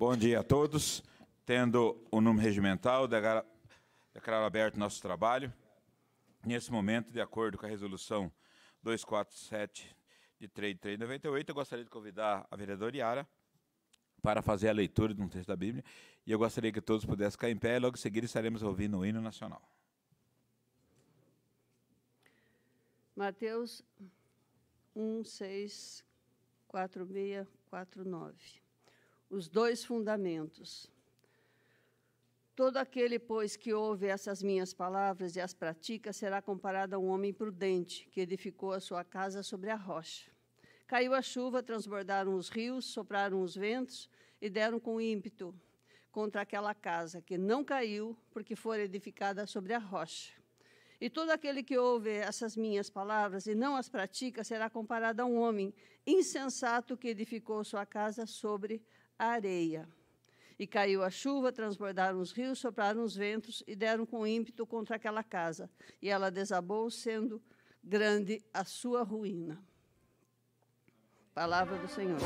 Bom dia a todos. Tendo o número regimental, declaro aberto nosso trabalho. Nesse momento, de acordo com a resolução 247 de 3398, eu gostaria de convidar a vereadora Iara para fazer a leitura de um texto da Bíblia. E eu gostaria que todos pudessem ficar em pé e logo em seguida estaremos ouvindo o hino nacional. Mateus 1, 6, 4, 6, 4, 9 os dois fundamentos. Todo aquele, pois, que ouve essas minhas palavras e as pratica, será comparado a um homem prudente, que edificou a sua casa sobre a rocha. Caiu a chuva, transbordaram os rios, sopraram os ventos e deram com ímpeto contra aquela casa, que não caiu, porque fora edificada sobre a rocha. E todo aquele que ouve essas minhas palavras e não as pratica será comparado a um homem insensato que edificou sua casa sobre a areia. E caiu a chuva, transbordaram os rios, sopraram os ventos e deram com ímpeto contra aquela casa. E ela desabou, sendo grande a sua ruína. Palavra do Senhor.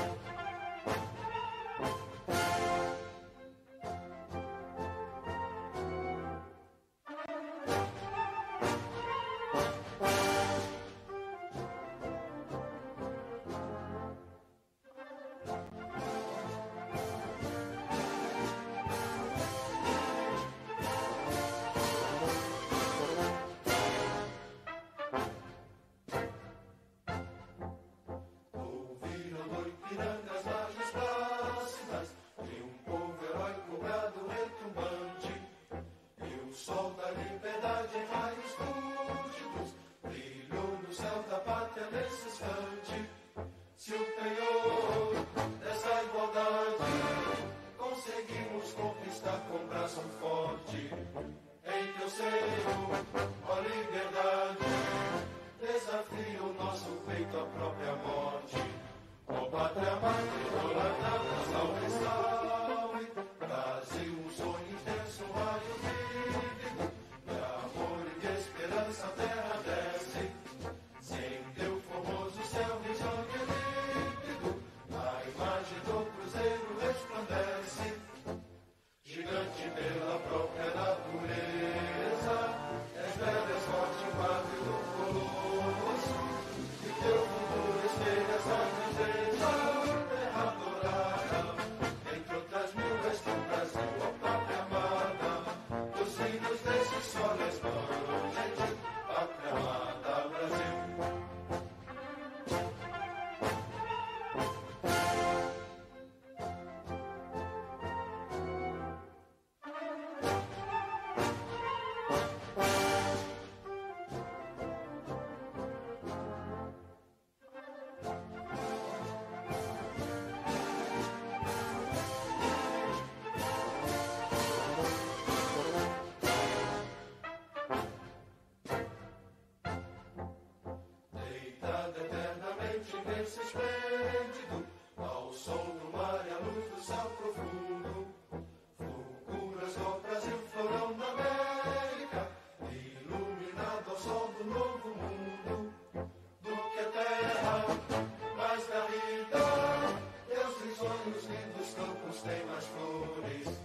nossos campos têm mais flores,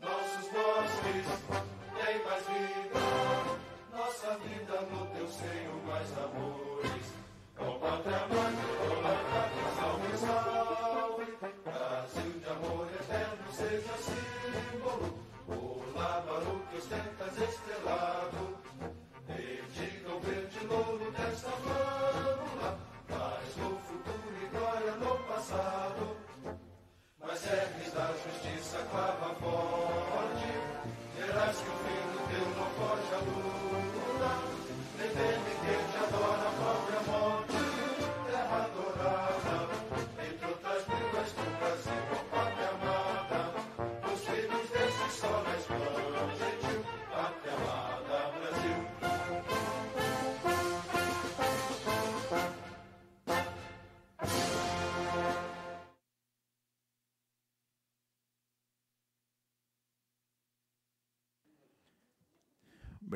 nossos bosques têm mais vida, nossa vida no teu seio mais amor.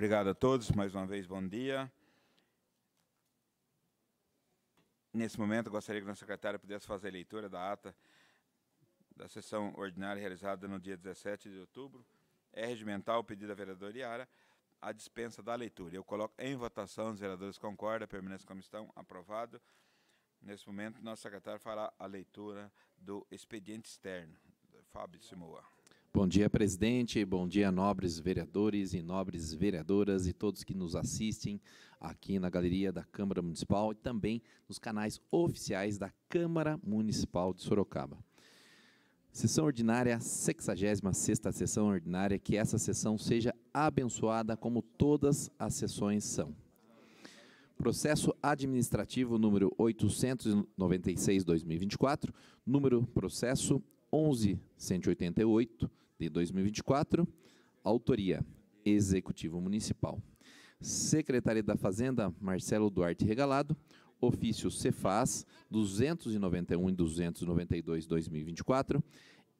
Obrigado a todos, mais uma vez, bom dia. Nesse momento, gostaria que o nosso secretário pudesse fazer a leitura da ata da sessão ordinária realizada no dia 17 de outubro. É regimental o pedido da vereadora Iara a dispensa da leitura. Eu coloco em votação, os vereadores concordam, permanece como estão, aprovado. Nesse momento, nosso secretário fará a leitura do expediente externo, Fábio Simoa. Bom dia, presidente. Bom dia, nobres vereadores e nobres vereadoras e todos que nos assistem aqui na galeria da Câmara Municipal e também nos canais oficiais da Câmara Municipal de Sorocaba. Sessão ordinária, 66ª sessão ordinária, que essa sessão seja abençoada como todas as sessões são. Processo administrativo número 896/2024, número processo 11188 de 2024. Autoria: Executivo Municipal. Secretaria da Fazenda, Marcelo Duarte Regalado. Ofício Cefaz 291 e 292 2024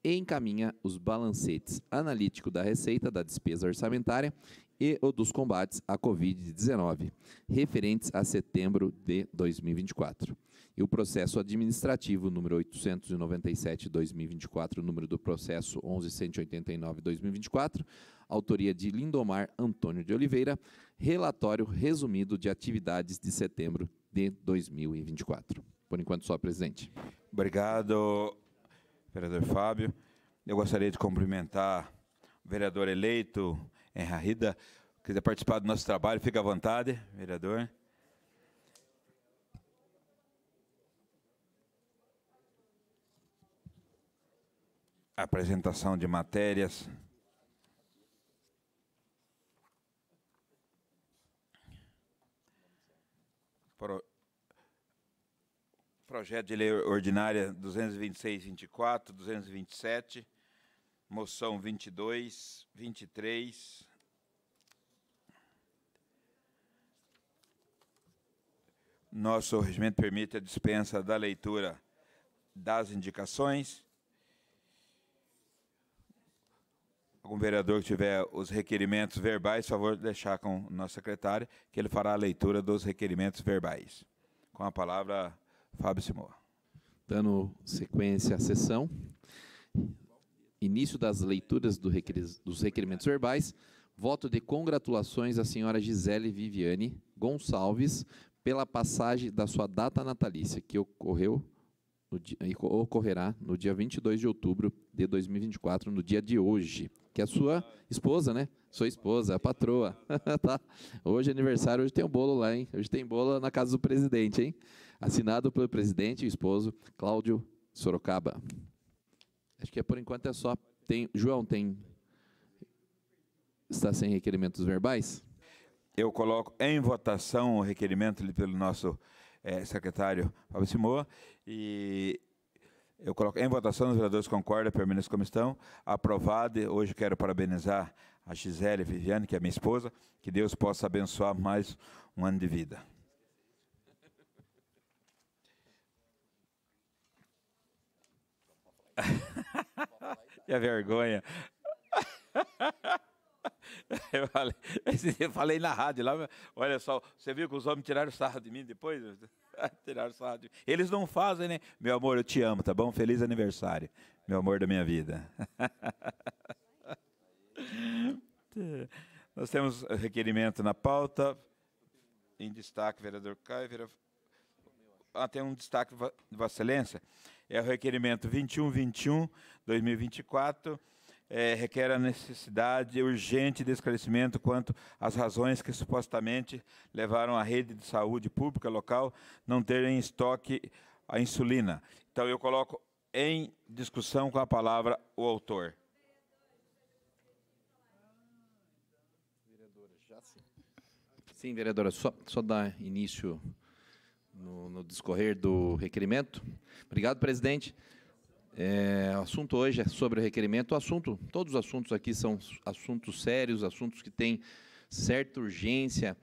encaminha os balancetes analítico da receita da despesa orçamentária e o dos combates à Covid-19, referentes a setembro de 2024 e o processo administrativo número 897/2024, número do processo 11189/2024, autoria de Lindomar Antônio de Oliveira, relatório resumido de atividades de setembro de 2024. Por enquanto só, presidente. Obrigado, vereador Fábio. Eu gostaria de cumprimentar o vereador eleito, Henrarida, quiser participar do nosso trabalho, fica à vontade, vereador. apresentação de matérias. Pro... Projeto de lei ordinária 226-24, 227, moção 22, 23. Nosso regimento permite a dispensa da leitura das indicações algum vereador que tiver os requerimentos verbais, favor de deixar com o nosso secretário, que ele fará a leitura dos requerimentos verbais. Com a palavra, Fábio Simoa. Dando sequência à sessão, início das leituras do requer... dos requerimentos verbais, voto de congratulações à senhora Gisele Viviane Gonçalves pela passagem da sua data natalícia, que ocorreu dia, ocorrerá no dia 22 de outubro de 2024, no dia de hoje, que é a sua esposa, né? Sua esposa, a patroa. tá? Hoje é aniversário, hoje tem um bolo lá, hein? Hoje tem bolo na casa do presidente, hein? Assinado pelo presidente e esposo Cláudio Sorocaba. Acho que é, por enquanto é só. Tem, João, tem. Está sem requerimentos verbais? Eu coloco em votação o requerimento pelo nosso é, secretário Fábio Simoa, e eu coloco em votação, os vereadores concordam, permaneçam como estão. Aprovado. Hoje quero parabenizar a Gisele Viviane, que é minha esposa. Que Deus possa abençoar mais um ano de vida. e a vergonha. Eu falei, eu falei, na rádio lá, olha só, você viu que os homens tiraram sarro de mim depois? tiraram sarro de mim. Eles não fazem, né? Meu amor, eu te amo, tá bom? Feliz aniversário, meu amor da minha vida. Nós temos requerimento na pauta. Em destaque, vereador Caio, vereador... Ah, tem um destaque, Vossa Excelência. É o requerimento 2121, 2024 é, requer a necessidade urgente de esclarecimento quanto às razões que supostamente levaram a rede de saúde pública local não ter em estoque a insulina. Então, eu coloco em discussão com a palavra o autor. Sim, vereadora, só, só dar início no, no discorrer do requerimento. Obrigado, presidente. É, o assunto hoje é sobre o requerimento. O assunto, todos os assuntos aqui são assuntos sérios, assuntos que têm certa urgência.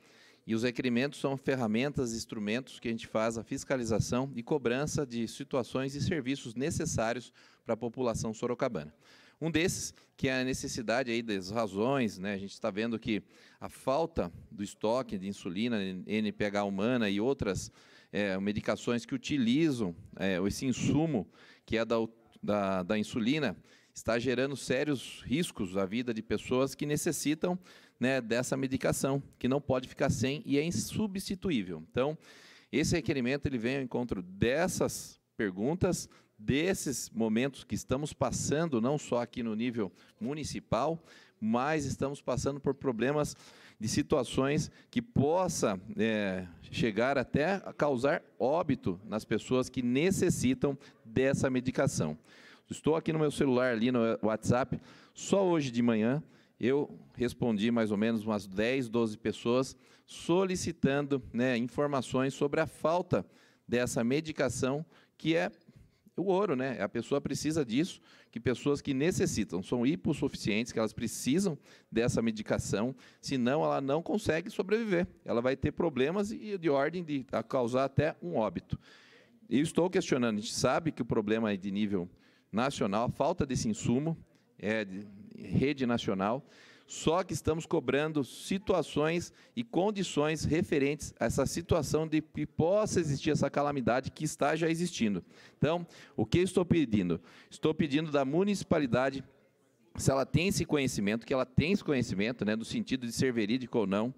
E os requerimentos são ferramentas, instrumentos que a gente faz a fiscalização e cobrança de situações e serviços necessários para a população sorocabana. Um desses, que é a necessidade aí das razões, né? a gente está vendo que a falta do estoque de insulina, NPH humana e outras é, medicações que utilizam é, esse insumo, que é da da, da insulina está gerando sérios riscos à vida de pessoas que necessitam né, dessa medicação, que não pode ficar sem e é insubstituível. Então, esse requerimento ele vem ao encontro dessas perguntas, desses momentos que estamos passando, não só aqui no nível municipal, mas estamos passando por problemas de situações que possa é, chegar até a causar óbito nas pessoas que necessitam dessa medicação. Estou aqui no meu celular, ali no WhatsApp, só hoje de manhã eu respondi mais ou menos umas 10, 12 pessoas solicitando né, informações sobre a falta dessa medicação que é o ouro, né? A pessoa precisa disso, que pessoas que necessitam, são hipossuficientes, que elas precisam dessa medicação, senão ela não consegue sobreviver. Ela vai ter problemas de ordem de causar até um óbito estou questionando, a gente sabe que o problema é de nível nacional, falta desse insumo, é de rede nacional, só que estamos cobrando situações e condições referentes a essa situação de que possa existir essa calamidade que está já existindo. Então, o que estou pedindo? Estou pedindo da municipalidade se ela tem esse conhecimento, que ela tem esse conhecimento, né, no sentido de ser verídico ou não,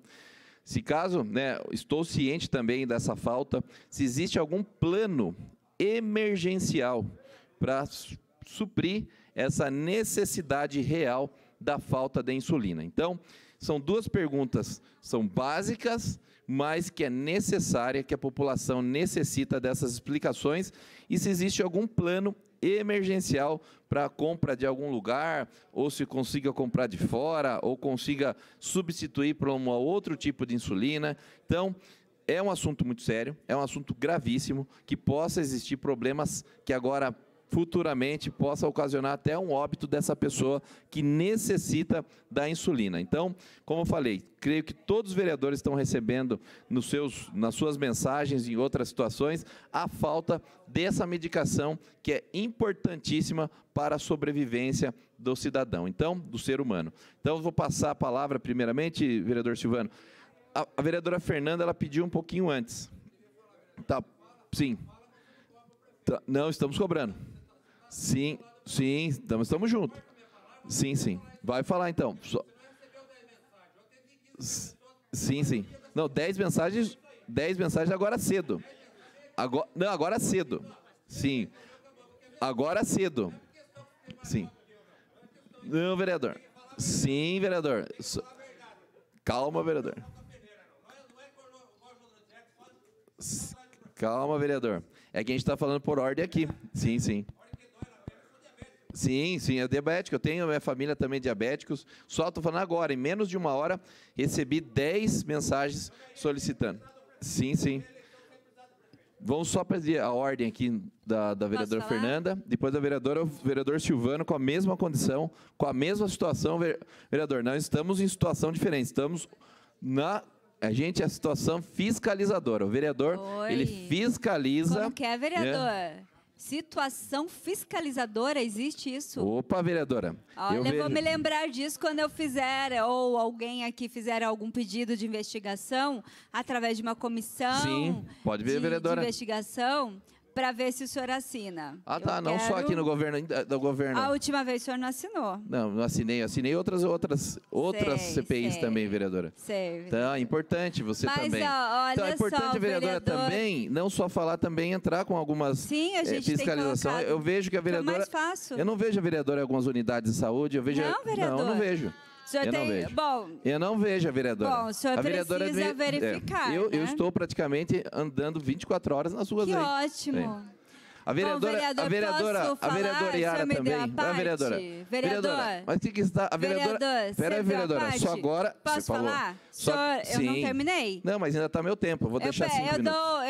se caso, né, estou ciente também dessa falta, se existe algum plano emergencial para suprir essa necessidade real da falta de insulina. Então, são duas perguntas, são básicas, mas que é necessária, que a população necessita dessas explicações e se existe algum plano emergencial para compra de algum lugar, ou se consiga comprar de fora, ou consiga substituir por um outro tipo de insulina. Então, é um assunto muito sério, é um assunto gravíssimo, que possa existir problemas que agora futuramente possa ocasionar até um óbito dessa pessoa que necessita da insulina. Então, como eu falei, creio que todos os vereadores estão recebendo nos seus, nas suas mensagens e em outras situações a falta dessa medicação que é importantíssima para a sobrevivência do cidadão, então, do ser humano. Então, eu vou passar a palavra primeiramente, vereador Silvano. A, a vereadora Fernanda, ela pediu um pouquinho antes. Tá, sim. Tá, não, estamos cobrando. Sim, sim, estamos, estamos juntos. Sim, sim. Vai falar então. Sim, sim. Não, 10 mensagens, 10 mensagens agora cedo. Agora, não, agora cedo. Sim. Agora cedo. Sim. Não, vereador. Sim, vereador. Calma, vereador. Calma, vereador. É que a gente está falando por ordem aqui. Sim, sim. Sim, sim, é diabético. Eu tenho minha família também diabéticos. Só estou falando agora, em menos de uma hora, recebi 10 mensagens solicitando. Sim, sim. Vamos só pedir a ordem aqui da, da vereadora Fernanda, depois da vereadora, o vereador Silvano, com a mesma condição, com a mesma situação, vereador. Nós estamos em situação diferente, estamos na a gente é a situação fiscalizadora. O vereador, Oi. ele fiscaliza. Como que é, vereador? Né? Situação fiscalizadora, existe isso? Opa, vereadora. Olha, eu, vou me lembrar disso quando eu fizer, ou alguém aqui fizer algum pedido de investigação através de uma comissão. Sim, pode ver, de, vereadora. De investigação para ver se o senhor assina. Ah, tá. Eu não quero... só aqui no governo, do governo. A última vez o senhor não assinou. Não, não assinei. Assinei outras, outras, outras sei, CPIs sei. também, vereadora. Sei. Então, é importante você Mas, também. Mas olha então, é importante, só, vereadora, vereador... também, não só falar, também entrar com algumas Sim, a eh, gente eh, fiscalização. eu vejo que a vereadora. É mais fácil. Eu não vejo a vereadora em algumas unidades de saúde. Eu vejo não, vereadora. Não, eu não vejo senhor eu tem, não vejo. Bom, eu não vejo a vereadora. Bom, o senhor a vereadora precisa de, é, verificar. É, eu, né? eu, estou praticamente andando 24 horas nas ruas que aí. ótimo. É. A vereadora, Bom, vereador, a vereadora, a vereadora Yara também. A, a, vereadora. Vereadora. Mas o que estar a vereadora. Vereador, aí, vereadora, só agora Posso falar? Só, senhor, eu sim. não terminei. Não, mas ainda está meu tempo, vou eu deixar pe... cinco eu minutos. Dou,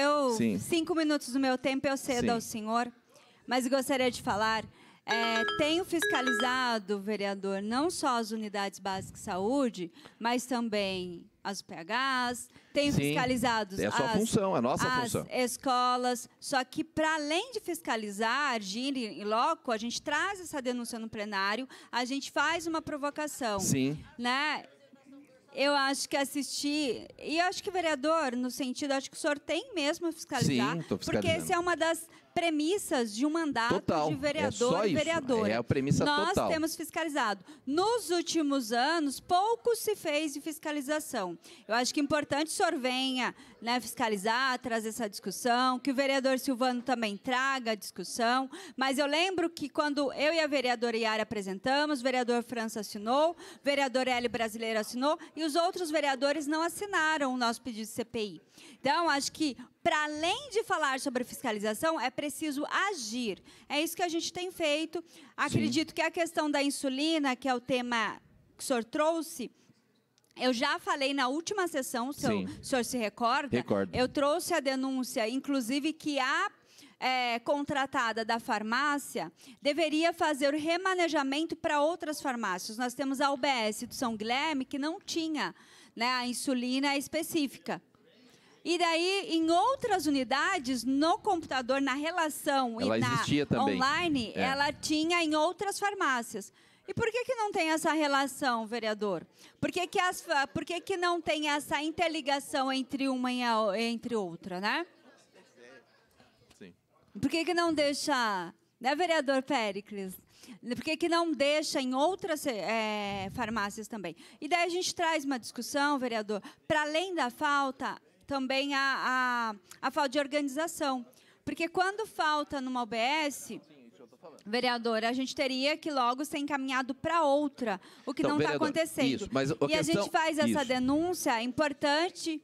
eu cinco minutos do meu tempo eu cedo sim. ao senhor, mas gostaria de falar é, tenho fiscalizado, vereador, não só as unidades básicas de saúde, mas também as PHs, tenho Sim, fiscalizado é a sua as, função, a nossa as função. escolas. Só que, para além de fiscalizar, agir em loco, a gente traz essa denúncia no plenário, a gente faz uma provocação. Sim. Né? Eu acho que assistir. E acho que, vereador, no sentido, acho que o senhor tem mesmo a fiscalizar. Sim, estou fiscalizando. Porque essa é uma das premissas de um mandato total. de é vereador é e vereadora. É a premissa Nós total. Nós temos fiscalizado. Nos últimos anos, pouco se fez de fiscalização. Eu acho que é importante o senhor venha né, fiscalizar, trazer essa discussão, que o vereador Silvano também traga a discussão. Mas eu lembro que quando eu e a vereadora Iara apresentamos, o vereador França assinou, o vereador L Brasileiro assinou, e os outros vereadores não assinaram o nosso pedido de CPI. Então, acho que para além de falar sobre fiscalização, é preciso agir. É isso que a gente tem feito. Acredito Sim. que a questão da insulina, que é o tema que o senhor trouxe, eu já falei na última sessão, se o senhor se recorda, Recordo. eu trouxe a denúncia, inclusive, que a é, contratada da farmácia deveria fazer o remanejamento para outras farmácias. Nós temos a UBS do São Guilherme, que não tinha né, a insulina específica. E daí, em outras unidades, no computador, na relação ela e na online, é. ela tinha em outras farmácias. E por que, que não tem essa relação, vereador? Por que, que, as, por que, que não tem essa interligação entre uma e a, entre outra, né? Sim. Por que, que não deixa, né, vereador Péricles? Por que, que não deixa em outras é, farmácias também? E daí a gente traz uma discussão, vereador, para além da falta, também a, a, a falta de organização. Porque quando falta numa OBS, Vereadora, a gente teria que logo ser encaminhado para outra, o que então, não está acontecendo. Isso, mas a e questão, a gente faz essa isso. denúncia, é importante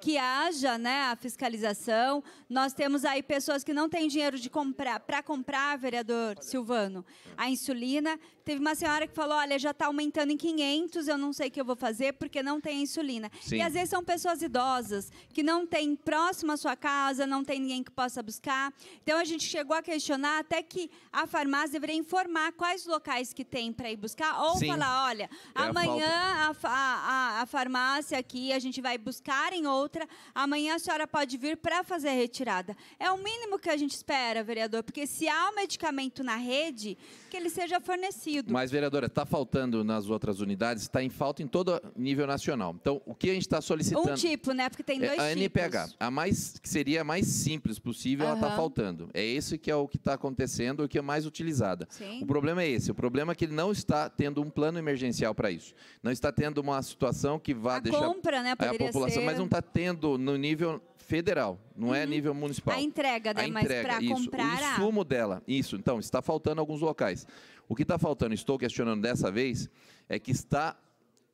que haja né, a fiscalização. Nós temos aí pessoas que não têm dinheiro de comprar para comprar, vereador Silvano, a insulina, Teve uma senhora que falou: olha, já está aumentando em 500, eu não sei o que eu vou fazer porque não tem insulina. Sim. E às vezes são pessoas idosas que não têm próximo à sua casa, não tem ninguém que possa buscar. Então a gente chegou a questionar até que a farmácia deveria informar quais locais que tem para ir buscar ou Sim. falar: olha, é amanhã a, a, a, a farmácia aqui, a gente vai buscar em outra, amanhã a senhora pode vir para fazer a retirada. É o mínimo que a gente espera, vereador, porque se há o um medicamento na rede, que ele seja fornecido. Mas, vereadora, está faltando nas outras unidades, está em falta em todo nível nacional. Então, o que a gente está solicitando... Um tipo, né? Porque tem é, dois é, a NPH, tipos. a mais, que seria a mais simples possível, uhum. ela está faltando. É esse que é o que está acontecendo, o que é mais utilizada. Sim. O problema é esse. O problema é que ele não está tendo um plano emergencial para isso. Não está tendo uma situação que vá a deixar compra, né? a população, ser... mas não está tendo no nível federal, não é uhum. é nível municipal. A entrega, né? A entrega, mas para comprar... O insumo a... dela, isso. Então, está faltando alguns locais. O que está faltando, estou questionando dessa vez, é que está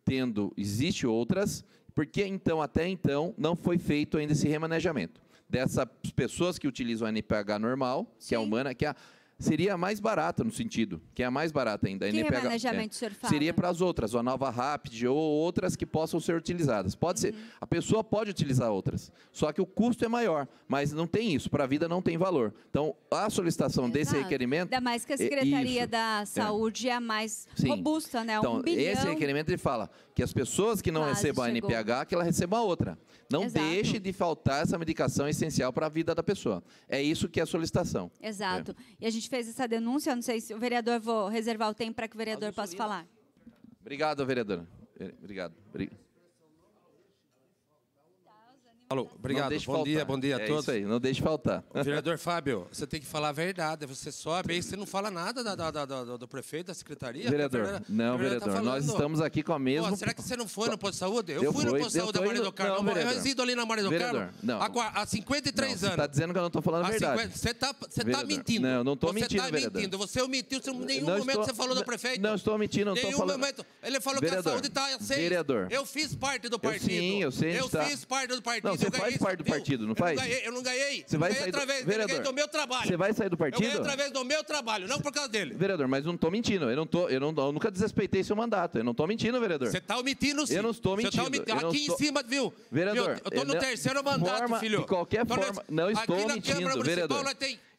tendo, existe outras, porque então, até então, não foi feito ainda esse remanejamento. Dessas pessoas que utilizam a NPH normal, Sim. que é humana, que é a seria a mais barata no sentido, que é a mais barata ainda. Que remanejamento é. senhor é, Seria para as outras, a nova Rapid ou outras que possam ser utilizadas. Pode uhum. ser, a pessoa pode utilizar outras, só que o custo é maior, mas não tem isso, para a vida não tem valor. Então, a solicitação Exato. desse requerimento... Ainda mais que a é Secretaria é, da Saúde é, a mais Sim. robusta, né? É então, um bilhão... esse requerimento ele fala que as pessoas que não Quase recebam chegou. a NPH, que ela receba outra. Não Exato. deixe de faltar essa medicação essencial para a vida da pessoa. É isso que é a solicitação. Exato. É. E a gente fez essa denúncia. Não sei se o vereador, vou reservar o tempo para que o vereador possa falar. Obrigado, vereadora. Eh, obrigado. Obrigado. Alô, obrigado. Bom faltar. dia, bom dia a é todos. Isso aí, não deixe faltar. Vereador Fábio, você tem que falar a verdade. Você sobe e você não fala nada da, da, da, do prefeito, da secretaria. Vereador, não, tá vereador, tá nós estamos aqui com a mesma. Pô, será que você não foi no posto de saúde? Eu, eu fui, no posto de saúde da Maria do Carmo. Não, eu resido ali na Maria do Carmo não. há, 53 não, anos. Você está dizendo que eu não estou falando a verdade. você está tá você tá mentindo. Não, não estou mentindo. Você está mentindo. Você omitiu. em nenhum não momento estou, você falou do prefeito. Não estou mentindo, não estou falando. Momento. Ele falou que a saúde está Vereador. Eu fiz parte do partido. Sim, eu sei. Eu fiz parte do partido você faz parte do partido, não faz? eu não ganhei. Você vai sair através do meu trabalho. Você vai sair do partido? Eu ganhei através do meu trabalho, não por causa dele. Vereador, mas não estou mentindo. Eu, não tô, eu, não, eu nunca desrespeitei seu mandato. Eu não estou mentindo, vereador. Você está omitindo, sim. Eu não estou tá mentindo. Tá aqui em cima, viu? Vereador. Eu estou no é, né? terceiro mandato, filho. De qualquer forma, não estou mentindo, vereador.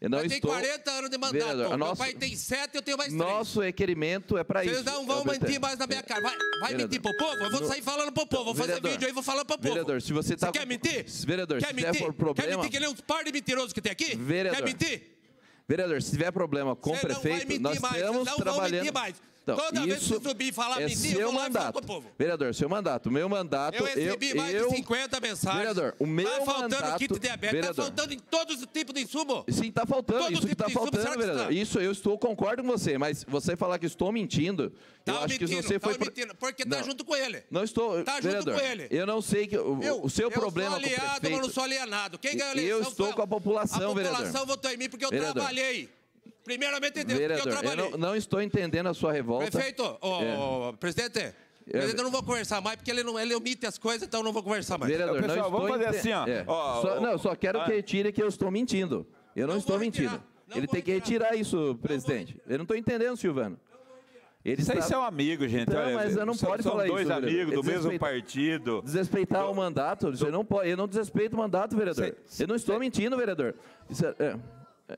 Eu não eu estou... tenho 40 anos de mandato. Vereador, meu nosso... pai tem 7, eu tenho mais 3. Nosso requerimento é para isso. Vocês não é vão mentir mais na minha cara. Vai, vai para mentir pro povo? Eu vou sair falando pro povo. Vou vereador, fazer vídeo aí vou falar pro povo. Vereador, se você tá... Você quer mentir? Vereador, quer se mentir? tiver problema... Quer mentir que nem uns par de mentirosos que tem aqui? Vereador. Quer mentir? Vereador, se tiver problema com o prefeito, nós estamos trabalhando... Então, Toda vez que subir e falar é mentira, eu vou mandato. lá povo. Vereador, seu mandato. Meu mandato. Eu recebi eu, mais eu, de 50 mensagens. Vereador, o meu mandato. Tá faltando kit de tá vereador. tá faltando em todos os tipos de insumo. Sim, tá faltando. Todo isso tipo que tá faltando, insumo, vereador. Tá? Isso eu estou, concordo com você, mas você falar que estou mentindo, tá eu acho mentindo, que você tá foi. Mentindo, porque tá não. tá junto com ele. Não estou. Tá junto vereador, com ele. Eu não sei que. O, eu, o seu eu problema. Eu sou aliado, com o mas não sou alienado. Quem ganhou a eleição? Eu estou com a população, vereador. A população votou em mim porque eu trabalhei. Primeiramente, Deus, Vereador, eu trabalhei. Eu não, não, estou entendendo a sua revolta. Prefeito, oh, é. presidente, é. Presidente, eu não vou conversar mais, porque ele, não, ele omite as coisas, então eu não vou conversar mais. Vereador, Pessoal, não vamos fazer assim, ó. É. ó só, não, só quero ó. Ah. que retire que eu estou mentindo. Eu não, não estou mentindo. Não ele tem que retirar isso, presidente. eu não estou entendendo, Silvano. Eles Vocês são amigos, gente. Não, mas eu não posso falar dois isso. dois amigos do mesmo partido. Desrespeitar do... o mandato. Do... Você não pode, eu não desrespeito o mandato, vereador. Cê, eu não estou cê... mentindo, vereador. Isso é... é. é-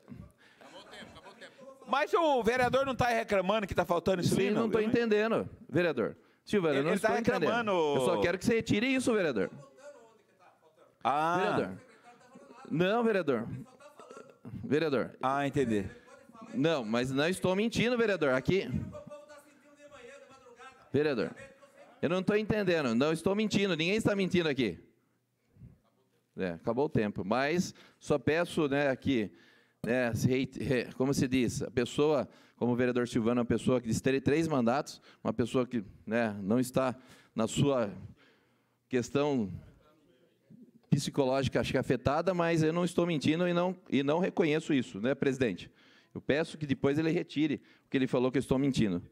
mas o vereador não está reclamando que está faltando isso Sim, ali, não? estou entendendo, vereador. Silvano, não ele tá estou entendendo. Reclamando... Eu só quero que você retire isso, vereador. Tá tá ah. Vereador. Não, vereador. Vereador. Ah, entendi. Não, mas não estou mentindo, vereador. Aqui... Vereador, eu não estou entendendo. Não estou mentindo. Ninguém está mentindo aqui. É, acabou o tempo. Mas só peço né, aqui né, como se diz, a pessoa, como o vereador Silvano, é uma pessoa que disse ter três mandatos, uma pessoa que né, não está na sua questão psicológica, acho que afetada, mas eu não estou mentindo e não, e não reconheço isso, né, presidente? Eu peço que depois ele retire o que ele falou que eu estou mentindo.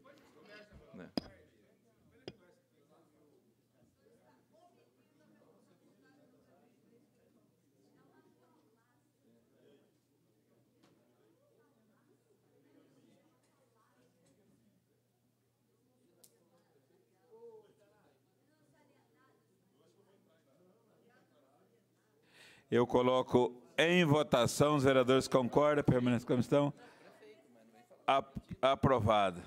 Eu coloco em votação. Os vereadores concordam, permanece como estão. Aprovado.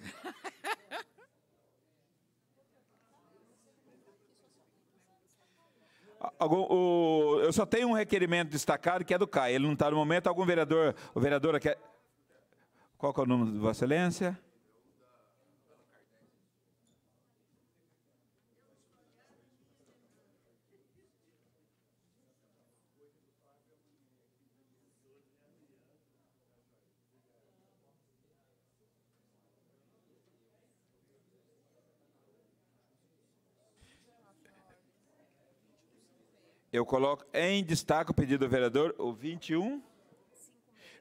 Algum, o, eu só tenho um requerimento destacado que é do CAI. Ele não está no momento. Algum vereador, o vereador quer. Qual é o nome de Vossa Excelência? Eu coloco em destaque o pedido do vereador, o 21.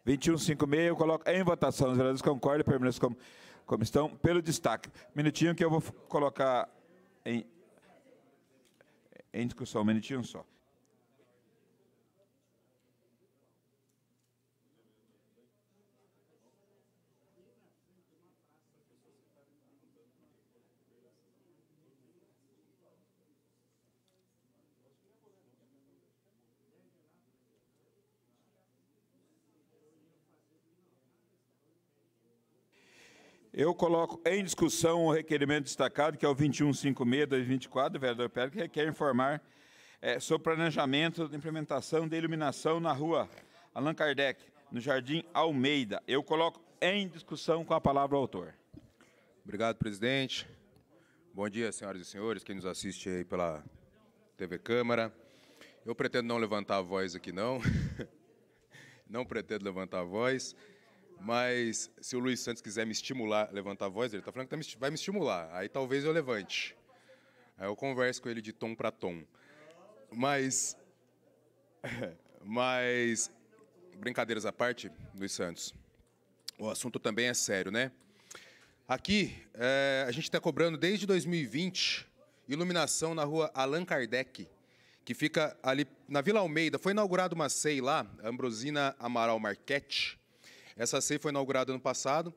2156, eu coloco em votação. Os vereadores concordam, permaneçam como, como estão, pelo destaque. Minutinho que eu vou colocar em, em discussão, um minutinho só. Eu coloco em discussão o requerimento destacado, que é o 2156-2024, do vereador Pérez, que requer informar é, sobre planejamento da implementação de iluminação na rua Allan Kardec, no Jardim Almeida. Eu coloco em discussão com a palavra o autor. Obrigado, presidente. Bom dia, senhoras e senhores, quem nos assiste aí pela TV Câmara. Eu pretendo não levantar a voz aqui, não. não pretendo levantar a voz. Mas se o Luiz Santos quiser me estimular, levantar a voz, ele está falando que tá vai me estimular. Aí talvez eu levante. Aí eu converso com ele de tom para tom. Mas. Mas. Brincadeiras à parte, Luiz Santos. O assunto também é sério, né? Aqui, é, a gente está cobrando desde 2020 iluminação na rua Allan Kardec, que fica ali na Vila Almeida. Foi inaugurado uma CEI lá, Ambrosina Amaral Marquette. Essa CEI foi inaugurada ano passado.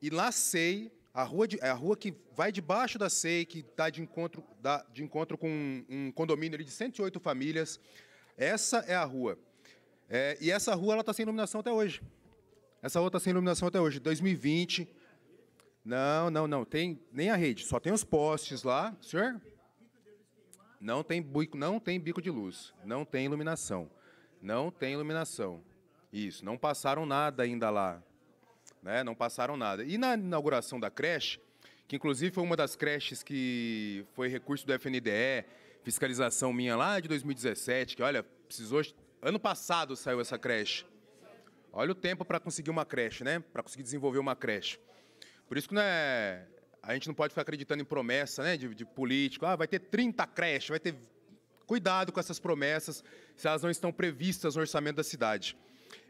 E lá CEI, a rua, de, é a rua que vai debaixo da SEI, que está de encontro, da, de encontro com um, um condomínio ali de 108 famílias, essa é a rua. É, e essa rua está sem iluminação até hoje. Essa rua está sem iluminação até hoje. 2020. Não, não, não. Tem nem a rede, só tem os postes lá. Senhor? Não tem, buico, não tem bico de luz. Não tem iluminação. Não tem iluminação. Isso, não passaram nada ainda lá. Né? Não passaram nada. E na inauguração da creche, que inclusive foi uma das creches que foi recurso do FNDE, fiscalização minha lá de 2017, que olha, precisou. Ano passado saiu essa creche. Olha o tempo para conseguir uma creche, né? Para conseguir desenvolver uma creche. Por isso que não é. A gente não pode ficar acreditando em promessa né, de, de político. Ah, vai ter 30 creches, vai ter. Cuidado com essas promessas, se elas não estão previstas no orçamento da cidade.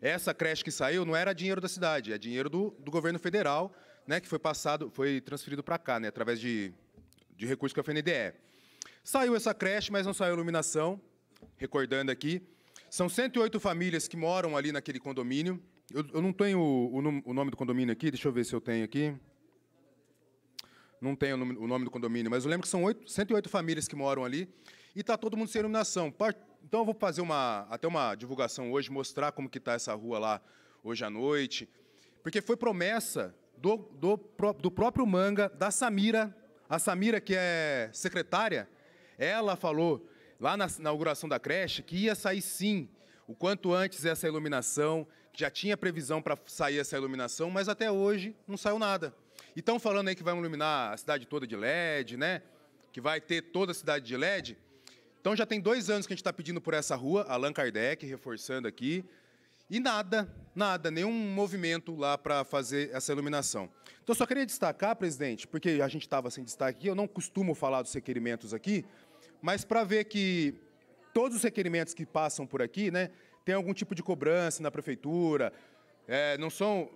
Essa creche que saiu não era dinheiro da cidade, é dinheiro do, do governo federal, né, que foi passado, foi transferido para cá, né, através de, de recursos que a FNDE. Saiu essa creche, mas não saiu iluminação, recordando aqui. São 108 famílias que moram ali naquele condomínio. Eu, eu não tenho o, o, o nome do condomínio aqui, deixa eu ver se eu tenho aqui não tenho o nome do condomínio, mas eu lembro que são 8, 108 famílias que moram ali e está todo mundo sem iluminação. Então eu vou fazer uma, até uma divulgação hoje, mostrar como que está essa rua lá hoje à noite. Porque foi promessa do, do, do próprio manga, da Samira. A Samira, que é secretária, ela falou lá na inauguração da creche que ia sair sim, o quanto antes essa iluminação, já tinha previsão para sair essa iluminação, mas até hoje não saiu nada. E estão falando aí que vai iluminar a cidade toda de LED, né? Que vai ter toda a cidade de LED. Então já tem dois anos que a gente está pedindo por essa rua, Allan Kardec, reforçando aqui. E nada, nada, nenhum movimento lá para fazer essa iluminação. Então, só queria destacar, presidente, porque a gente estava sem destaque aqui, eu não costumo falar dos requerimentos aqui, mas para ver que todos os requerimentos que passam por aqui, né, tem algum tipo de cobrança na prefeitura, é, não são.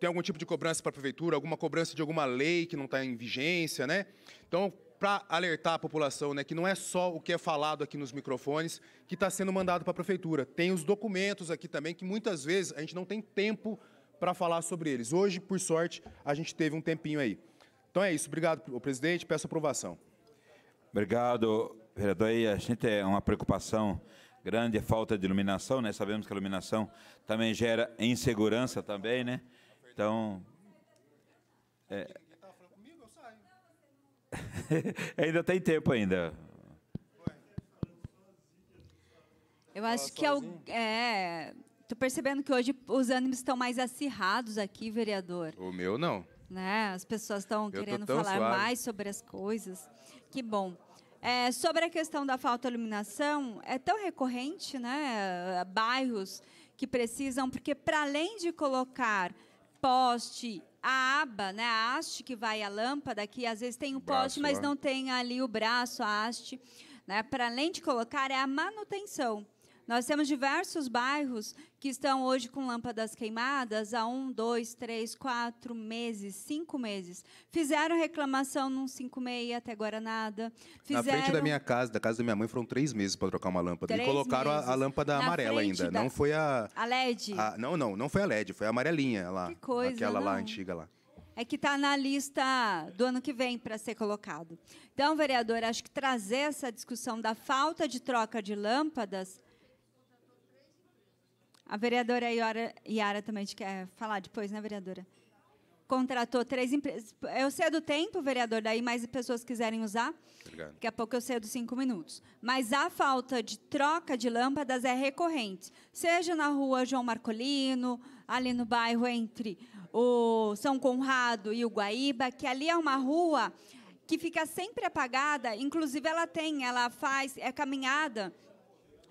Tem algum tipo de cobrança para a prefeitura, alguma cobrança de alguma lei que não está em vigência, né? Então, para alertar a população, né, que não é só o que é falado aqui nos microfones que está sendo mandado para a prefeitura. Tem os documentos aqui também que muitas vezes a gente não tem tempo para falar sobre eles. Hoje, por sorte, a gente teve um tempinho aí. Então é isso. Obrigado, presidente. Peço aprovação. Obrigado, vereador. a gente é uma preocupação grande a é falta de iluminação, né? Sabemos que a iluminação também gera insegurança também, né? Então, é, ainda tem tempo ainda. Eu acho que é, tô percebendo que hoje os ânimos estão mais acirrados aqui, vereador. O meu não. Né? As pessoas estão querendo falar suave. mais sobre as coisas. Que bom. É, sobre a questão da falta de iluminação, é tão recorrente, né? Bairros que precisam, porque para além de colocar poste a aba, né, a haste que vai à lâmpada, que às vezes tem um poste, mas ó. não tem ali o braço, a haste. Né, Para além de colocar, é a manutenção. Nós temos diversos bairros que estão hoje com lâmpadas queimadas há um, dois, três, quatro meses, cinco meses. Fizeram reclamação num 56 até agora nada. Fizeram... Na frente da minha casa, da casa da minha mãe, foram três meses para trocar uma lâmpada. Três e colocaram a, a, lâmpada Na amarela ainda. Da... Não foi a. A LED? A... Não, não, não foi a LED, foi a amarelinha lá. Que coisa. Aquela não. lá antiga lá é que está na lista do ano que vem para ser colocado. Então, vereador, acho que trazer essa discussão da falta de troca de lâmpadas a vereadora Iara Yara também quer falar depois, né, vereadora? Contratou três empresas. Eu cedo o tempo, vereador, daí mais pessoas quiserem usar. Obrigado. Daqui a pouco eu cedo cinco minutos. Mas a falta de troca de lâmpadas é recorrente. Seja na rua João Marcolino, ali no bairro entre o São Conrado e o Guaíba, que ali é uma rua que fica sempre apagada, inclusive ela tem, ela faz, é caminhada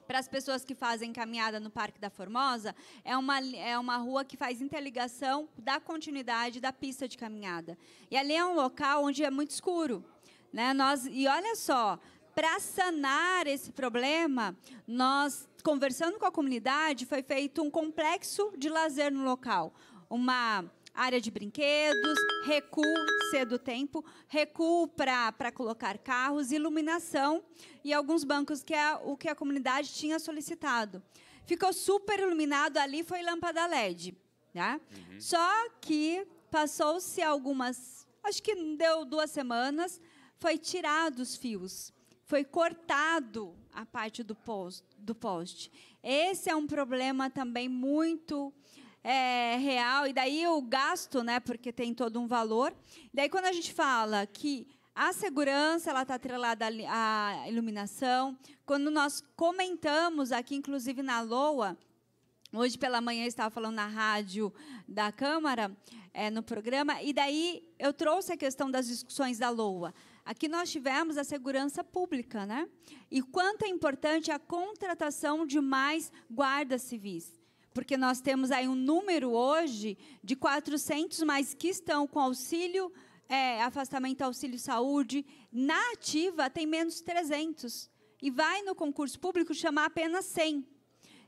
para as pessoas que fazem caminhada no Parque da Formosa, é uma, é uma rua que faz interligação da continuidade da pista de caminhada. E ali é um local onde é muito escuro. Né? Nós, e olha só, para sanar esse problema, nós, conversando com a comunidade, foi feito um complexo de lazer no local. Uma área de brinquedos, recuo, cedo tempo, recuo para colocar carros, iluminação e alguns bancos, que é o que a comunidade tinha solicitado. Ficou super iluminado ali, foi lâmpada LED. Né? Uhum. Só que passou-se algumas, acho que deu duas semanas, foi tirado os fios, foi cortado a parte do post, do poste. Esse é um problema também muito é, real, e daí o gasto, né, porque tem todo um valor. Daí, quando a gente fala que a segurança ela está atrelada à iluminação, quando nós comentamos aqui, inclusive na LOA, Hoje pela manhã eu estava falando na rádio da Câmara, é, no programa, e daí eu trouxe a questão das discussões da LOA. Aqui nós tivemos a segurança pública, né? E quanto é importante a contratação de mais guardas civis porque nós temos aí um número hoje de 400, mas que estão com auxílio, é, afastamento auxílio saúde, na ativa tem menos 300, e vai no concurso público chamar apenas 100,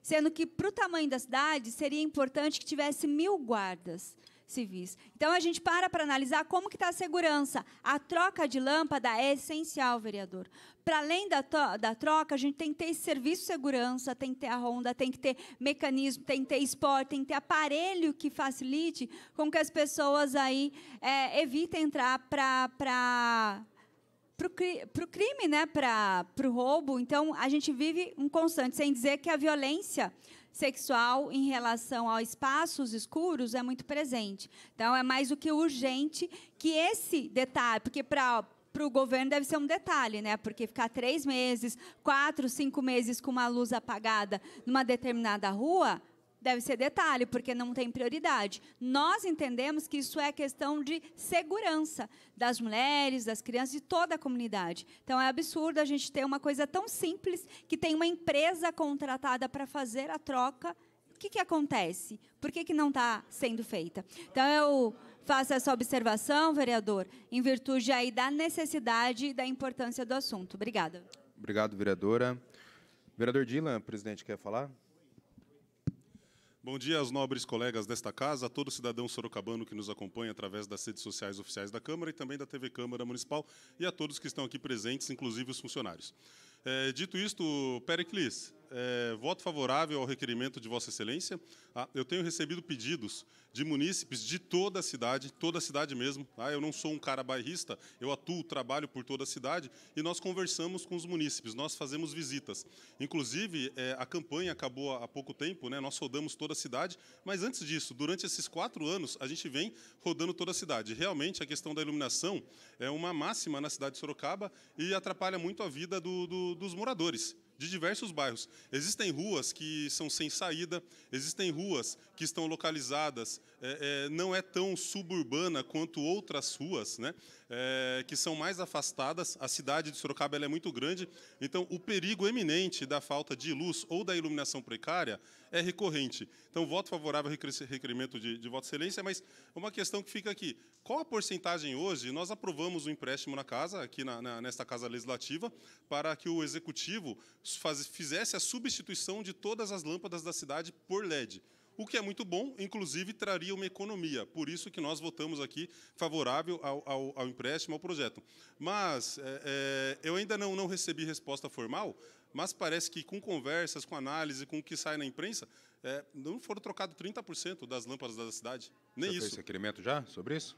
sendo que para o tamanho da cidade seria importante que tivesse mil guardas, civis. Então a gente para para analisar como que está a segurança. A troca de lâmpada é essencial, vereador. Para além da, da troca, a gente tem que ter esse serviço de segurança, tem que ter a ronda, tem que ter mecanismo, tem que ter esporte, tem que ter aparelho que facilite com que as pessoas aí é, evitem entrar para para o crime, né? para o roubo. Então, a gente vive um constante, sem dizer que a violência sexual em relação aos espaços escuros é muito presente. Então, é mais do que urgente que esse detalhe, porque para para o governo deve ser um detalhe, né? Porque ficar três meses, quatro, cinco meses com uma luz apagada numa determinada rua deve ser detalhe, porque não tem prioridade. Nós entendemos que isso é questão de segurança das mulheres, das crianças, de toda a comunidade. Então é absurdo a gente ter uma coisa tão simples que tem uma empresa contratada para fazer a troca. O que, que acontece? Por que, que não está sendo feita? Então eu faço essa observação, vereador, em virtude aí da necessidade e da importância do assunto. Obrigada. Obrigado, vereadora. Vereador Dilan, presidente, quer falar? Bom dia aos nobres colegas desta casa, a todo cidadão sorocabano que nos acompanha através das redes sociais oficiais da Câmara e também da TV Câmara Municipal e a todos que estão aqui presentes, inclusive os funcionários. É, dito isto, Pericles, é, voto favorável ao requerimento de Vossa Excelência. Ah, eu tenho recebido pedidos de munícipes de toda a cidade, toda a cidade mesmo. Ah, eu não sou um cara bairrista, eu atuo, trabalho por toda a cidade e nós conversamos com os munícipes, nós fazemos visitas. Inclusive, é, a campanha acabou há pouco tempo, né, nós rodamos toda a cidade, mas antes disso, durante esses quatro anos, a gente vem rodando toda a cidade. Realmente, a questão da iluminação é uma máxima na cidade de Sorocaba e atrapalha muito a vida do, do, dos moradores de diversos bairros. Existem ruas que são sem saída, existem ruas que estão localizadas, é, é, não é tão suburbana quanto outras ruas, né? é, que são mais afastadas. A cidade de Sorocaba é muito grande, então o perigo eminente da falta de luz ou da iluminação precária é recorrente. Então, voto favorável ao requerimento de, de voto excelência, mas uma questão que fica aqui. Qual a porcentagem hoje? Nós aprovamos um empréstimo na casa, aqui na, na, nesta casa legislativa, para que o executivo faz, fizesse a substituição de todas as lâmpadas da cidade por LED o que é muito bom, inclusive traria uma economia. Por isso que nós votamos aqui favorável ao, ao, ao empréstimo, ao projeto. Mas é, é, eu ainda não, não recebi resposta formal, mas parece que com conversas, com análise, com o que sai na imprensa, é, não foram trocados 30% das lâmpadas da cidade. Nem Você isso. Fez requerimento já sobre isso?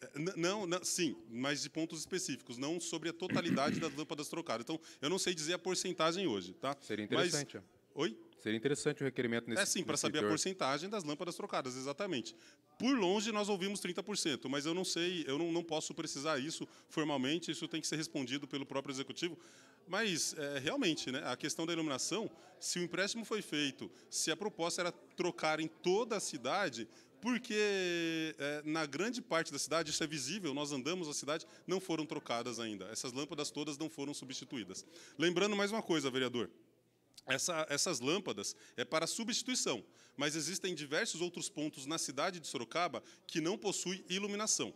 É, não, não, sim, mas de pontos específicos, não sobre a totalidade das lâmpadas trocadas. Então, eu não sei dizer a porcentagem hoje, tá? Seria interessante. Mas... É. Oi? Seria interessante o requerimento nesse É sim, para saber setor. a porcentagem das lâmpadas trocadas, exatamente. Por longe nós ouvimos 30%, mas eu não sei, eu não, não posso precisar isso formalmente, isso tem que ser respondido pelo próprio executivo. Mas, é, realmente, né, a questão da iluminação, se o empréstimo foi feito, se a proposta era trocar em toda a cidade, porque é, na grande parte da cidade, isso é visível, nós andamos a cidade, não foram trocadas ainda. Essas lâmpadas todas não foram substituídas. Lembrando mais uma coisa, vereador. Essa, essas lâmpadas é para substituição, mas existem diversos outros pontos na cidade de Sorocaba que não possui iluminação.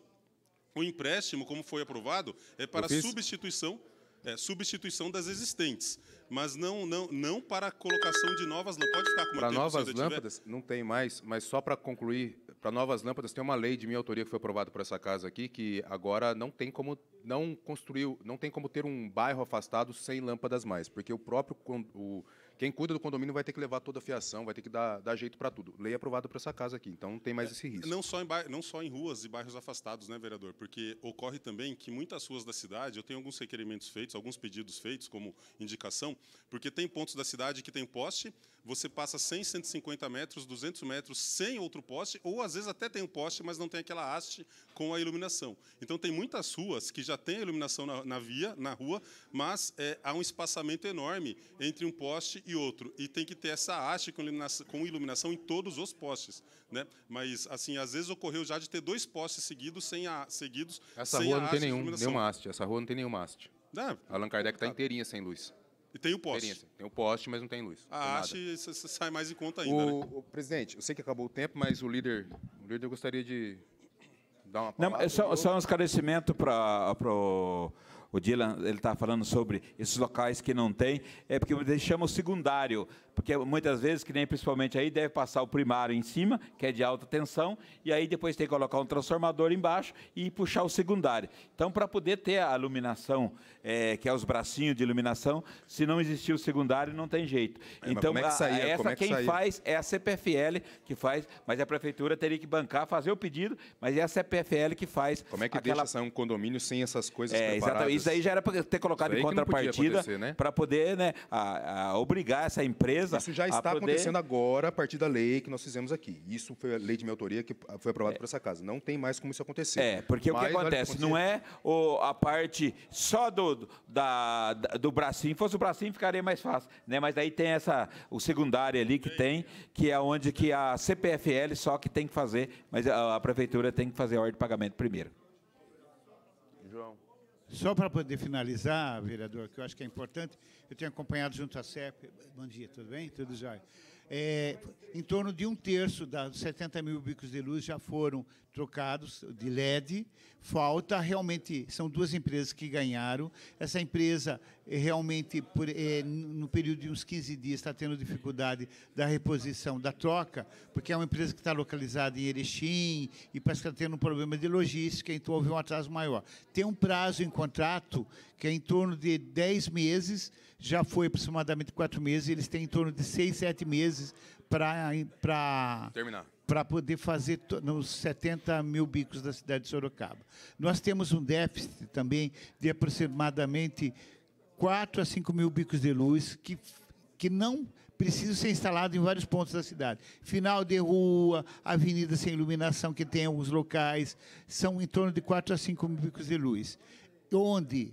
O empréstimo, como foi aprovado, é para substituição é, substituição das existentes, mas não, não, não para a colocação de novas lâmpadas. Pode ficar com Para novas lâmpadas, tiver. não tem mais, mas só para concluir, para novas lâmpadas tem uma lei de minha autoria que foi aprovada por essa casa aqui, que agora não tem como não construir, não tem como ter um bairro afastado sem lâmpadas mais, porque o próprio o, quem cuida do condomínio vai ter que levar toda a fiação, vai ter que dar, dar jeito para tudo. Lei aprovada para essa casa aqui, então não tem mais é, esse risco. Não só, em não só em ruas e bairros afastados, né, vereador? Porque ocorre também que muitas ruas da cidade, eu tenho alguns requerimentos feitos, alguns pedidos feitos como indicação, porque tem pontos da cidade que tem poste, você passa 100, 150 metros, 200 metros sem outro poste, ou às vezes até tem um poste, mas não tem aquela haste com a iluminação. Então, tem muitas ruas que já têm a iluminação na, na via, na rua, mas é, há um espaçamento enorme entre um poste e outro. E tem que ter essa haste com iluminação, com iluminação em todos os postes. Né? Mas, assim, às vezes ocorreu já de ter dois postes seguidos, sem a, seguidos. Essa sem rua não tem nenhum, nenhuma haste. Essa rua não tem nenhuma haste. Ah, Allan Kardec está inteirinha sem luz. E tem o poste. Tem o poste, mas não tem luz. Ah, A haste sai mais em conta ainda. O, né? o, presidente, eu sei que acabou o tempo, mas o líder, o líder gostaria de dar uma palavra. Não, é só, só um esclarecimento para o o Dylan ele está falando sobre esses locais que não tem, é porque deixamos secundário porque muitas vezes, que nem principalmente aí, deve passar o primário em cima, que é de alta tensão, e aí depois tem que colocar um transformador embaixo e puxar o secundário. Então, para poder ter a iluminação, é, que é os bracinhos de iluminação, se não existir o secundário, não tem jeito. É, então, como é que saía? essa como é que quem saía? faz é a CPFL que faz, mas a prefeitura teria que bancar, fazer o pedido, mas é a CPFL que faz. Como é que aquela... deixa sair um condomínio sem essas coisas é, preparadas? Exatamente. Isso aí já era para ter colocado em contrapartida, né? para poder né, a, a obrigar essa empresa empresa. Isso já está poder... acontecendo agora a partir da lei que nós fizemos aqui. Isso foi a lei de minha autoria que foi aprovada é. por essa casa. Não tem mais como isso acontecer. É, porque Mas, o que acontece? não é o, a parte só do, da, do bracinho. Se fosse o bracinho, ficaria mais fácil. Né? Mas aí tem essa, o secundário ali que tem, que é onde que a CPFL só que tem que fazer, mas a, a prefeitura tem que fazer a ordem de pagamento primeiro. Só para poder finalizar, vereador, que eu acho que é importante, eu tenho acompanhado junto à CEP. Bom dia, tudo bem? Tudo jóia. É, em torno de um terço dos 70 mil bicos de luz já foram trocados de LED. Falta realmente, são duas empresas que ganharam. Essa empresa eh, realmente, por, é, no período de uns 15 dias, está tendo dificuldade da reposição, da troca, porque é uma empresa que está localizada em Erechim e parece que está tendo um problema de logística, então houve um atraso maior. Tem um prazo em contrato que é em torno de 10 meses já foi aproximadamente quatro meses, eles têm em torno de seis, sete meses para terminar para poder fazer nos 70 mil bicos da cidade de Sorocaba. Nós temos um déficit também de aproximadamente 4 a 5 mil bicos de luz que, que não precisam ser instalados em vários pontos da cidade. Final de rua, avenida sem iluminação que tem alguns locais, são em torno de 4 a 5 mil bicos de luz. Onde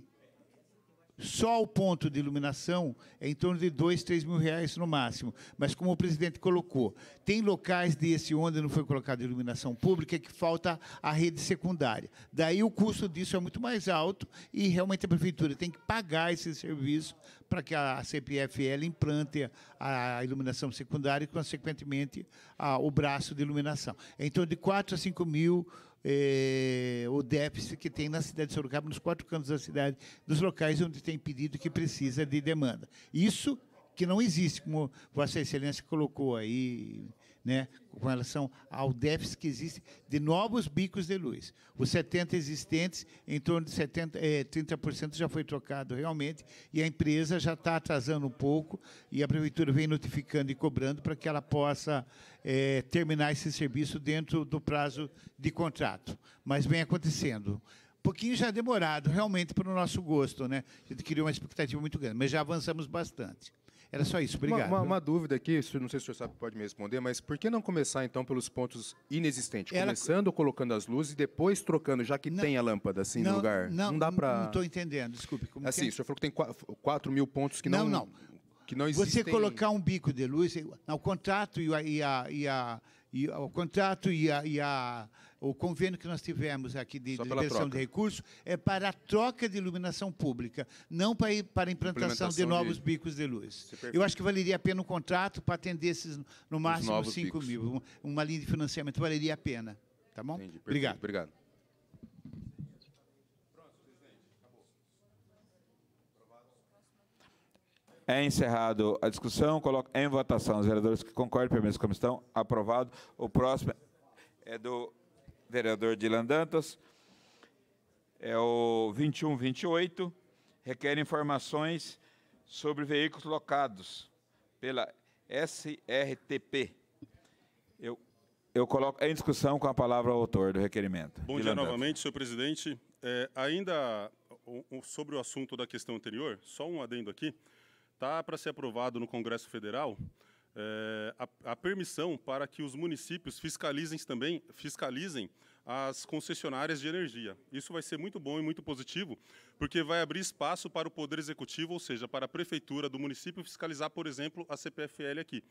só o ponto de iluminação é em torno de dois, três mil reais no máximo. Mas como o presidente colocou, tem locais desse onde não foi colocada iluminação pública que falta a rede secundária. Daí o custo disso é muito mais alto e realmente a prefeitura tem que pagar esse serviço para que a CPFL implante a iluminação secundária e, consequentemente, a, o braço de iluminação. É em torno de quatro a cinco mil eh, o déficit que tem na cidade de Sorocaba, nos quatro cantos da cidade, dos locais onde tem pedido que precisa de demanda. Isso que não existe, como Vossa Excelência colocou aí né, com relação ao déficit que existe de novos bicos de luz. Os 70 existentes, em torno de 70, é, 30% já foi trocado realmente, e a empresa já está atrasando um pouco, e a prefeitura vem notificando e cobrando para que ela possa é, terminar esse serviço dentro do prazo de contrato. Mas vem acontecendo. Um pouquinho já demorado, realmente, para o nosso gosto. Né? A gente criou uma expectativa muito grande, mas já avançamos bastante. Era só isso, obrigado. Uma, uma, uma dúvida aqui, não sei se o senhor sabe, pode me responder, mas por que não começar então pelos pontos inexistentes? Era... Começando colocando as luzes e depois trocando, já que não, tem a lâmpada assim não, no lugar? Não, não dá para. Não estou entendendo, desculpe. Como assim, que... É? o senhor falou que tem 4 mil pontos que não. Não, não. Que não existem... Você colocar um bico de luz, o contrato e, a, e, a, e, a, e o contrato e a, e a o convênio que nós tivemos aqui de direção de recursos é para a troca de iluminação pública, não para, para a implantação, implantação de novos de... bicos de luz. É Eu acho que valeria a pena um contrato para atender esses, no máximo, 5 mil. Uma linha de financiamento valeria a pena. Tá bom? Entendi, obrigado. Obrigado. É encerrado a discussão. Coloco em votação os vereadores que concordam, permaneçam como estão. Aprovado. O próximo é do vereador Dilan Dantas, é o 2128, requer informações sobre veículos locados pela SRTP. Eu, eu coloco em discussão com a palavra o autor do requerimento. Bom Dilan dia Dantas. novamente, senhor presidente. É, ainda sobre o assunto da questão anterior, só um adendo aqui. Está para ser aprovado no Congresso Federal é, a, a, permissão para que os municípios fiscalizem também fiscalizem as concessionárias de energia. Isso vai ser muito bom e muito positivo, porque vai abrir espaço para o poder executivo, ou seja, para a prefeitura do município fiscalizar, por exemplo, a CPFL aqui.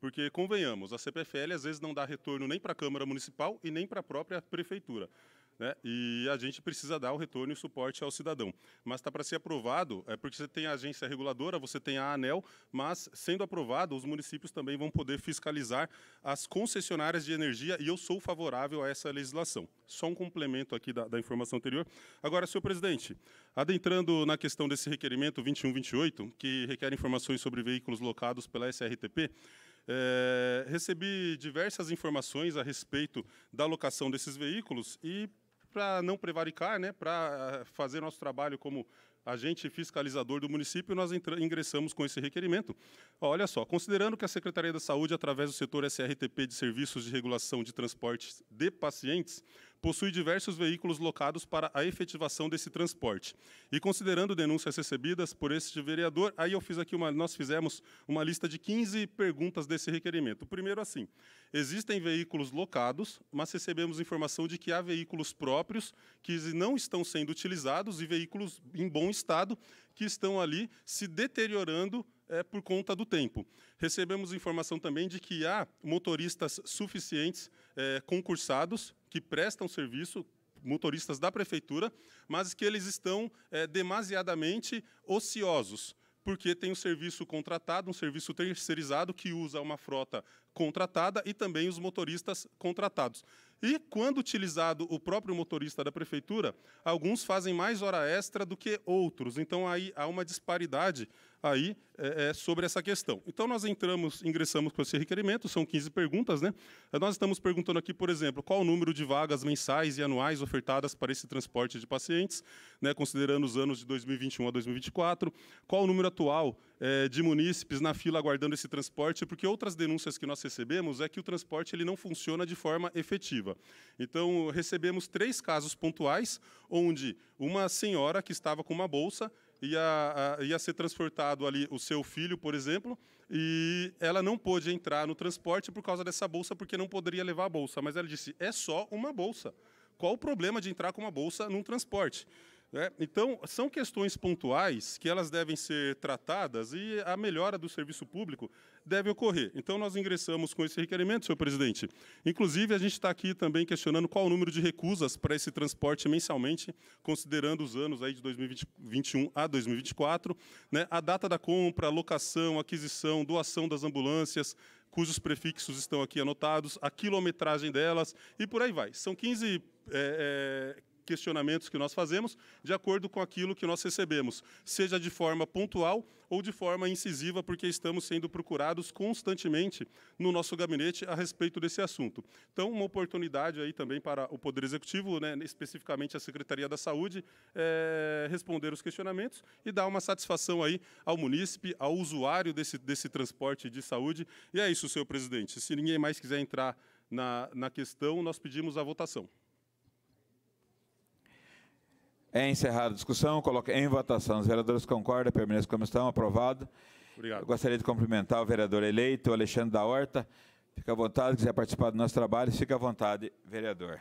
Porque convenhamos, a CPFL às vezes não dá retorno nem para a Câmara Municipal e nem para a própria prefeitura né? E a gente precisa dar o retorno e o suporte ao cidadão. Mas está para ser aprovado, é porque você tem a agência reguladora, você tem a ANEL, mas sendo aprovado, os municípios também vão poder fiscalizar as concessionárias de energia e eu sou favorável a essa legislação. Só um complemento aqui da, da informação anterior. Agora, senhor presidente, adentrando na questão desse requerimento 2128, que requer informações sobre veículos locados pela SRTP, é, eh, recebi diversas informações a respeito da locação desses veículos e para não prevaricar, né, para eh, fazer nosso trabalho como agente fiscalizador do município, nós ingressamos com esse requerimento. Olha só, considerando que a Secretaria da Saúde, através do setor SRTP de Serviços de Regulação de Transportes de Pacientes, possui diversos veículos locados para a efetivação desse transporte. E considerando denúncias recebidas por este vereador, aí eu fiz aqui uma, nós fizemos uma lista de 15 perguntas desse requerimento. O primeiro assim: existem veículos locados, mas recebemos informação de que há veículos próprios que não estão sendo utilizados e veículos em bom estado que estão ali se deteriorando é, por conta do tempo. Recebemos informação também de que há motoristas suficientes é, concursados que prestam serviço, motoristas da prefeitura, mas que eles estão é, demasiadamente ociosos porque tem um serviço contratado, um serviço terceirizado que usa uma frota contratada e também os motoristas contratados. E quando utilizado o próprio motorista da prefeitura, alguns fazem mais hora extra do que outros. Então aí há uma disparidade aí é, é, sobre essa questão. Então nós entramos, ingressamos com esse requerimento, são 15 perguntas, né? É, nós estamos perguntando aqui, por exemplo, qual o número de vagas mensais e anuais ofertadas para esse transporte de pacientes, né, considerando os anos de 2021 a 2024, qual o número atual é, de munícipes na fila aguardando esse transporte, porque outras denúncias que nós recebemos é que o transporte ele não funciona de forma efetiva. Então recebemos três casos pontuais onde uma senhora que estava com uma bolsa ia, ia ser transportado ali o seu filho, por exemplo, e ela não pôde entrar no transporte por causa dessa bolsa, porque não poderia levar a bolsa. Mas ela disse: é só uma bolsa. Qual o problema de entrar com uma bolsa num transporte? Né? Então, são questões pontuais que elas devem ser tratadas e a melhora do serviço público deve ocorrer. Então, nós ingressamos com esse requerimento, senhor presidente. Inclusive, a gente está aqui também questionando qual o número de recusas para esse transporte mensalmente, considerando os anos aí de 2021 a 2024, né? a data da compra, locação, aquisição, doação das ambulâncias, cujos prefixos estão aqui anotados, a quilometragem delas e por aí vai. São 15 é, é, questionamentos que nós fazemos de acordo com aquilo que nós recebemos, seja de forma pontual ou de forma incisiva, porque estamos sendo procurados constantemente no nosso gabinete a respeito desse assunto. Então, uma oportunidade aí também para o Poder Executivo, né, especificamente a Secretaria da Saúde, é, responder os questionamentos e dar uma satisfação aí ao munícipe, ao usuário desse, desse transporte de saúde. E é isso, senhor presidente. Se ninguém mais quiser entrar na, na questão, nós pedimos a votação. É encerrada a discussão, coloca em votação. Os vereadores concordam, permanece como estão, aprovado. Obrigado. Eu gostaria de cumprimentar o vereador eleito, Alexandre da Horta. Fica à vontade, quiser participar do nosso trabalho, fica à vontade, vereador.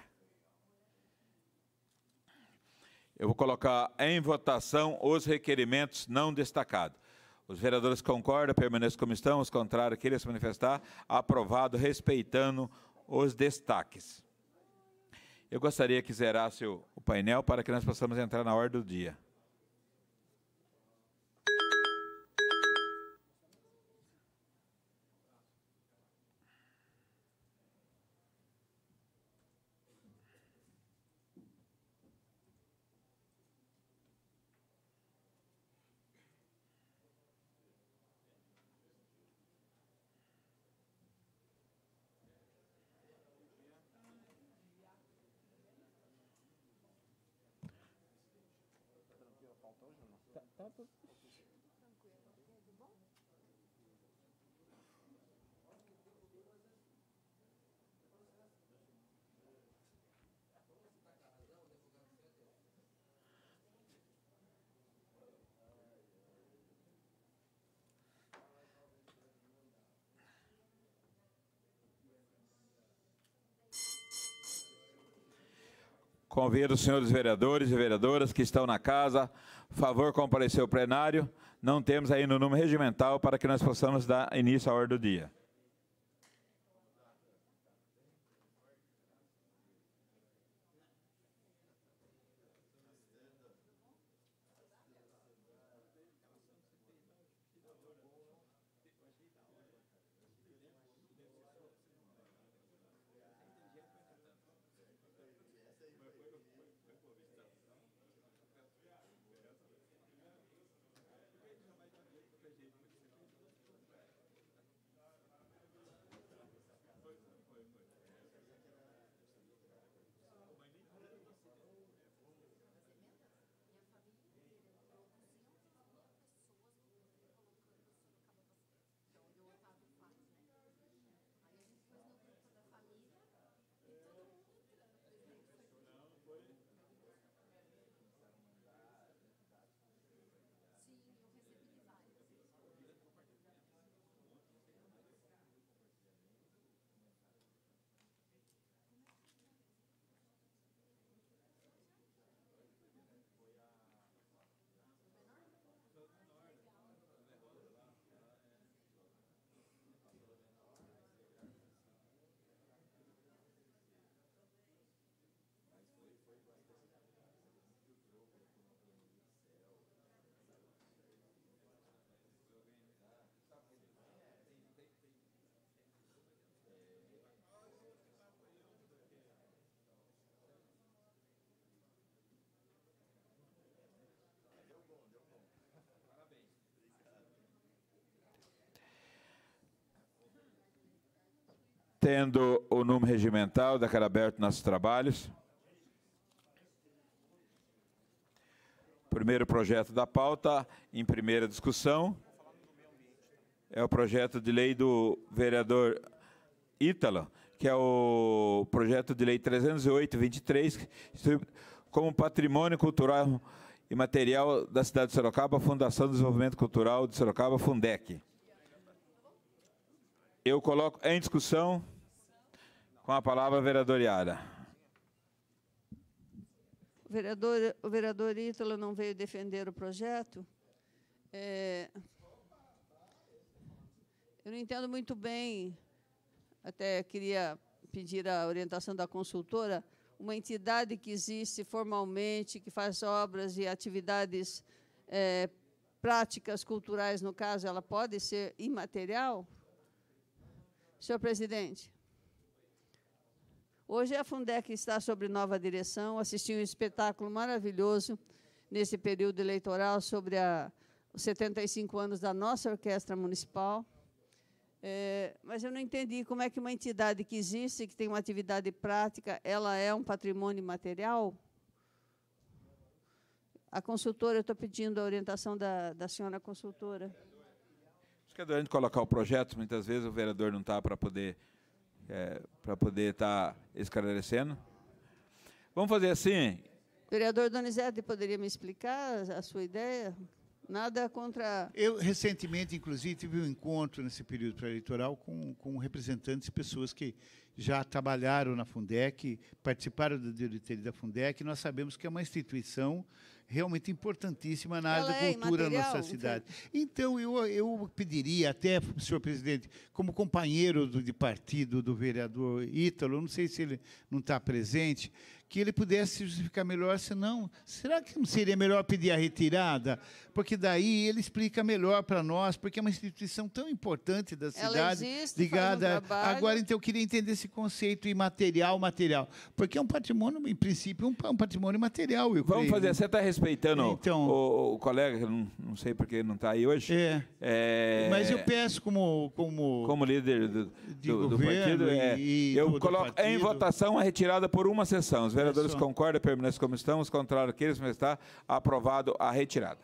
Eu vou colocar em votação os requerimentos não destacados. Os vereadores concordam, permaneçam como estão, os contrários, queiram se manifestar. Aprovado, respeitando os destaques. Eu gostaria que zerasse o painel para que nós possamos entrar na hora do dia. Convido os senhores vereadores e vereadoras que estão na casa, favor comparecer ao plenário. Não temos ainda o número regimental para que nós possamos dar início à ordem do dia. tendo o número regimental, daquela aberto nossos trabalhos. Primeiro projeto da pauta, em primeira discussão, é o projeto de lei do vereador Ítalo, que é o projeto de lei 308-23, como patrimônio cultural e material da cidade de Sorocaba, Fundação de Desenvolvimento Cultural de Sorocaba, Fundec. Eu coloco em discussão com a palavra a vereadora O vereador, o vereador Ítalo não veio defender o projeto. É, eu não entendo muito bem, até queria pedir a orientação da consultora, uma entidade que existe formalmente, que faz obras e atividades é, práticas culturais, no caso, ela pode ser imaterial? Senhor presidente, hoje a Fundec está sobre nova direção, assisti um espetáculo maravilhoso nesse período eleitoral sobre a, os 75 anos da nossa orquestra municipal. É, mas eu não entendi como é que uma entidade que existe, que tem uma atividade prática, ela é um patrimônio material? A consultora, eu estou pedindo a orientação da, da senhora consultora que durante colocar o projeto, muitas vezes o vereador não está para poder é, para poder estar tá esclarecendo. Vamos fazer assim. Vereador Donizete, poderia me explicar a sua ideia? Nada contra. Eu, recentemente, inclusive, tive um encontro nesse período pré-eleitoral com, com representantes, pessoas que já trabalharam na Fundec, participaram da diretoria da Fundec, nós sabemos que é uma instituição realmente importantíssima na área Ela da é cultura é, da nossa então. cidade. Então, eu, eu pediria até, senhor presidente, como companheiro do, de partido do vereador Ítalo, não sei se ele não está presente, que ele pudesse justificar melhor, senão, será que não seria melhor pedir a retirada? Porque daí ele explica melhor para nós, porque é uma instituição tão importante da cidade, existe, ligada... Um agora, então, eu queria entender se esse conceito imaterial, material. Porque é um patrimônio, em princípio, um, um patrimônio material. Vamos creio. fazer, você está respeitando então, o, o colega, não, não sei porque não está aí hoje. É, é, mas eu peço como... Como, como líder do, do, do partido, é, eu coloco partido. em votação a retirada por uma sessão. Os vereadores concordam, permanecem como estão, os contrários, aqueles, mas está aprovado a retirada.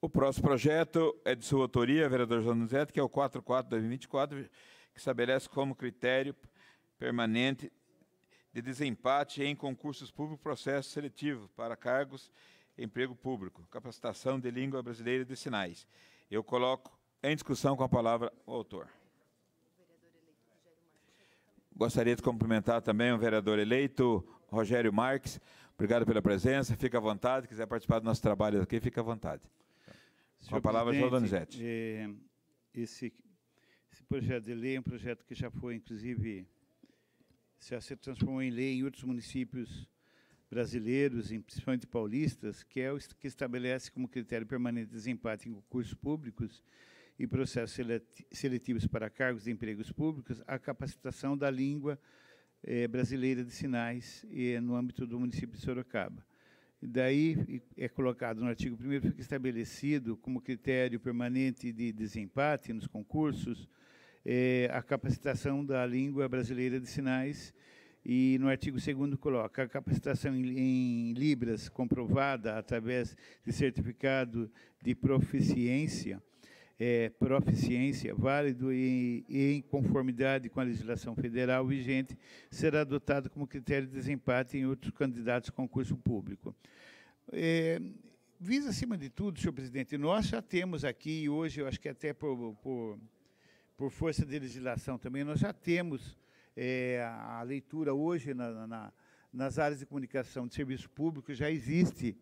O próximo projeto é de sua autoria, vereador João Nuzetti, que é o 44-2024, que estabelece como critério permanente de desempate em concursos públicos processo seletivo para cargos emprego público, capacitação de língua brasileira de sinais. Eu coloco em discussão com a palavra o autor. Gostaria de cumprimentar também o vereador eleito Rogério Marques. Obrigado pela presença. Fica à vontade. Se quiser participar do nosso trabalho aqui, fica à vontade. Com a palavra, João Donizete. É, esse, esse projeto de lei é um projeto que já foi, inclusive, já se transformou em lei em outros municípios brasileiros, principalmente paulistas, que é o que estabelece como critério permanente de desempate em concursos públicos e processos seletivos para cargos de empregos públicos a capacitação da língua eh, brasileira de sinais e eh, no âmbito do município de Sorocaba. Daí é colocado no artigo 1 fica estabelecido como critério permanente de desempate nos concursos é, a capacitação da língua brasileira de sinais e no artigo 2 coloca a capacitação em, em libras comprovada através de certificado de proficiência é, proficiência válido e, em conformidade com a legislação federal vigente, será adotado como critério de desempate em outros candidatos a concurso público. É, visa, acima de tudo, senhor presidente, nós já temos aqui, hoje, eu acho que até por, por, por força de legislação também, nós já temos é, a leitura hoje na, na, nas áreas de comunicação de serviço público, já existe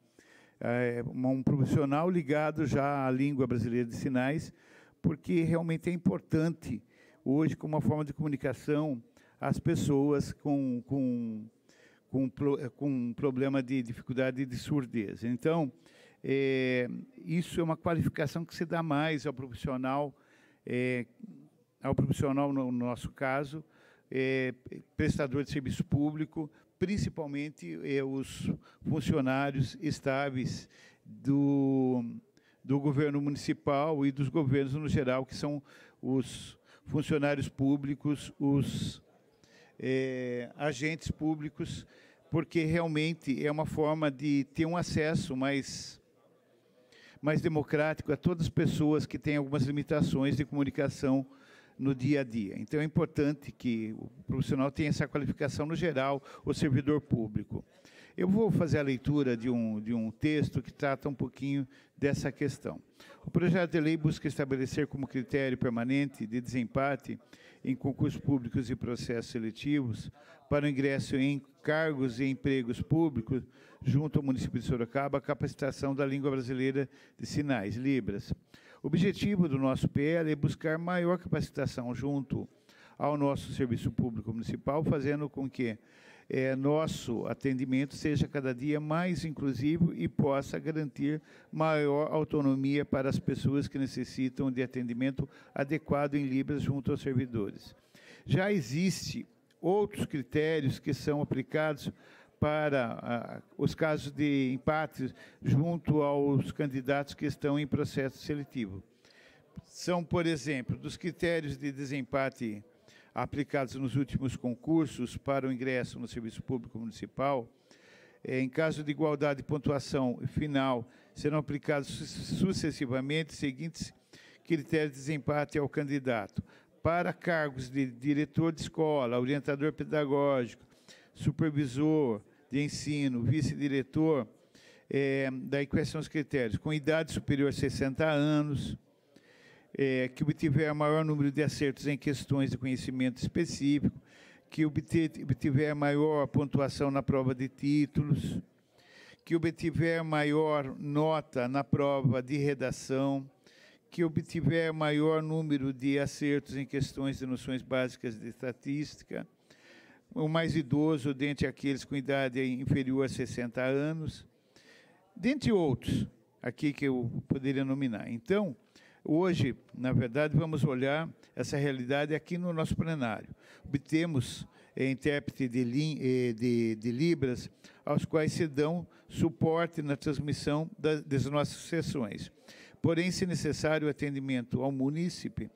é, um profissional ligado já à língua brasileira de sinais, porque realmente é importante hoje, como uma forma de comunicação, as pessoas com, com, com, com um problema de dificuldade de surdez. Então, é, isso é uma qualificação que se dá mais ao profissional, é, ao profissional, no nosso caso, é, prestador de serviço público, principalmente é os funcionários estáveis do, do governo municipal e dos governos no geral, que são os funcionários públicos, os eh, agentes públicos, porque realmente é uma forma de ter um acesso mais, mais democrático a todas as pessoas que têm algumas limitações de comunicação no dia a dia. Então é importante que o profissional tenha essa qualificação no geral, o servidor público. Eu vou fazer a leitura de um, de um texto que trata um pouquinho dessa questão. O projeto de lei busca estabelecer como critério permanente de desempate em concursos públicos e processos seletivos para o ingresso em cargos e empregos públicos junto ao município de Sorocaba a capacitação da língua brasileira de sinais, Libras. O objetivo do nosso PL é buscar maior capacitação junto ao nosso serviço público municipal, fazendo com que é, nosso atendimento seja cada dia mais inclusivo e possa garantir maior autonomia para as pessoas que necessitam de atendimento adequado em Libras junto aos servidores. Já existe outros critérios que são aplicados para ah, os casos de empate junto aos candidatos que estão em processo seletivo. São, por exemplo, dos critérios de desempate aplicados nos últimos concursos para o ingresso no serviço público municipal, é, em caso de igualdade de pontuação final, serão aplicados sucessivamente os seguintes critérios de desempate ao candidato. Para cargos de diretor de escola, orientador pedagógico, supervisor de ensino, vice-diretor, é, daí quais são os critérios? Com idade superior a 60 anos, é, que obtiver maior número de acertos em questões de conhecimento específico, que obtiver maior pontuação na prova de títulos, que obtiver maior nota na prova de redação, que obtiver maior número de acertos em questões de noções básicas de estatística, o mais idoso dentre aqueles com idade inferior a 60 anos, dentre outros aqui que eu poderia nominar. Então, hoje, na verdade, vamos olhar essa realidade aqui no nosso plenário. Obtemos é, intérprete de, eh, de, de, Libras, aos quais se dão suporte na transmissão das, das nossas sessões. Porém, se necessário o atendimento ao munícipe,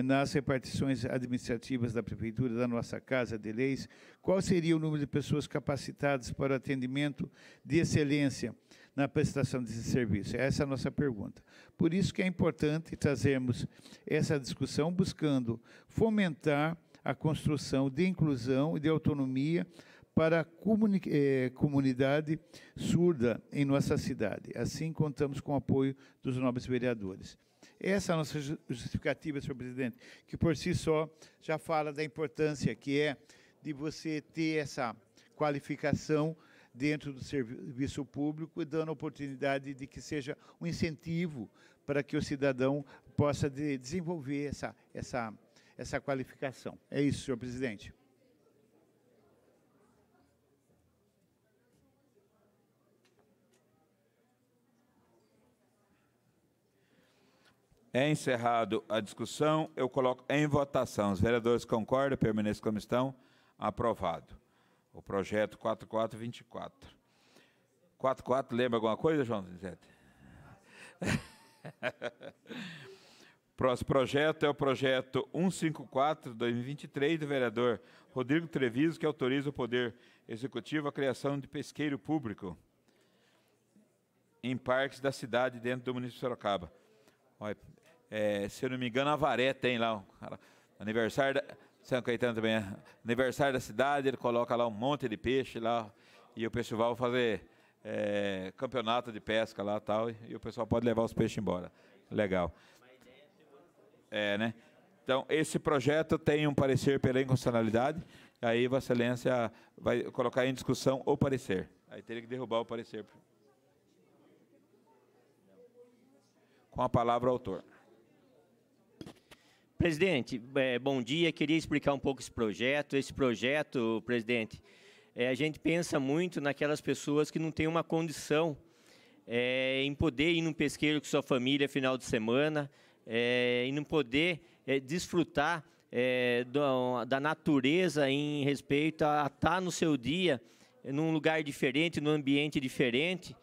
nas repartições administrativas da Prefeitura, da nossa Casa de Leis, qual seria o número de pessoas capacitadas para o atendimento de excelência na prestação desse serviço? Essa é a nossa pergunta. Por isso que é importante trazermos essa discussão buscando fomentar a construção de inclusão e de autonomia para a comuni eh, comunidade surda em nossa cidade. Assim, contamos com o apoio dos nobres vereadores. Essa é a nossa justificativa, senhor presidente, que por si só já fala da importância que é de você ter essa qualificação dentro do serviço público e dando a oportunidade de que seja um incentivo para que o cidadão possa de desenvolver essa, essa, essa qualificação. É isso, senhor presidente. É encerrado a discussão, eu coloco em votação. Os vereadores concordam, permaneçam como estão. Aprovado. O projeto 4424. 44, lembra alguma coisa, João Zizete? Próximo projeto é o projeto 154-2023 do vereador Rodrigo Treviso, que autoriza o Poder Executivo a criação de pesqueiro público em parques da cidade dentro do município de Sorocaba. Olha, é, se eu não me engano, a Varé tem lá. Aniversário da. São Caetano também. aniversário da cidade, ele coloca lá um monte de peixe lá. E o pessoal vai fazer é, campeonato de pesca lá tal. E, e o pessoal pode levar os peixes embora. Legal. É, né? Então, esse projeto tem um parecer pela inconstitucionalidade. Aí, Vossa Excelência vai colocar em discussão o parecer. Aí teria que derrubar o parecer. Com a palavra autor. Presidente, é, bom dia. Queria explicar um pouco esse projeto. Esse projeto, presidente, é, a gente pensa muito naquelas pessoas que não têm uma condição é, em poder ir num pesqueiro com sua família final de semana, é, e não poder é, desfrutar é, do, da natureza em respeito a, a estar no seu dia num lugar diferente, num ambiente diferente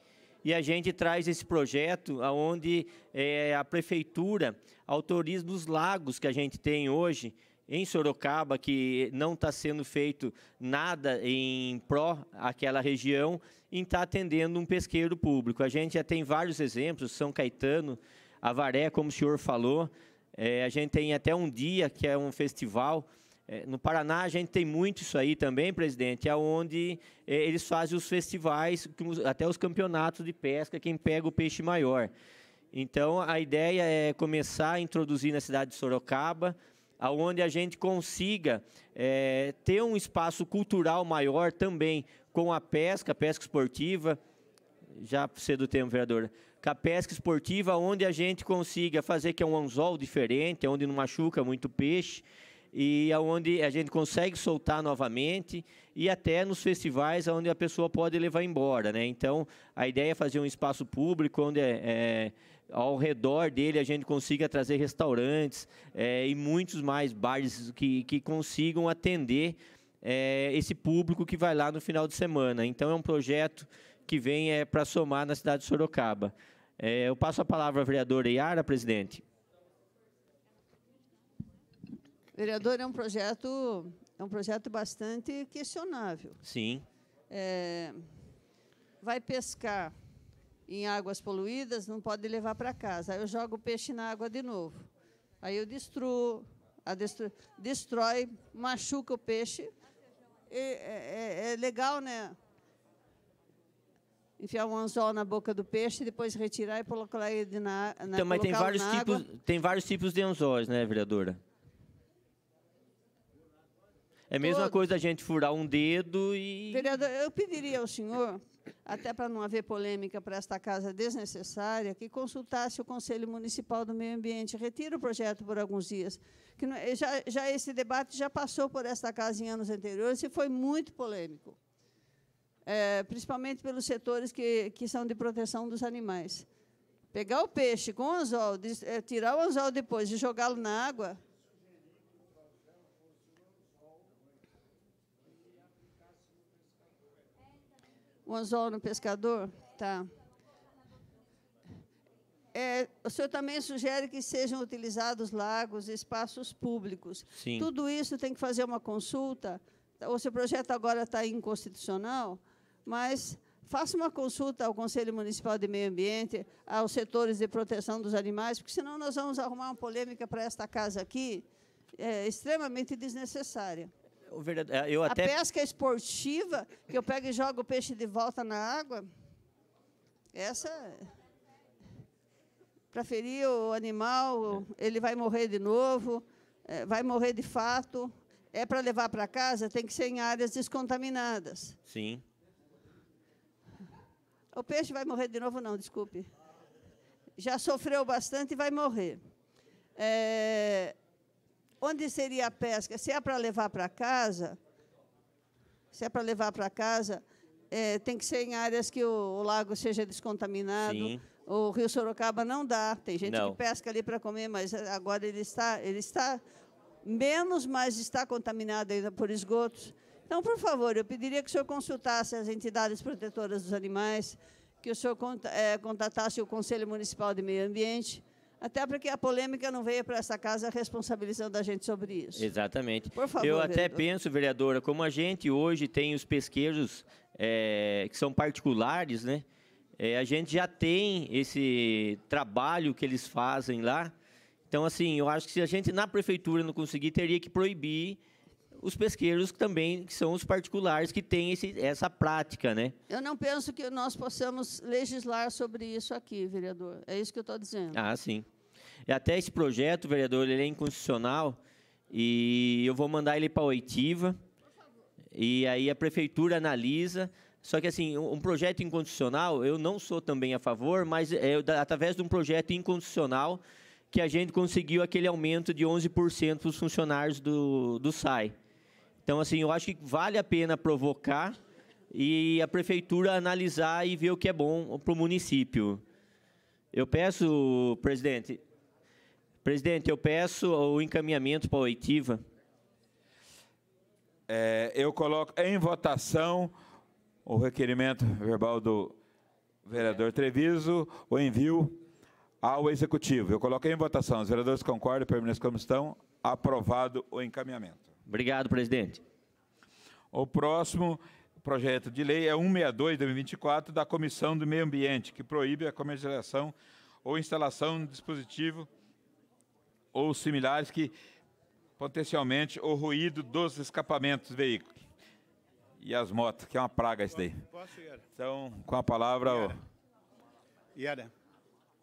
e a gente traz esse projeto onde é, a prefeitura autoriza os lagos que a gente tem hoje em Sorocaba, que não está sendo feito nada em pró aquela região, em estar tá atendendo um pesqueiro público. A gente já tem vários exemplos, São Caetano, Avaré, como o senhor falou, é, a gente tem até um dia que é um festival é, no Paraná a gente tem muito isso aí também, presidente, aonde é, é eles fazem os festivais, até os campeonatos de pesca, quem pega o peixe maior. Então a ideia é começar a introduzir na cidade de Sorocaba, aonde a gente consiga é, ter um espaço cultural maior também com a pesca, pesca esportiva, já cedo do tempo, vereadora, com a pesca esportiva, onde a gente consiga fazer que é um anzol diferente, onde não machuca muito peixe, e aonde a gente consegue soltar novamente e até nos festivais onde a pessoa pode levar embora, né? Então a ideia é fazer um espaço público onde é, é, ao redor dele a gente consiga trazer restaurantes é, e muitos mais bares que, que consigam atender é, esse público que vai lá no final de semana. Então é um projeto que vem é para somar na cidade de Sorocaba. É, eu passo a palavra à vereadora Iara, presidente. Vereador, é um projeto, é um projeto bastante questionável. Sim. É, vai pescar em águas poluídas, não pode levar para casa. Aí eu jogo o peixe na água de novo. Aí eu destruo, destru, destrói, machuca o peixe. É, é, é legal, né? enfiar um anzol na boca do peixe, depois retirar e colocar ele na, na então, mas tem vários tipos, água. tem vários tipos de anzóis, né, vereadora? É a mesma coisa a gente furar um dedo e. Vereador, eu pediria ao senhor, até para não haver polêmica para esta casa desnecessária, que consultasse o Conselho Municipal do Meio Ambiente. retire o projeto por alguns dias. Que não, é, já, já esse debate já passou por esta casa em anos anteriores e foi muito polêmico. É, principalmente pelos setores que, que são de proteção dos animais. Pegar o peixe com o anzol, é, tirar o anzol depois e jogá-lo na água, o anzol no pescador? Tá. É, o senhor também sugere que sejam utilizados lagos, espaços públicos. Sim. Tudo isso tem que fazer uma consulta. O seu projeto agora está inconstitucional, mas faça uma consulta ao Conselho Municipal de Meio Ambiente, aos setores de proteção dos animais, porque senão nós vamos arrumar uma polêmica para esta casa aqui é, extremamente desnecessária. É, eu até... A pesca esportiva, que eu pego e jogo o peixe de volta na água, essa. Para ferir o animal, ele vai morrer de novo, é, vai morrer de fato. É para levar para casa, tem que ser em áreas descontaminadas. Sim. O peixe vai morrer de novo, não, desculpe. Já sofreu bastante e vai morrer. É, Onde seria a pesca? Se é para levar para casa, se é para levar para casa, é, tem que ser em áreas que o, o lago seja descontaminado. Sim. O Rio Sorocaba não dá. Tem gente não. que pesca ali para comer, mas agora ele está, ele está menos, mas está contaminado ainda por esgotos. Então, por favor, eu pediria que o senhor consultasse as entidades protetoras dos animais, que o senhor é, contatasse o Conselho Municipal de Meio Ambiente, até porque a polêmica não veio para essa casa responsabilizando a gente sobre isso. Exatamente. Por favor. Eu até vereador. penso, vereadora, como a gente hoje tem os pesqueiros é, que são particulares, né? É, a gente já tem esse trabalho que eles fazem lá. Então, assim, eu acho que se a gente na prefeitura não conseguir, teria que proibir os pesqueiros também, que são os particulares que têm esse, essa prática, né? Eu não penso que nós possamos legislar sobre isso aqui, vereador. É isso que eu estou dizendo. Ah, sim. até esse projeto, vereador, ele é inconstitucional e eu vou mandar ele para a oitiva. E aí a prefeitura analisa. Só que, assim, um projeto inconstitucional, eu não sou também a favor, mas é através de um projeto inconstitucional que a gente conseguiu aquele aumento de 11% dos funcionários do, do SAI. Então, assim, eu acho que vale a pena provocar e a prefeitura analisar e ver o que é bom para o município. Eu peço, presidente, presidente, eu peço o encaminhamento para a oitiva. É, eu coloco em votação o requerimento verbal do vereador Treviso, o envio ao executivo. Eu coloquei em votação. Os vereadores concordam, permaneçam como estão. Aprovado o encaminhamento. Obrigado, presidente. O próximo projeto de lei é 162-2024 da Comissão do Meio Ambiente, que proíbe a comercialização ou instalação de dispositivo ou similares que potencialmente o ruído dos escapamentos dos veículos e as motos, que é uma praga isso daí. Então, com a palavra... Iara, Iara.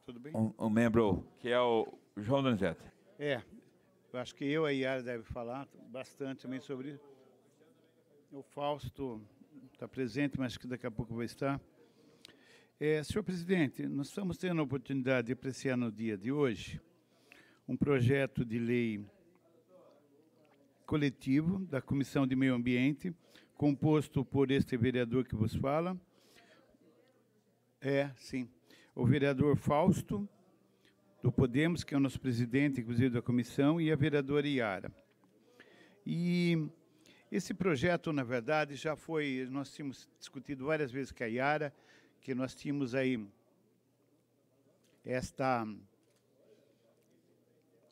tudo bem? O um, um membro que é o João Donizete. É, eu acho que eu e a Yara deve falar bastante também sobre isso. O Fausto está presente, mas acho que daqui a pouco vai estar. É, senhor presidente, nós estamos tendo a oportunidade de apreciar no dia de hoje um projeto de lei coletivo da Comissão de Meio Ambiente, composto por este vereador que vos fala. É, sim. O vereador Fausto, do Podemos, que é o nosso presidente, inclusive, da comissão, e a vereadora Iara. E esse projeto, na verdade, já foi, nós tínhamos discutido várias vezes com a Iara, que nós tínhamos aí esta,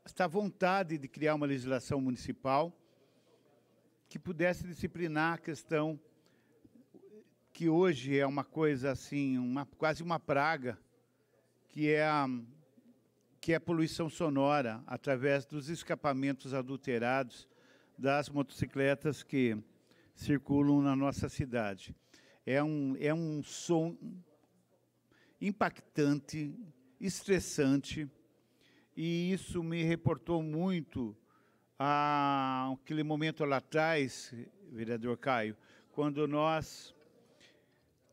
esta vontade de criar uma legislação municipal que pudesse disciplinar a questão que hoje é uma coisa assim, uma, quase uma praga, que é a que é a poluição sonora através dos escapamentos adulterados das motocicletas que circulam na nossa cidade. É um, é um som impactante, estressante, e isso me reportou muito a aquele momento lá atrás, vereador Caio, quando nós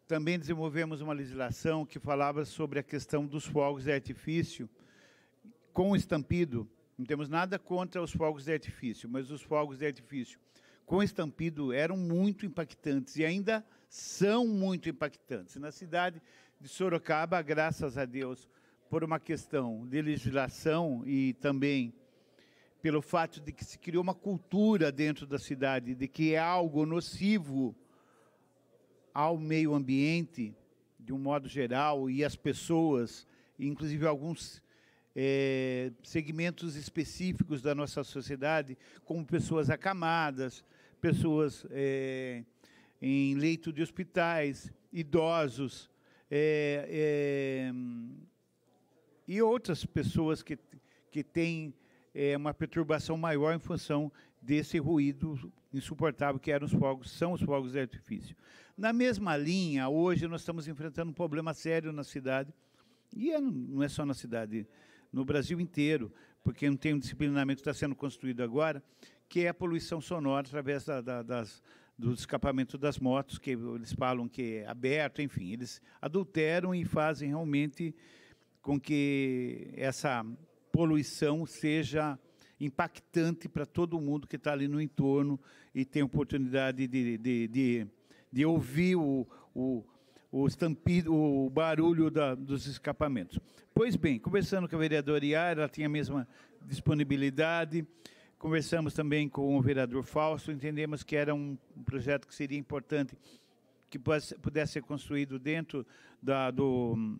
também desenvolvemos uma legislação que falava sobre a questão dos fogos de artifício, com estampido, não temos nada contra os fogos de artifício, mas os fogos de artifício com estampido eram muito impactantes e ainda são muito impactantes. Na cidade de Sorocaba, graças a Deus, por uma questão de legislação e também pelo fato de que se criou uma cultura dentro da cidade de que é algo nocivo ao meio ambiente, de um modo geral, e às pessoas, inclusive alguns é, segmentos específicos da nossa sociedade, como pessoas acamadas, pessoas é, em leito de hospitais, idosos é, é e outras pessoas que, que têm é, uma perturbação maior em função desse ruído insuportável que eram os fogos, são os fogos de artifício. Na mesma linha, hoje nós estamos enfrentando um problema sério na cidade, e é, não é só na cidade, no Brasil inteiro, porque não tem um disciplinamento que está sendo construído agora, que é a poluição sonora através da, da, das, do escapamento das motos, que eles falam que é aberto, enfim, eles adulteram e fazem realmente com que essa poluição seja impactante para todo mundo que está ali no entorno e tem oportunidade de, de, de, de ouvir o, o, o, estampido, o barulho da, dos escapamentos. Pois bem, conversando com a vereadora Iara, ela tinha a mesma disponibilidade. Conversamos também com o vereador Fausto, entendemos que era um projeto que seria importante que pudesse ser construído dentro da, do,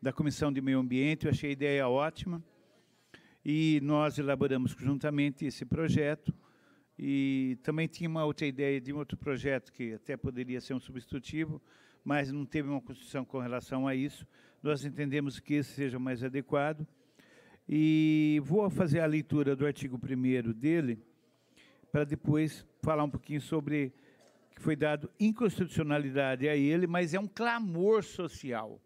da Comissão de Meio Ambiente. Eu achei a ideia ótima. E nós elaboramos juntamente esse projeto. E também tinha uma outra ideia de um outro projeto que até poderia ser um substitutivo, mas não teve uma constituição com relação a isso. Nós entendemos que esse seja mais adequado. E vou fazer a leitura do artigo 1 dele, para depois falar um pouquinho sobre que foi dado inconstitucionalidade a ele, mas é um clamor social.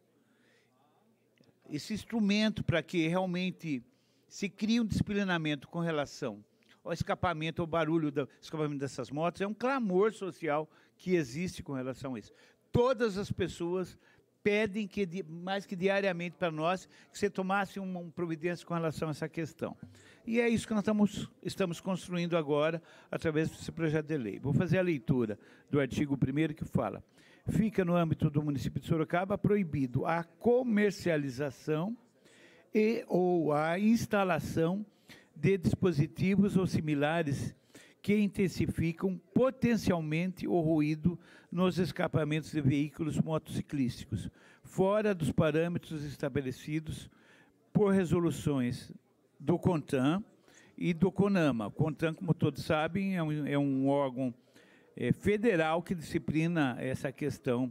Esse instrumento para que realmente se crie um disciplinamento com relação ao escapamento, ao barulho do escapamento dessas motos, é um clamor social que existe com relação a isso todas as pessoas pedem que mais que diariamente para nós que você tomasse uma providência com relação a essa questão. E é isso que nós estamos, estamos construindo agora através desse projeto de lei. Vou fazer a leitura do artigo 1 que fala: fica no âmbito do município de Sorocaba proibido a comercialização e ou a instalação de dispositivos ou similares que intensificam potencialmente o ruído nos escapamentos de veículos motociclísticos, fora dos parâmetros estabelecidos por resoluções do Contam e do CONAMA. O CONTAM, como todos sabem, é um, é um órgão é, federal que disciplina essa questão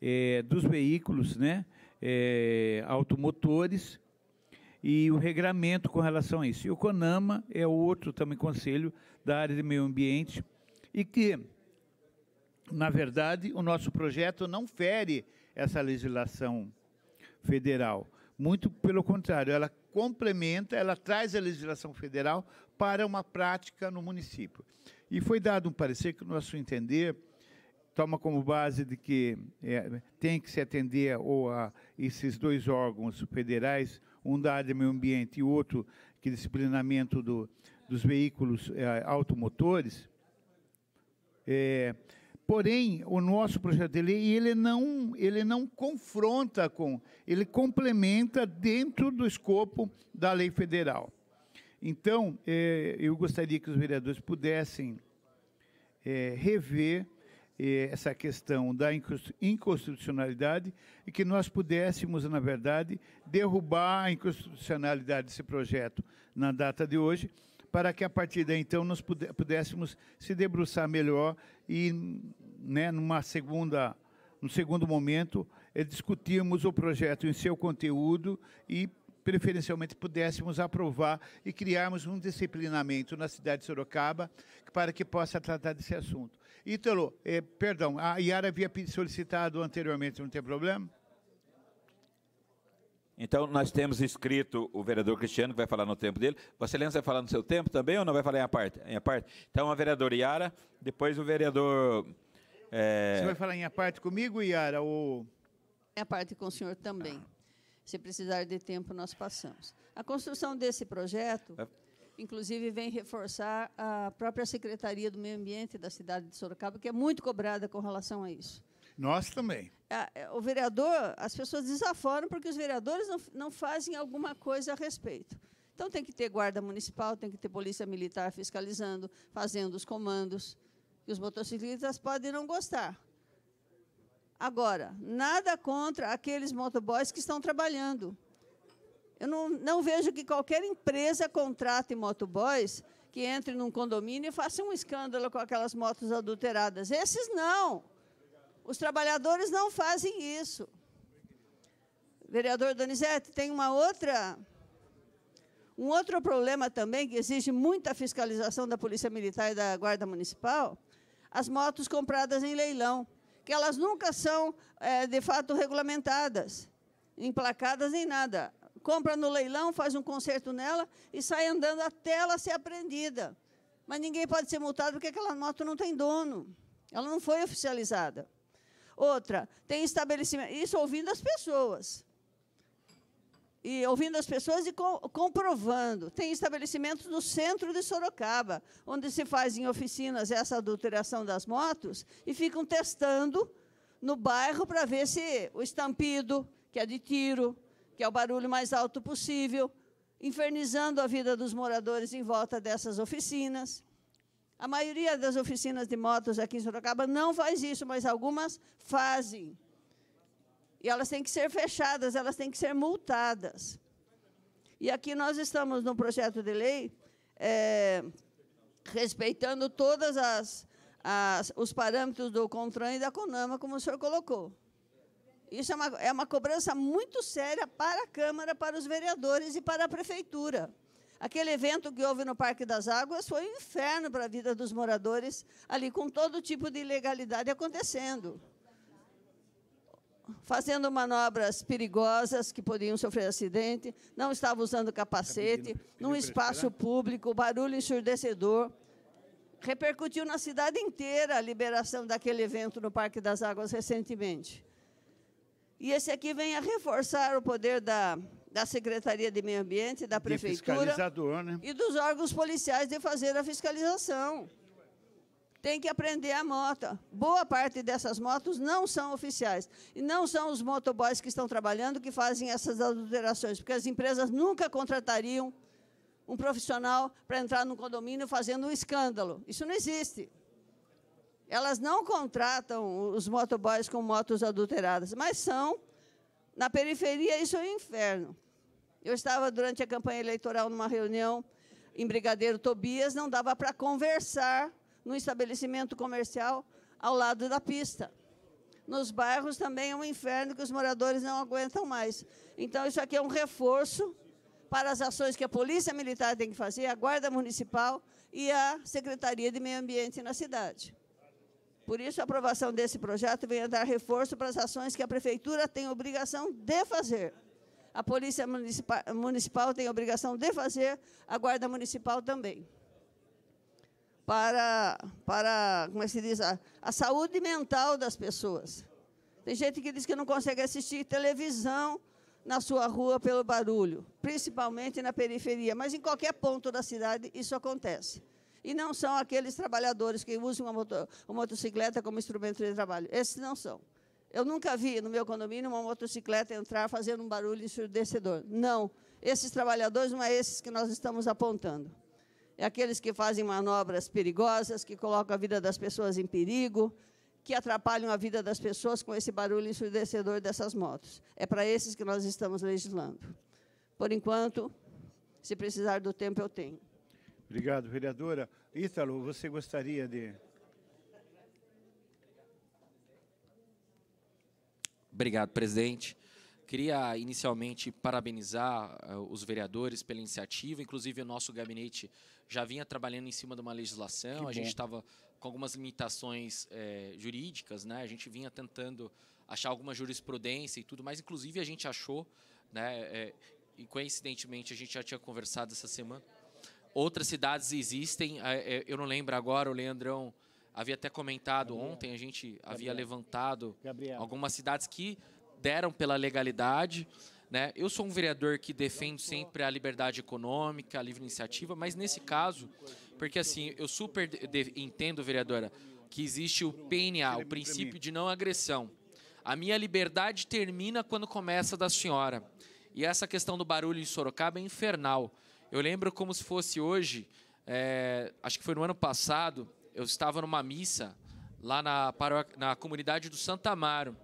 é, dos veículos né, é, automotores e o regramento com relação a isso. E o CONAMA é outro também conselho da área de meio ambiente e que, na verdade, o nosso projeto não fere essa legislação federal. Muito pelo contrário, ela complementa, ela traz a legislação federal para uma prática no município. E foi dado um parecer que, no nosso entender, toma como base de que é, tem que se atender ou a esses dois órgãos federais, um da área de meio ambiente e outro que disciplinamento do, dos veículos é, automotores. É, porém, o nosso projeto de lei ele não, ele não confronta com, ele complementa dentro do escopo da lei federal. Então, é, eu gostaria que os vereadores pudessem rever essa questão da inconstitucionalidade e que nós pudéssemos, na verdade, derrubar a inconstitucionalidade desse projeto na data de hoje para que a partir daí então nós pudéssemos se debruçar melhor e, né, numa segunda, num segundo momento, é, discutirmos o projeto em seu conteúdo e preferencialmente pudéssemos aprovar e criarmos um disciplinamento na cidade de Sorocaba para que possa tratar desse assunto. Ítalo, eh, perdão, a Yara havia solicitado anteriormente, não tem problema? Então, nós temos escrito, o vereador Cristiano, que vai falar no tempo dele. Vossa Excelência vai falar no seu tempo também ou não vai falar em parte? Em parte? Então, a vereadora Yara, depois o vereador. É... Você vai falar em parte comigo, Yara? Ou... Em parte com o senhor também. Se precisar de tempo, nós passamos. A construção desse projeto, é. inclusive, vem reforçar a própria Secretaria do Meio Ambiente da cidade de Sorocaba, que é muito cobrada com relação a isso. Nós também. É, é, o vereador, as pessoas desaforam porque os vereadores não, não fazem alguma coisa a respeito. Então tem que ter guarda municipal, tem que ter polícia militar fiscalizando, fazendo os comandos. E os motociclistas podem não gostar. Agora, nada contra aqueles motoboys que estão trabalhando. Eu não, não vejo que qualquer empresa contrate motoboys que entre num condomínio e faça um escândalo com aquelas motos adulteradas. Esses não. Os trabalhadores não fazem isso. Vereador Donizete, tem uma outra um outro problema também que exige muita fiscalização da Polícia Militar e da Guarda Municipal, as motos compradas em leilão, que elas nunca são, é, de fato, regulamentadas, emplacadas nem nada. Compra no leilão, faz um conserto nela e sai andando até ela ser apreendida. Mas ninguém pode ser multado porque aquela moto não tem dono. Ela não foi oficializada. Outra, tem estabelecimento. Isso ouvindo as pessoas. E ouvindo as pessoas e comprovando. Tem estabelecimentos no centro de Sorocaba, onde se faz em oficinas essa adulteração das motos e ficam testando no bairro para ver se o estampido, que é de tiro, que é o barulho mais alto possível, infernizando a vida dos moradores em volta dessas oficinas. A maioria das oficinas de motos aqui em Sorocaba não faz isso, mas algumas fazem. E elas têm que ser fechadas, elas têm que ser multadas. E aqui nós estamos no projeto de lei é, respeitando todos as, as, os parâmetros do CONTRAN e da CONAMA, como o senhor colocou. Isso é uma, é uma cobrança muito séria para a Câmara, para os vereadores e para a Prefeitura. Aquele evento que houve no Parque das Águas foi um inferno para a vida dos moradores ali, com todo tipo de ilegalidade acontecendo. Fazendo manobras perigosas que podiam sofrer acidente, não estava usando capacete, tá num espaço público, barulho ensurdecedor. Repercutiu na cidade inteira a liberação daquele evento no Parque das Águas recentemente. E esse aqui vem a reforçar o poder da da Secretaria de Meio Ambiente, da Prefeitura né? e dos órgãos policiais de fazer a fiscalização. Tem que aprender a moto. Boa parte dessas motos não são oficiais. E não são os motoboys que estão trabalhando que fazem essas adulterações, porque as empresas nunca contratariam um profissional para entrar num condomínio fazendo um escândalo. Isso não existe. Elas não contratam os motoboys com motos adulteradas, mas são na periferia, isso é um inferno. Eu estava, durante a campanha eleitoral, numa reunião em Brigadeiro Tobias, não dava para conversar no estabelecimento comercial ao lado da pista. Nos bairros também é um inferno que os moradores não aguentam mais. Então, isso aqui é um reforço para as ações que a Polícia Militar tem que fazer, a Guarda Municipal e a Secretaria de Meio Ambiente na cidade. Por isso, a aprovação desse projeto vem a dar reforço para as ações que a Prefeitura tem obrigação de fazer. A Polícia Municipal, Municipal tem obrigação de fazer, a Guarda Municipal também. Para, para como é que se diz, a, a saúde mental das pessoas. Tem gente que diz que não consegue assistir televisão na sua rua pelo barulho, principalmente na periferia, mas em qualquer ponto da cidade isso acontece. E não são aqueles trabalhadores que usam uma, moto, uma motocicleta como instrumento de trabalho. Esses não são. Eu nunca vi no meu condomínio uma motocicleta entrar fazendo um barulho ensurdecedor. Não. Esses trabalhadores não é esses que nós estamos apontando. É aqueles que fazem manobras perigosas, que colocam a vida das pessoas em perigo, que atrapalham a vida das pessoas com esse barulho ensurdecedor dessas motos. É para esses que nós estamos legislando. Por enquanto, se precisar do tempo, eu tenho. Obrigado, vereadora. Ítalo, você gostaria de... Obrigado, presidente. Queria inicialmente parabenizar eh, os vereadores pela iniciativa, inclusive o nosso gabinete já vinha trabalhando em cima de uma legislação, a gente estava com algumas limitações é, jurídicas, né? a gente vinha tentando achar alguma jurisprudência e tudo, mas inclusive a gente achou, né, é, e coincidentemente a gente já tinha conversado essa semana. Outras cidades existem, é, é, eu não lembro agora, o Leandrão havia até comentado Gabriel. ontem, a gente Gabriel. havia levantado Gabriel. algumas cidades que deram pela legalidade. Né? Eu sou um vereador que defendo sempre a liberdade econômica, a livre iniciativa, mas nesse caso, porque assim, eu super entendo, vereadora, que existe o PNA, o princípio de não agressão. A minha liberdade termina quando começa da senhora. E essa questão do barulho em Sorocaba é infernal. Eu lembro como se fosse hoje, é, acho que foi no ano passado, eu estava numa missa lá na, na comunidade do Santa Amaro.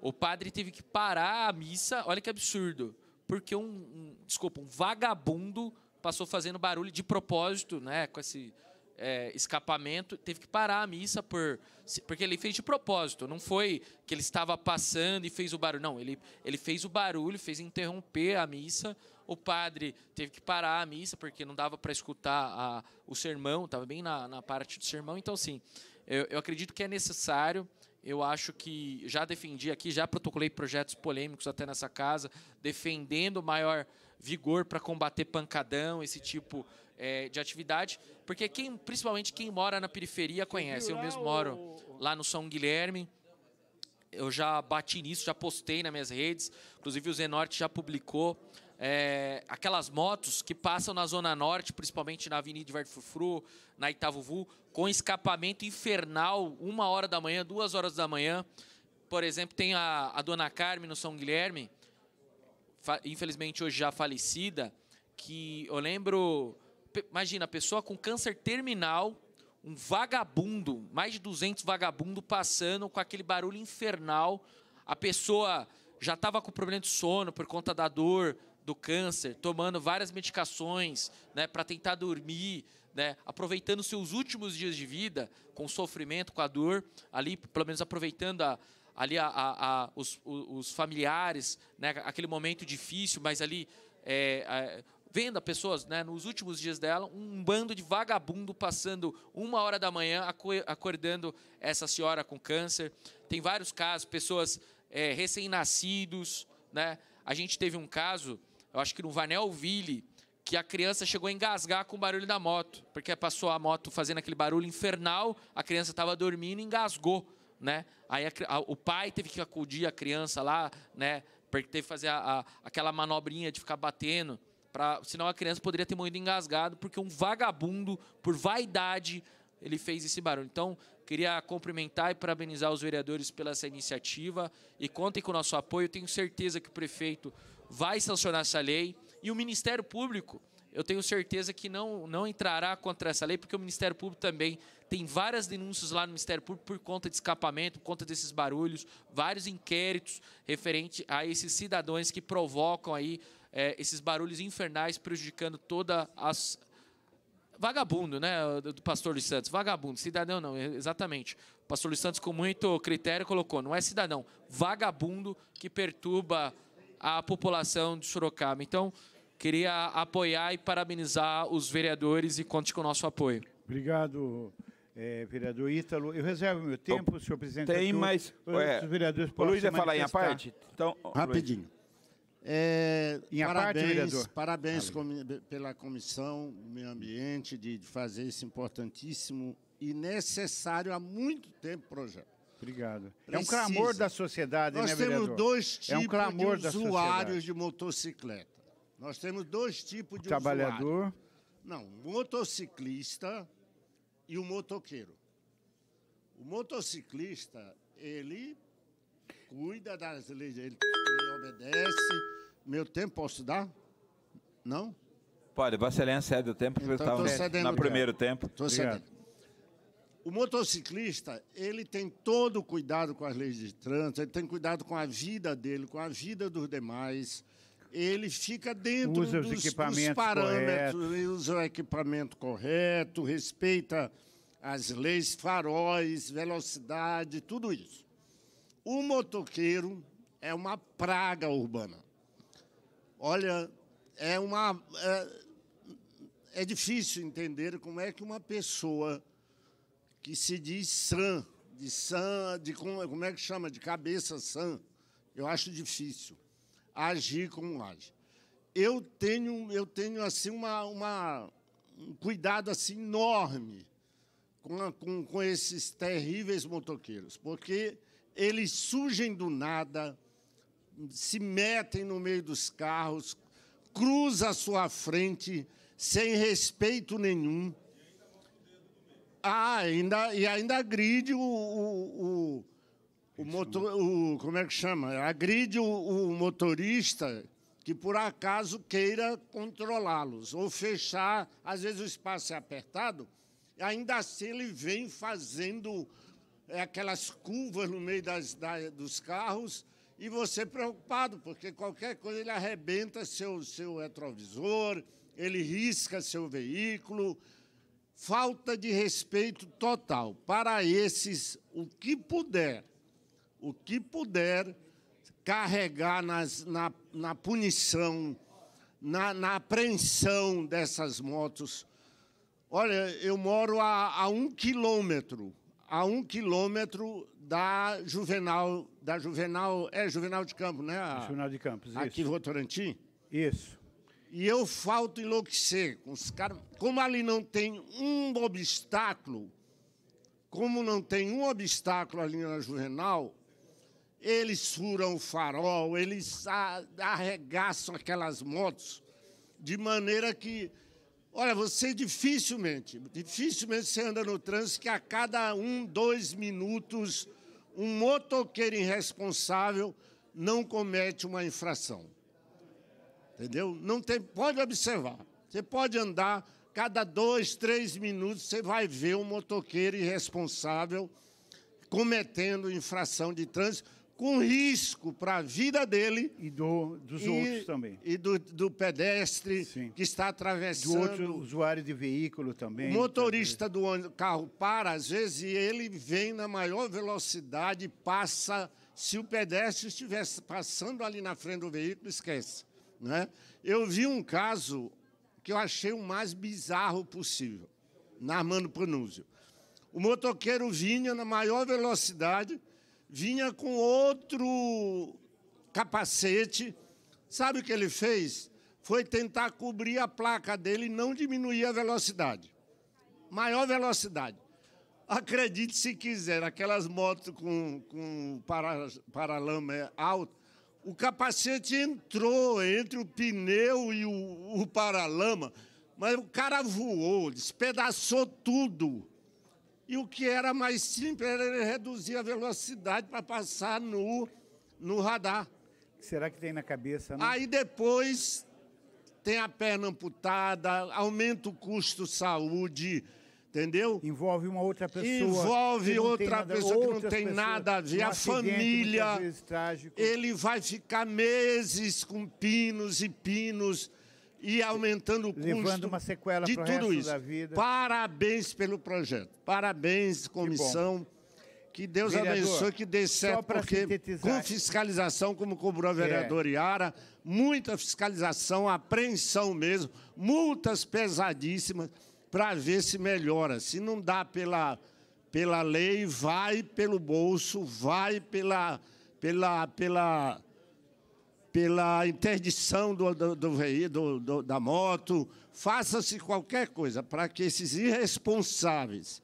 O padre teve que parar a missa, olha que absurdo, porque um, um desculpa, um vagabundo passou fazendo barulho de propósito, né, com esse é, escapamento, teve que parar a missa por porque ele fez de propósito, não foi que ele estava passando e fez o barulho, não, ele, ele fez o barulho, fez interromper a missa o padre teve que parar a missa, porque não dava para escutar a, o sermão, estava bem na, na, parte do sermão. Então, sim, eu, eu acredito que é necessário eu acho que já defendi aqui, já protocolei projetos polêmicos até nessa casa, defendendo maior vigor para combater pancadão, esse tipo é, de atividade, porque quem, principalmente quem mora na periferia conhece. Eu mesmo moro lá no São Guilherme. Eu já bati nisso, já postei nas minhas redes, inclusive o Zenorte já publicou é, aquelas motos que passam na Zona Norte, principalmente na Avenida Verde Fufru, na Vu, com escapamento infernal, uma hora da manhã, duas horas da manhã. Por exemplo, tem a, a Dona Carmen no São Guilherme, infelizmente hoje já falecida, que eu lembro... Imagina, pessoa com câncer terminal, um vagabundo, mais de 200 vagabundo passando com aquele barulho infernal. A pessoa já estava com problema de sono por conta da dor, do câncer, tomando várias medicações né, para tentar dormir, né, aproveitando seus últimos dias de vida, com sofrimento, com a dor, ali, pelo menos aproveitando a, ali a, a, a os, os, familiares, né, aquele momento difícil, mas ali é, é vendo pessoas né, nos últimos dias dela, um bando de vagabundo passando uma hora da manhã acordando essa senhora com câncer. Tem vários casos, pessoas é, recém-nascidos. Né? A gente teve um caso eu acho que no Vanelville, que a criança chegou a engasgar com o barulho da moto, porque passou a moto fazendo aquele barulho infernal, a criança estava dormindo e engasgou, né? Aí a, a, o pai teve que acudir a criança lá, né? Porque teve que fazer a, aquela manobrinha de ficar batendo, pra, senão a criança poderia ter morrido engasgado, porque um vagabundo, por vaidade, ele fez esse barulho. Então, queria cumprimentar e parabenizar os vereadores pela essa iniciativa e contem com o nosso apoio. Tenho certeza que o prefeito vai sancionar essa lei e o Ministério Público, eu tenho certeza que não, não entrará contra essa lei, porque o Ministério Público também tem várias denúncias lá no Ministério Público por conta de escapamento, por conta desses barulhos, vários inquéritos referente a esses cidadãos que provocam aí é, esses barulhos infernais prejudicando toda as vagabundo, né, do pastor Luiz Santos, vagabundo, cidadão não, exatamente. O pastor Luiz Santos com muito critério colocou, não é cidadão, vagabundo que perturba à população de Sorocaba. Então, queria apoiar e parabenizar os vereadores e conte com o nosso apoio. Obrigado, é, vereador Ítalo. Eu reservo meu tempo, o senhor presidente. Tem, tudo. mas os vereadores podem. O Luiz vai falar em a parte? Então, oh, Rapidinho. É, em parabéns, parte, vereador. Parabéns com, pela Comissão do Meio Ambiente de, de fazer esse importantíssimo e necessário há muito tempo projeto. Obrigado. Precisa. É um clamor da sociedade, Nós né, vereador? Nós temos dois tipos é um de usuários de motocicleta. Nós temos dois tipos de o trabalhador. Usuário. Não, motociclista e o motoqueiro. O motociclista, ele cuida das leis, ele, obedece. Meu tempo posso dar? Não? Pode, Vossa Excelência cede o tempo, porque então, eu estava no primeiro tempo. Estou cedendo. O motociclista, ele tem todo o cuidado com as leis de trânsito, ele tem cuidado com a vida dele, com a vida dos demais. Ele fica dentro usa dos, dos parâmetros, usa o equipamento correto, respeita as leis, faróis, velocidade, tudo isso. O motoqueiro é uma praga urbana. Olha, é uma. É, é difícil entender como é que uma pessoa que se diz sã, de san, de como, como é que chama? De cabeça sã. Eu acho difícil agir como age. Eu tenho, eu tenho assim uma, uma um cuidado assim enorme com, a, com, com esses terríveis motoqueiros, porque eles surgem do nada, se metem no meio dos carros, cruzam a sua frente sem respeito nenhum. Ah, ainda, e ainda agride o, o, o, o motor. O, como é que chama? Agride o, o motorista que por acaso queira controlá-los ou fechar. Às vezes o espaço é apertado, ainda assim ele vem fazendo é, aquelas curvas no meio das, da, dos carros e você preocupado, porque qualquer coisa ele arrebenta seu, seu retrovisor, ele risca seu veículo, Falta de respeito total. Para esses, o que puder, o que puder carregar nas, na, na punição, na, na apreensão dessas motos. Olha, eu moro a, a um quilômetro, a um quilômetro da Juvenal, da Juvenal, é Juvenal de Campo, né? A, Juvenal de Campos, aqui isso. Aqui em Votorantim? Isso. E eu falto enlouquecer com os caras. Como ali não tem um obstáculo, como não tem um obstáculo ali na Juvenal, eles furam o farol, eles arregaçam aquelas motos de maneira que, olha, você dificilmente, dificilmente você anda no trânsito que a cada um, dois minutos um motoqueiro irresponsável não comete uma infração. Entendeu? Não tem, pode observar. Você pode andar, cada dois, três minutos, você vai ver um motoqueiro irresponsável cometendo infração de trânsito, com risco para a vida dele e do, dos e, outros também. E do, do pedestre Sim. que está atravessando. Do outro usuário de veículo também. O motorista do carro para, às vezes, e ele vem na maior velocidade, passa. Se o pedestre estivesse passando ali na frente do veículo, esquece. Né? Eu vi um caso que eu achei o mais bizarro possível, na Armando Panúzio. O motoqueiro vinha na maior velocidade, vinha com outro capacete. Sabe o que ele fez? Foi tentar cobrir a placa dele e não diminuir a velocidade. Maior velocidade. Acredite se quiser, aquelas motos com, com para, paralama é alto, o capacete entrou entre o pneu e o, o paralama, mas o cara voou, despedaçou tudo. E o que era mais simples era ele reduzir a velocidade para passar no, no radar. Será que tem na cabeça? Não? Aí depois tem a perna amputada, aumenta o custo saúde. Entendeu? Envolve uma outra pessoa. Envolve outra pessoa que não tem nada a ver. Um a família. Ele vai ficar meses com pinos e pinos e aumentando o custo Levando uma sequela de tudo isso. Parabéns pelo projeto. Parabéns, comissão. Que, que Deus vereador, abençoe, que dê certo, porque sintetizar. com fiscalização, como cobrou a é. vereadora é. Iara, muita fiscalização, apreensão mesmo, multas pesadíssimas para ver se melhora. Se não dá pela, pela lei, vai pelo bolso, vai pela, pela, pela, pela interdição do, do, do veículo, do, da moto, faça-se qualquer coisa para que esses irresponsáveis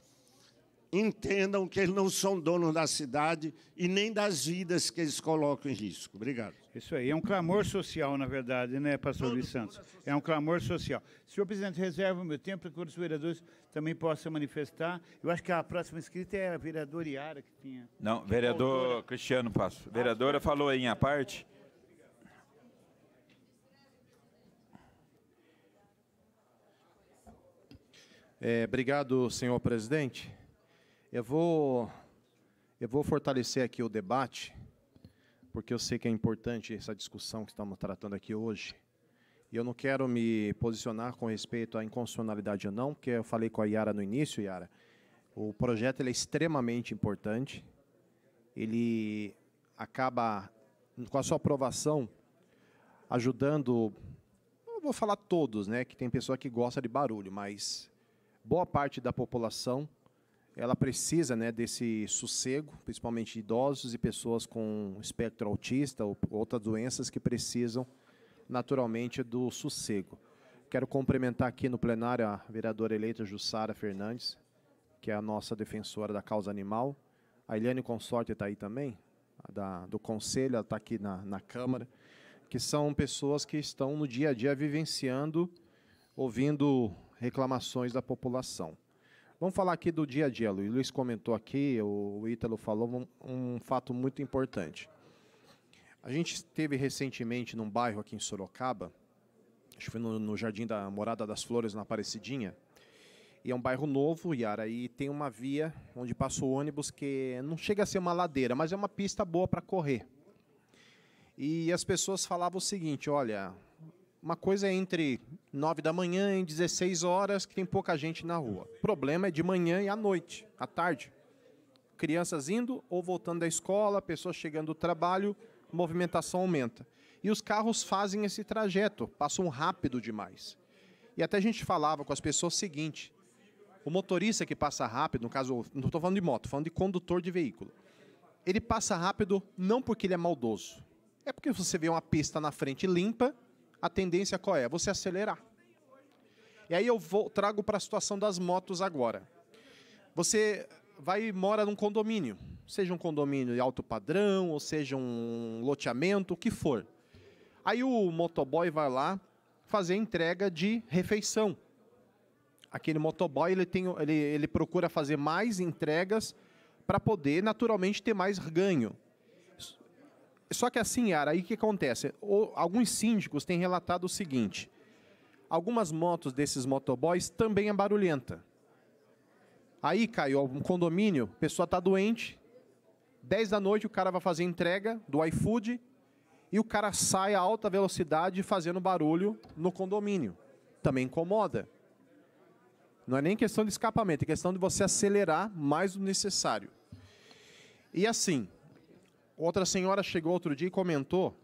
entendam que eles não são donos da cidade e nem das vidas que eles colocam em risco. Obrigado. Isso aí, é um clamor social, na verdade, né, pastor Luiz Santos? É um clamor social. Senhor presidente, reserva o meu tempo para que os vereadores também possam manifestar. Eu acho que a próxima escrita é a vereadora Iara que tinha. Não, vereador Autora. Cristiano Passo. Vereadora falou aí a parte. É, obrigado, senhor presidente. Eu vou, eu vou fortalecer aqui o debate, porque eu sei que é importante essa discussão que estamos tratando aqui hoje. E eu não quero me posicionar com respeito à inconstitucionalidade ou não, porque eu falei com a Yara no início, Yara. O projeto é extremamente importante. Ele acaba, com a sua aprovação, ajudando. Não vou falar todos, né? Que tem pessoa que gosta de barulho, mas boa parte da população ela precisa né, desse sossego, principalmente idosos e pessoas com espectro autista ou outras doenças que precisam naturalmente do sossego. Quero cumprimentar aqui no plenário a vereadora eleita Jussara Fernandes, que é a nossa defensora da causa animal. A Eliane Consorte está aí também, da, do Conselho, ela está aqui na, na Câmara, que são pessoas que estão no dia a dia vivenciando, ouvindo reclamações da população. Vamos falar aqui do dia a dia. O Luiz comentou aqui, o Ítalo falou um, um fato muito importante. A gente esteve recentemente num bairro aqui em Sorocaba, acho que foi no, no Jardim da Morada das Flores, na Aparecidinha, e é um bairro novo, Yara, e tem uma via onde passa o ônibus que não chega a ser uma ladeira, mas é uma pista boa para correr. E as pessoas falavam o seguinte: olha, uma coisa é entre 9 da manhã e 16 horas, que tem pouca gente na rua. O problema é de manhã e à noite, à tarde. Crianças indo ou voltando da escola, pessoas chegando do trabalho, movimentação aumenta. E os carros fazem esse trajeto, passam rápido demais. E até a gente falava com as pessoas o seguinte: o motorista que passa rápido, no caso, não estou falando de moto, falando de condutor de veículo. Ele passa rápido não porque ele é maldoso. É porque você vê uma pista na frente limpa a tendência qual é? Você acelerar. E aí eu vou, trago para a situação das motos agora. Você vai e mora num condomínio, seja um condomínio de alto padrão, ou seja um loteamento, o que for. Aí o motoboy vai lá fazer entrega de refeição. Aquele motoboy ele, tem, ele, ele procura fazer mais entregas para poder naturalmente ter mais ganho. Só que assim, Yara, aí o que acontece? O, alguns síndicos têm relatado o seguinte: algumas motos desses motoboys também é barulhenta. Aí, caiu um condomínio, pessoa está doente, 10 da noite o cara vai fazer entrega do iFood e o cara sai a alta velocidade fazendo barulho no condomínio. Também incomoda. Não é nem questão de escapamento, é questão de você acelerar mais do necessário. E assim, Outra senhora chegou outro dia e comentou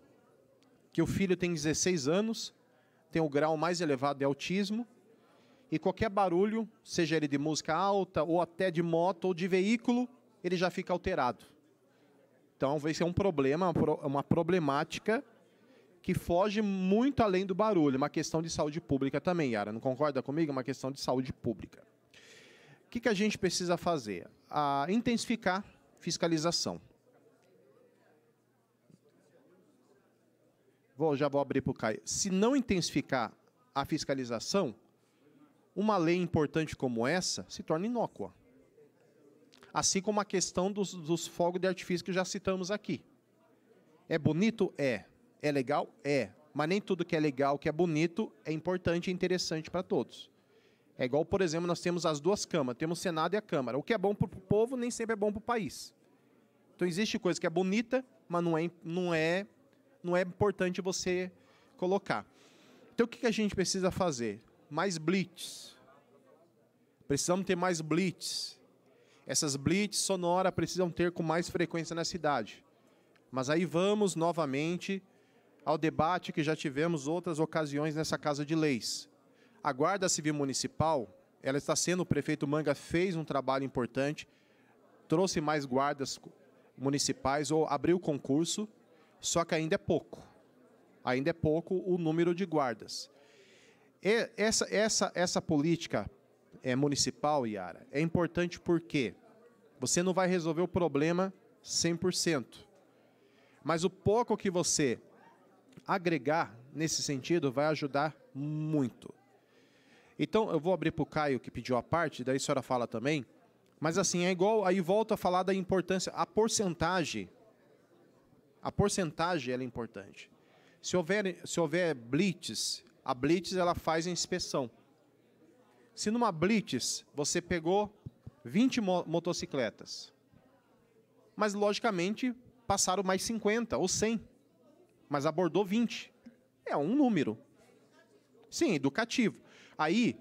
que o filho tem 16 anos, tem o grau mais elevado de autismo, e qualquer barulho, seja ele de música alta, ou até de moto, ou de veículo, ele já fica alterado. Então, vai ser é um problema, uma problemática que foge muito além do barulho, uma questão de saúde pública também, Yara. Não concorda comigo? É uma questão de saúde pública. O que, a gente precisa fazer? A ah, intensificar fiscalização. vou, já vou abrir para o Caio, se não intensificar a fiscalização, uma lei importante como essa se torna inócua. Assim como a questão dos, dos fogos de artifício que já citamos aqui. É bonito? É. É legal? É. Mas nem tudo que é legal, que é bonito, é importante e interessante para todos. É igual, por exemplo, nós temos as duas câmaras, temos o Senado e a Câmara. O que é bom para o povo nem sempre é bom para o país. Então existe coisa que é bonita, mas não é, não é não é importante você colocar. Então o que, a gente precisa fazer? Mais blitz. Precisamos ter mais blitz. Essas blitz sonora precisam ter com mais frequência na cidade. Mas aí vamos novamente ao debate que já tivemos outras ocasiões nessa Casa de Leis. A Guarda Civil Municipal, ela está sendo, o prefeito Manga fez um trabalho importante, trouxe mais guardas municipais ou abriu concurso só que ainda é pouco. Ainda é pouco o número de guardas. E essa, essa, essa política é, municipal, Yara, é importante porque você não vai resolver o problema 100%. Mas o pouco que você agregar nesse sentido vai ajudar muito. Então, eu vou abrir para o Caio, que pediu a parte, daí a senhora fala também. Mas assim, é igual, aí volto a falar da importância, a porcentagem a porcentagem é importante. Se houver, se houver blitz, a blitz ela faz a inspeção. Se numa blitz você pegou 20 motocicletas, mas logicamente passaram mais 50 ou 100, mas abordou 20. É um número. Sim, educativo. Aí,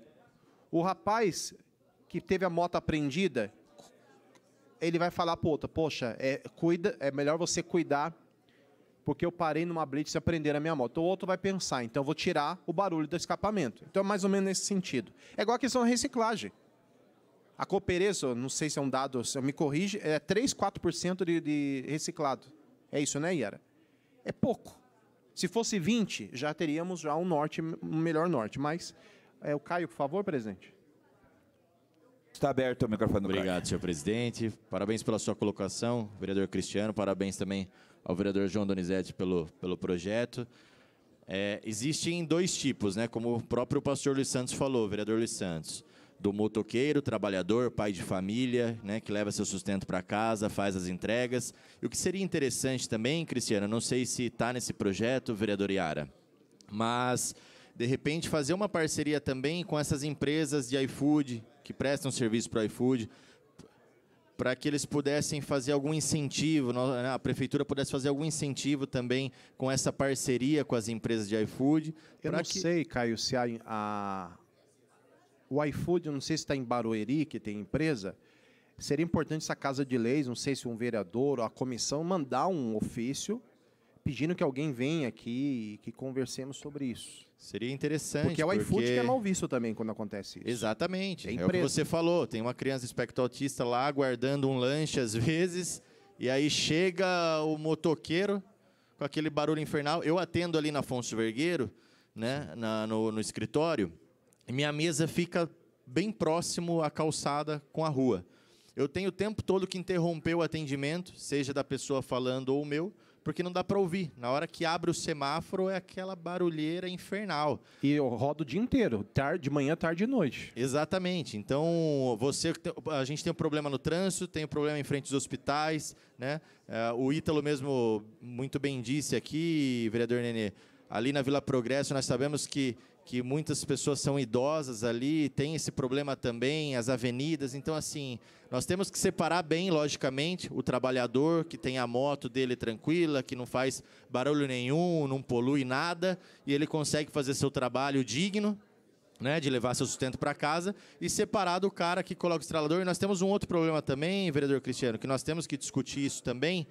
o rapaz que teve a moto apreendida, ele vai falar para poxa, é, cuida, é melhor você cuidar porque eu parei numa blitz e aprender a minha moto. Então, o outro vai pensar, então eu vou tirar o barulho do escapamento. Então é mais ou menos nesse sentido. É igual a questão da reciclagem. A Coopereso, não sei se é um dado, se eu me corrige, é 3, 4% de, de reciclado. É isso, né, Iara? É pouco. Se fosse 20, já teríamos já um norte, um melhor norte. Mas, é, o Caio, por favor, presidente. Está aberto o microfone do Obrigado, Caio. senhor presidente. Parabéns pela sua colocação, vereador Cristiano. Parabéns também ao vereador João Donizete pelo, pelo projeto. É, existem dois tipos, né? como o próprio pastor Luiz Santos falou, vereador Luiz Santos, do motoqueiro, trabalhador, pai de família, né? que leva seu sustento para casa, faz as entregas. E o que seria interessante também, Cristiano, não sei se está nesse projeto, vereador Iara, mas de repente fazer uma parceria também com essas empresas de iFood, que prestam serviço para o iFood, para que eles pudessem fazer algum incentivo, né, a prefeitura pudesse fazer algum incentivo também com essa parceria com as empresas de iFood. Eu não que... sei, Caio, se a, a... o iFood, eu não sei se está em Barueri, que tem empresa, seria importante essa casa de leis, não sei se um vereador ou a comissão mandar um ofício pedindo que alguém venha aqui e que conversemos sobre isso. Seria interessante. Porque é o iFood que é mal visto também quando acontece isso. Exatamente. É, é o que você falou. Tem uma criança do espectro autista lá aguardando um lanche às vezes. E aí chega o motoqueiro com aquele barulho infernal. Eu atendo ali na Afonso Vergueiro, né? Na, no, no escritório. E minha mesa fica bem próximo à calçada com a rua. Eu tenho o tempo todo que interromper o atendimento, seja da pessoa falando ou o meu porque não dá para ouvir. Na hora que abre o semáforo é aquela barulheira infernal. E eu rodo o dia inteiro, tarde, de manhã, tarde e noite. Exatamente. Então, você a gente tem um problema no trânsito, tem um problema em frente dos hospitais, né? É, o Ítalo mesmo muito bem disse aqui, vereador Nenê, ali na Vila Progresso nós sabemos que que muitas pessoas são idosas ali, tem esse problema também, as avenidas. Então, assim, nós temos que separar bem, logicamente, o trabalhador que tem a moto dele tranquila, que não faz barulho nenhum, não polui nada, e ele consegue fazer seu trabalho digno, né, de levar seu sustento para casa e separar do cara que coloca o estralador. E nós temos um outro problema também, vereador Cristiano, que nós temos que discutir isso também,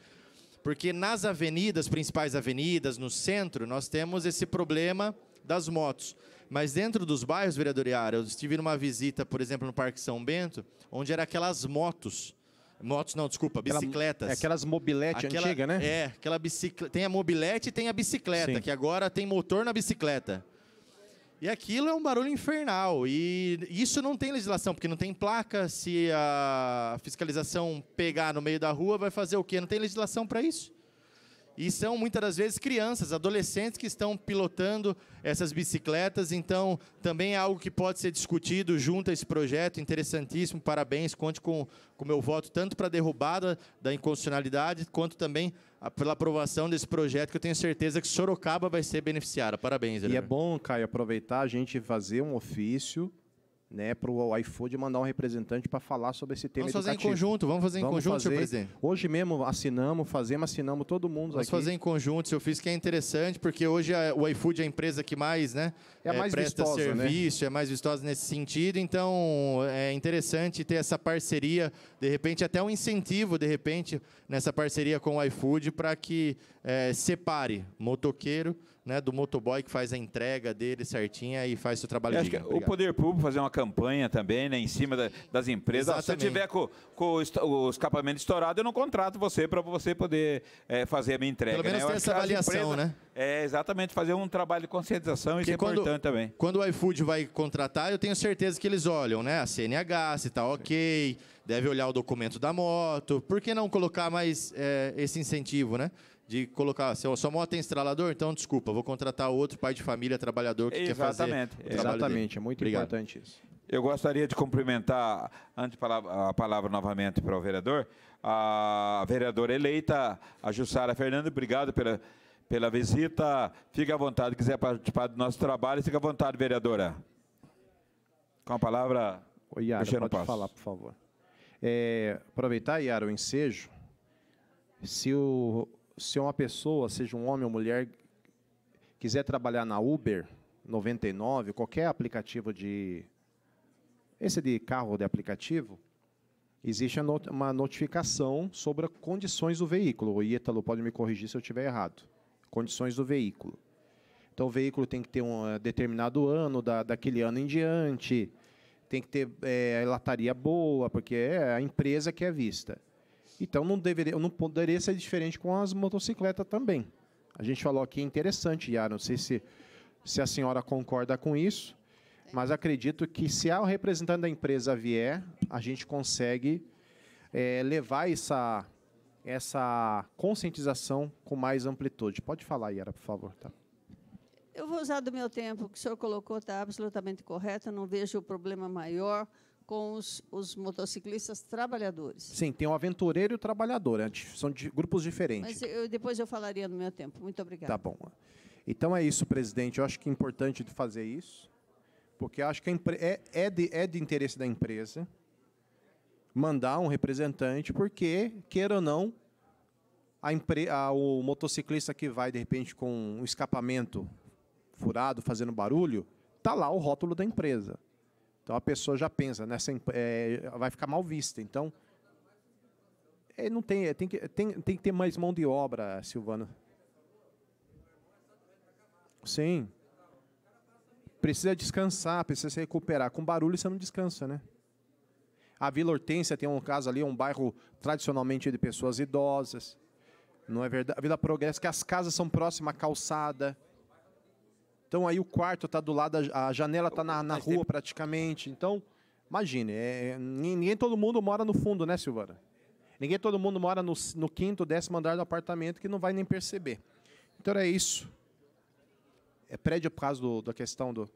porque nas avenidas, principais avenidas, no centro, nós temos esse problema das motos. Mas dentro dos bairros, vereador Iara, eu estive numa visita, por exemplo, no Parque São Bento, onde era aquelas motos. Motos não, desculpa, bicicletas. aquelas mobilete aquela, antiga, né? É, aquela bicicleta. Tem a mobilete e tem a bicicleta, Sim. que agora tem motor na bicicleta. E aquilo é um barulho infernal. E isso não tem legislação, porque não tem placa. Se a fiscalização pegar no meio da rua, vai fazer o quê? Não tem legislação para isso. E são muitas das vezes crianças, adolescentes que estão pilotando essas bicicletas, então também é algo que pode ser discutido junto a esse projeto, interessantíssimo, parabéns, conte com o meu voto, tanto para a derrubada da inconstitucionalidade, quanto também pela aprovação desse projeto, que eu tenho certeza que Sorocaba vai ser beneficiada. Parabéns, Eleanor. E é bom, Caio, aproveitar a gente fazer um ofício né, para o iFood mandar um representante para falar sobre esse tema vamos educativo. fazer em conjunto, vamos fazer em vamos conjunto, fazer. senhor presidente. Hoje mesmo assinamos, fazemos, assinamos todo mundo vamos aqui. fazer em conjunto, senhor Fiz, que é interessante, porque hoje a, o iFood é a empresa que mais, né, é mais é, presta vistosa, né? serviço, né? é mais vistosa nesse sentido, então é interessante ter essa parceria, de repente até um incentivo, de repente, nessa parceria com o iFood para que é, separe motoqueiro né, do motoboy que faz a entrega dele certinha e faz seu trabalho. Acho que o poder público fazer uma campanha também, né, em cima da, das empresas. Exatamente. se eu tiver com, com o escapamento estourado, eu não contrato você para você poder é, fazer a minha entrega. Pelo menos né? tem essa avaliação, empresas, né? É, exatamente, fazer um trabalho de conscientização, Porque isso é importante também. Quando o iFood vai contratar, eu tenho certeza que eles olham, né? A CNH, se está ok, deve olhar o documento da moto. Por que não colocar mais é, esse incentivo, né? de colocar, se a sua moto tem estralador, então desculpa, vou contratar outro pai de família trabalhador que exatamente, quer fazer. exatamente, é muito Obrigado. importante isso. Eu gostaria de cumprimentar, antes a palavra novamente para o vereador, a vereadora eleita, a Jussara Fernando, obrigado pela, pela visita. Fique à vontade, se quiser participar do nosso trabalho, fique à vontade, vereadora. Com a palavra, o Yara, Cristiano pode Passos. falar, por favor. É, aproveitar, Yara, o ensejo, se o se uma pessoa, seja um homem ou mulher, quiser trabalhar na Uber 99, qualquer aplicativo de. Esse de carro de aplicativo, existe uma notificação sobre condições do veículo. O Ítalo pode me corrigir se eu estiver errado. Condições do veículo. Então, o veículo tem que ter um eh, determinado ano, da, daquele ano em diante, tem que ter é, lataria boa, porque é a empresa que é vista. Então não deveria, não poderia ser diferente com as motocicletas também. A gente falou aqui é interessante, Yara, não sei se se a senhora concorda com isso, mas acredito que se a representante da empresa vier, a gente consegue é, levar essa essa conscientização com mais amplitude. Pode falar, Yara, por favor, tá? Eu vou usar do meu tempo, que o senhor colocou está absolutamente correto, não vejo o problema maior com os, os, motociclistas trabalhadores. Sim, tem o aventureiro e o trabalhador, né? são de grupos diferentes. Mas eu, depois eu falaria no meu tempo. Muito obrigada. Tá bom. Então é isso, presidente. Eu acho que é importante fazer isso, porque acho que é, é, de, é de interesse da empresa mandar um representante, porque, queira ou não, a empre, a, o motociclista que vai, de repente, com um escapamento furado, fazendo barulho, tá lá o rótulo da empresa. Então a pessoa já pensa, nessa, é, vai ficar mal vista. Então, é, não tem, é, tem, que, tem, tem que ter mais mão de obra, Silvano. Sim. Precisa descansar, precisa se recuperar. Com barulho você não descansa, né? A Vila Hortência tem um caso ali, um bairro tradicionalmente de pessoas idosas. Não é verdade? A Vila Progresso, que as casas são próximas à calçada. Então aí o quarto está do lado, a janela está na, na rua praticamente. Então, imagine, é, ninguém todo mundo mora no fundo, né, Silvana? Ninguém todo mundo mora no, no quinto, décimo andar do apartamento que não vai nem perceber. Então é isso. É prédio por causa do, da questão do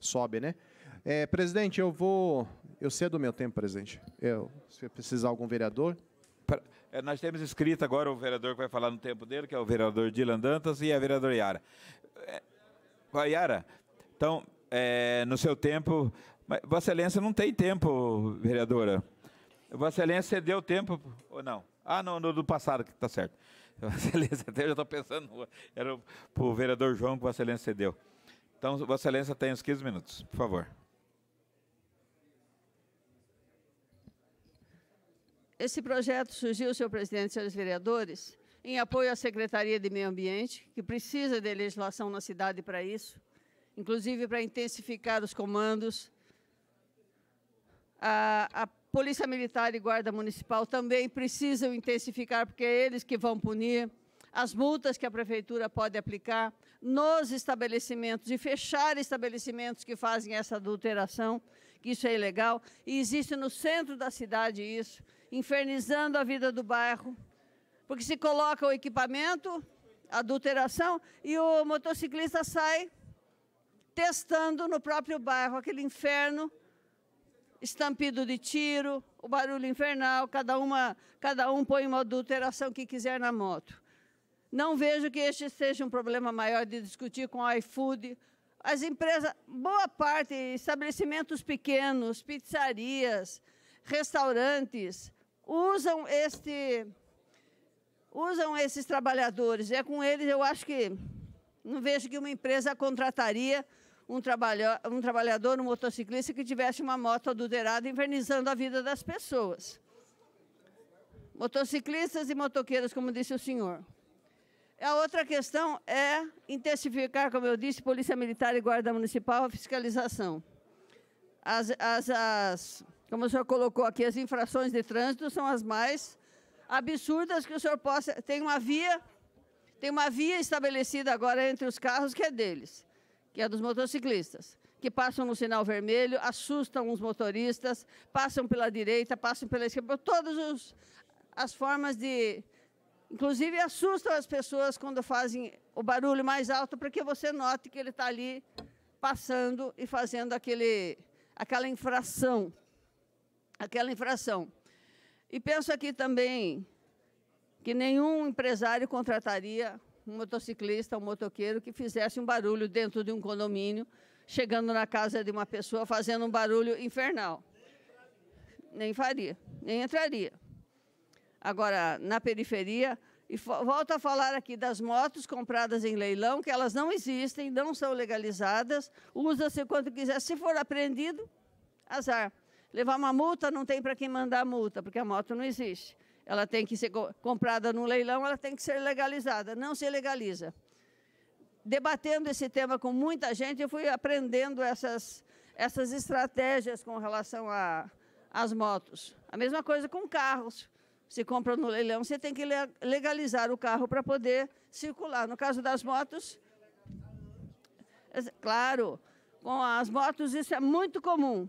sobe, né? É, presidente, eu vou. Eu cedo o meu tempo, presidente. Eu, se precisar algum vereador. Pra, é, nós temos escrito agora o vereador que vai falar no tempo dele, que é o vereador Dilan Dantas e a vereadora Yara. É, Vaiara, então, é, no seu tempo. Vossa Excelência não tem tempo, vereadora. Vossa Excelência deu tempo ou não? Ah, não, no do passado que está certo. Vossa Excelência, até eu já estou pensando, era para o vereador João que Vossa Excelência cedeu. Então, Vossa Excelência tem os 15 minutos, por favor. Esse projeto surgiu, senhor presidente, senhores vereadores, em apoio à Secretaria de Meio Ambiente, que precisa de legislação na cidade para isso, inclusive para intensificar os comandos. A, a Polícia Militar e Guarda Municipal também precisam intensificar, porque é eles que vão punir as multas que a prefeitura pode aplicar nos estabelecimentos e fechar estabelecimentos que fazem essa adulteração, que isso é ilegal, e existe no centro da cidade isso, infernizando a vida do bairro, porque se coloca o equipamento, adulteração, e o motociclista sai testando no próprio bairro aquele inferno estampido de tiro, o barulho infernal, cada, uma, cada um põe uma adulteração que quiser na moto. Não vejo que este seja um problema maior de discutir com o iFood. As empresas, boa parte, estabelecimentos pequenos, pizzarias, restaurantes, usam este usam esses trabalhadores. É com eles, eu acho que não vejo que uma empresa contrataria um, trabalha, um trabalhador, um motociclista que tivesse uma moto adulterada invernizando a vida das pessoas. Motociclistas e motoqueiros, como disse o senhor. A outra questão é intensificar, como eu disse, Polícia Militar e Guarda Municipal, a fiscalização. As, as, as, como o senhor colocou aqui, as infrações de trânsito são as mais absurdas que o senhor possa. Tem uma via, tem uma via estabelecida agora entre os carros que é deles, que é dos motociclistas, que passam no sinal vermelho, assustam os motoristas, passam pela direita, passam pela esquerda, todas as formas de. Inclusive assustam as pessoas quando fazem o barulho mais alto para que você note que ele está ali passando e fazendo aquele, aquela infração. Aquela infração. E penso aqui também que nenhum empresário contrataria um motociclista, um motoqueiro que fizesse um barulho dentro de um condomínio, chegando na casa de uma pessoa fazendo um barulho infernal. Nem faria, nem entraria. Agora, na periferia, e volto a falar aqui das motos compradas em leilão, que elas não existem, não são legalizadas, usa-se quando quiser. Se for apreendido, azar. Levar uma multa não tem para quem mandar a multa, porque a moto não existe. Ela tem que ser comprada no leilão, ela tem que ser legalizada. Não se legaliza. Debatendo esse tema com muita gente, eu fui aprendendo essas, essas estratégias com relação às motos. A mesma coisa com carros. Se compra no leilão, você tem que legalizar o carro para poder circular. No caso das motos, claro, com as motos isso é muito comum.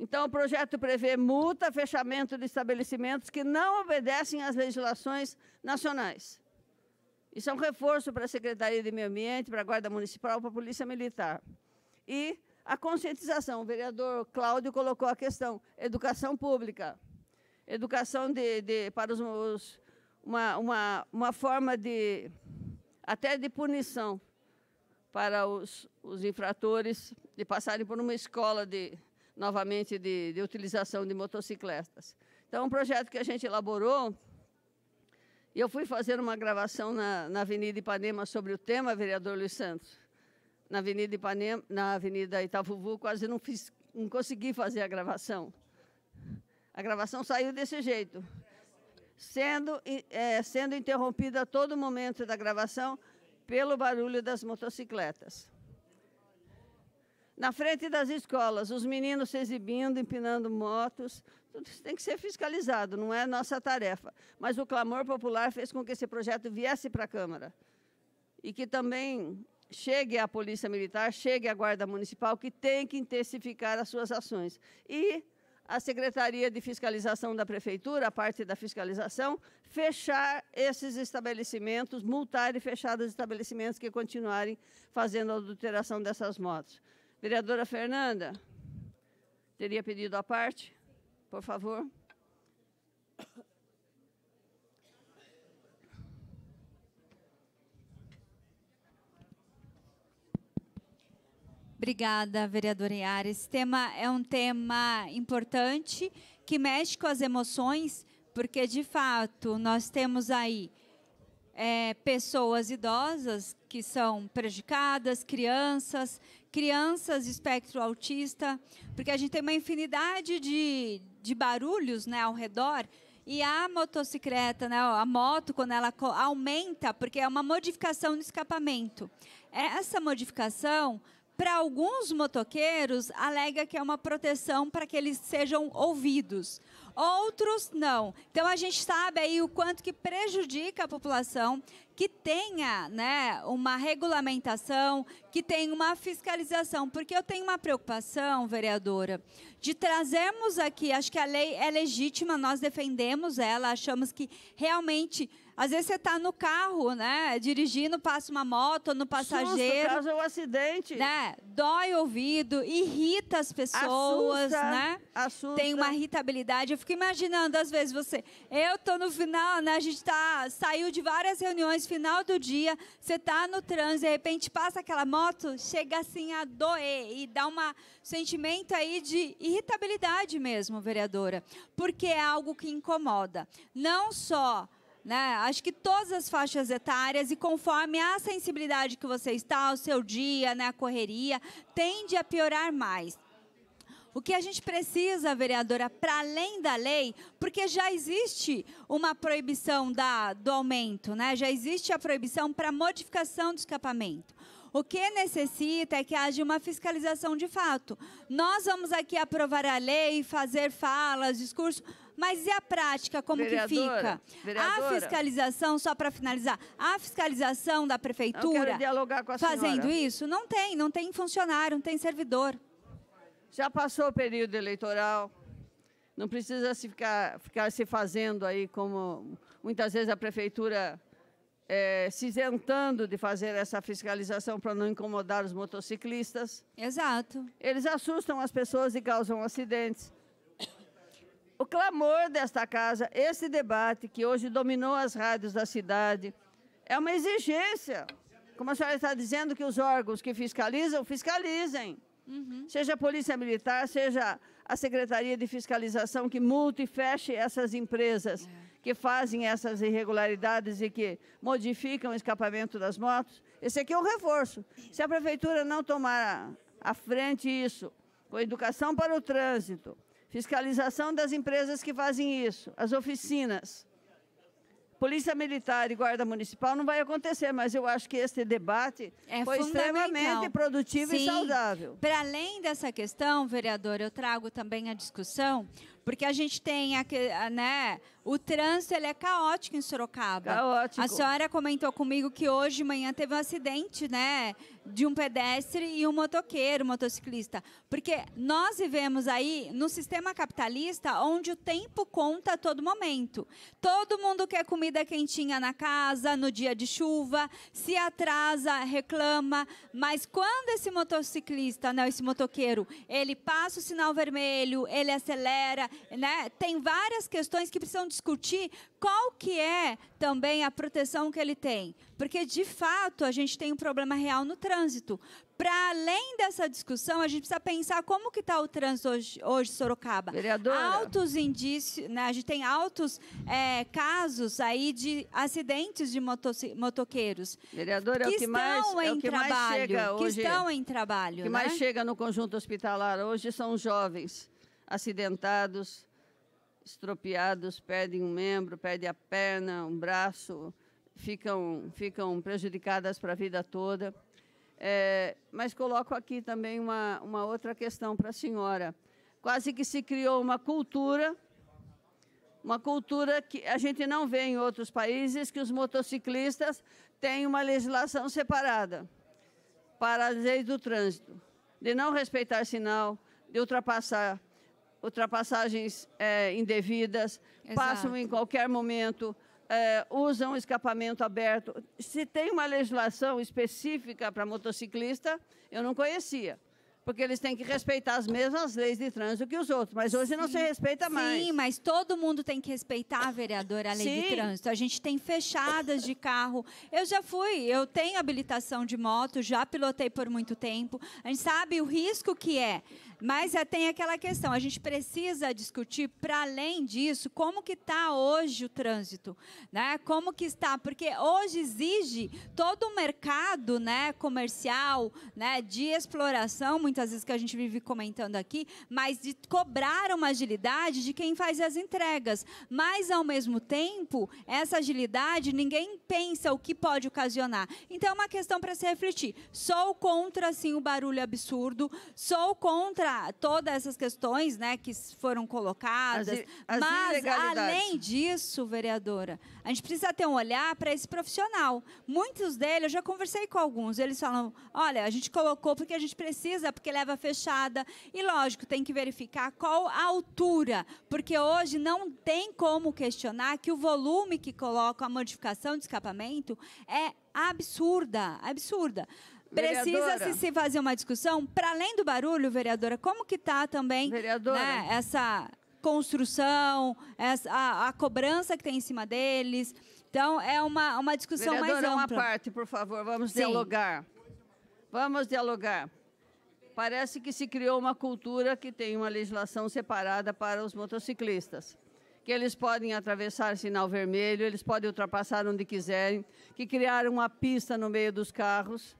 Então, o projeto prevê multa, fechamento de estabelecimentos que não obedecem às legislações nacionais. Isso é um reforço para a Secretaria de Meio Ambiente, para a Guarda Municipal, para a Polícia Militar. E a conscientização. O vereador Cláudio colocou a questão: educação pública, educação de, de para os, os uma, uma, uma forma de até de punição para os, os infratores de passarem por uma escola de novamente de, de utilização de motocicletas. Então, é um projeto que a gente elaborou, e eu fui fazer uma gravação na, na Avenida Ipanema sobre o tema, vereador Luiz Santos. Na Avenida Ipanema, na Avenida quase não, fiz, não consegui fazer a gravação. A gravação saiu desse jeito, sendo, é, sendo interrompida a todo momento da gravação pelo barulho das motocicletas na frente das escolas, os meninos se exibindo, empinando motos. Tudo isso tem que ser fiscalizado, não é nossa tarefa. Mas o clamor popular fez com que esse projeto viesse para a Câmara e que também chegue à Polícia Militar, chegue à Guarda Municipal, que tem que intensificar as suas ações. E a Secretaria de Fiscalização da Prefeitura, a parte da fiscalização, fechar esses estabelecimentos, multar e fechar os estabelecimentos que continuarem fazendo a adulteração dessas motos. Vereadora Fernanda, teria pedido a parte, por favor. Obrigada, vereadora Iara. Esse tema é um tema importante que mexe com as emoções, porque, de fato, nós temos aí é, pessoas idosas que são prejudicadas, crianças, crianças de espectro autista, porque a gente tem uma infinidade de, de barulhos né, ao redor. E a motocicleta, né, a moto, quando ela aumenta, porque é uma modificação no escapamento. Essa modificação, para alguns motoqueiros, alega que é uma proteção para que eles sejam ouvidos outros não. Então a gente sabe aí o quanto que prejudica a população que tenha, né, uma regulamentação, que tenha uma fiscalização, porque eu tenho uma preocupação, vereadora, de trazermos aqui, acho que a lei é legítima, nós defendemos ela, achamos que realmente às vezes você está no carro, né? Dirigindo, passa uma moto no passageiro. Susto, causa é um acidente. Né? Dói o ouvido, irrita as pessoas, assusta, né? Assusta. Tem uma irritabilidade. Eu fico imaginando, às vezes, você. Eu tô no final, né? A gente tá, saiu de várias reuniões, final do dia, você tá no trânsito, de repente passa aquela moto, chega assim a doer e dá um sentimento aí de irritabilidade mesmo, vereadora. Porque é algo que incomoda. Não só né? Acho que todas as faixas etárias e conforme a sensibilidade que você está, o seu dia, né, a correria, tende a piorar mais. O que a gente precisa, vereadora, para além da lei, porque já existe uma proibição da, do aumento, né? já existe a proibição para modificação do escapamento. O que necessita é que haja uma fiscalização de fato. Nós vamos aqui aprovar a lei, fazer falas, discursos. Mas e a prática, como que fica? Vereadora, a fiscalização, só para finalizar, a fiscalização da prefeitura fazendo senhora. isso? Não tem, não tem funcionário, não tem servidor. Já passou o período eleitoral, não precisa se ficar, ficar se fazendo aí como muitas vezes a prefeitura é, se isentando de fazer essa fiscalização para não incomodar os motociclistas. Exato. Eles assustam as pessoas e causam acidentes o clamor desta casa, esse debate que hoje dominou as rádios da cidade, é uma exigência. Como a senhora está dizendo, que os órgãos que fiscalizam, fiscalizem. Uhum. Seja a Polícia Militar, seja a Secretaria de Fiscalização, que multe e feche essas empresas é. que fazem essas irregularidades e que modificam o escapamento das motos. Esse aqui é um reforço. Se a Prefeitura não tomar à frente isso, com educação para o trânsito, fiscalização das empresas que fazem isso, as oficinas. Polícia Militar e Guarda Municipal não vai acontecer, mas eu acho que este debate é foi extremamente produtivo Sim. e saudável. Para além dessa questão, vereador, eu trago também a discussão porque a gente tem né, o trânsito ele é caótico em Sorocaba. Caótico. A senhora comentou comigo que hoje de manhã teve um acidente, né, de um pedestre e um motoqueiro, um motociclista. Porque nós vivemos aí no sistema capitalista onde o tempo conta a todo momento. Todo mundo quer comida quentinha na casa, no dia de chuva, se atrasa, reclama, mas quando esse motociclista, né, esse motoqueiro, ele passa o sinal vermelho, ele acelera, né? Tem várias questões que precisam discutir qual que é também a proteção que ele tem. Porque, de fato, a gente tem um problema real no trânsito. Para além dessa discussão, a gente precisa pensar como que está o trânsito hoje, hoje Sorocaba. Vereadora. Altos indícios, né? a gente tem altos é, casos aí de acidentes de motoqueiros. Vereadora, é que é o que estão mais, em é o que trabalho, mais chega hoje. Que estão em trabalho. O que né? mais chega no conjunto hospitalar hoje são os jovens acidentados, estropiados, perdem um membro, perdem a perna, um braço, ficam, ficam prejudicadas para a vida toda. É, mas coloco aqui também uma, uma outra questão para a senhora. Quase que se criou uma cultura, uma cultura que a gente não vê em outros países, que os motociclistas têm uma legislação separada para as leis do trânsito, de não respeitar sinal, de ultrapassar ultrapassagens é, indevidas, Exato. passam em qualquer momento, é, usam escapamento aberto. Se tem uma legislação específica para motociclista, eu não conhecia porque eles têm que respeitar as mesmas leis de trânsito que os outros. Mas hoje sim, não se respeita mais. Sim, mas todo mundo tem que respeitar, vereadora, a lei sim. de trânsito. A gente tem fechadas de carro. Eu já fui, eu tenho habilitação de moto, já pilotei por muito tempo. A gente sabe o risco que é. Mas é, tem aquela questão, a gente precisa discutir para além disso como que está hoje o trânsito, né? Como que está? Porque hoje exige todo o um mercado, né, comercial, né, de exploração, muitas vezes que a gente vive comentando aqui, mas de cobrar uma agilidade de quem faz as entregas. Mas ao mesmo tempo, essa agilidade ninguém pensa o que pode ocasionar. Então é uma questão para se refletir. Sou contra assim o barulho absurdo, sou contra contra todas essas questões né, que foram colocadas. As, as mas, além disso, vereadora, a gente precisa ter um olhar para esse profissional. Muitos deles, eu já conversei com alguns, eles falam: olha, a gente colocou porque a gente precisa, porque leva fechada. E, lógico, tem que verificar qual a altura, porque hoje não tem como questionar que o volume que coloca a modificação de escapamento é absurda, absurda. Precisa-se se fazer uma discussão, para além do barulho, vereadora, como que está também né, essa construção, essa, a, a, cobrança que tem em cima deles. Então, é uma, uma discussão vereadora, mais ampla. uma parte, por favor, vamos Sim. dialogar. Vamos dialogar. Parece que se criou uma cultura que tem uma legislação separada para os motociclistas que eles podem atravessar sinal vermelho, eles podem ultrapassar onde quiserem, que criaram uma pista no meio dos carros,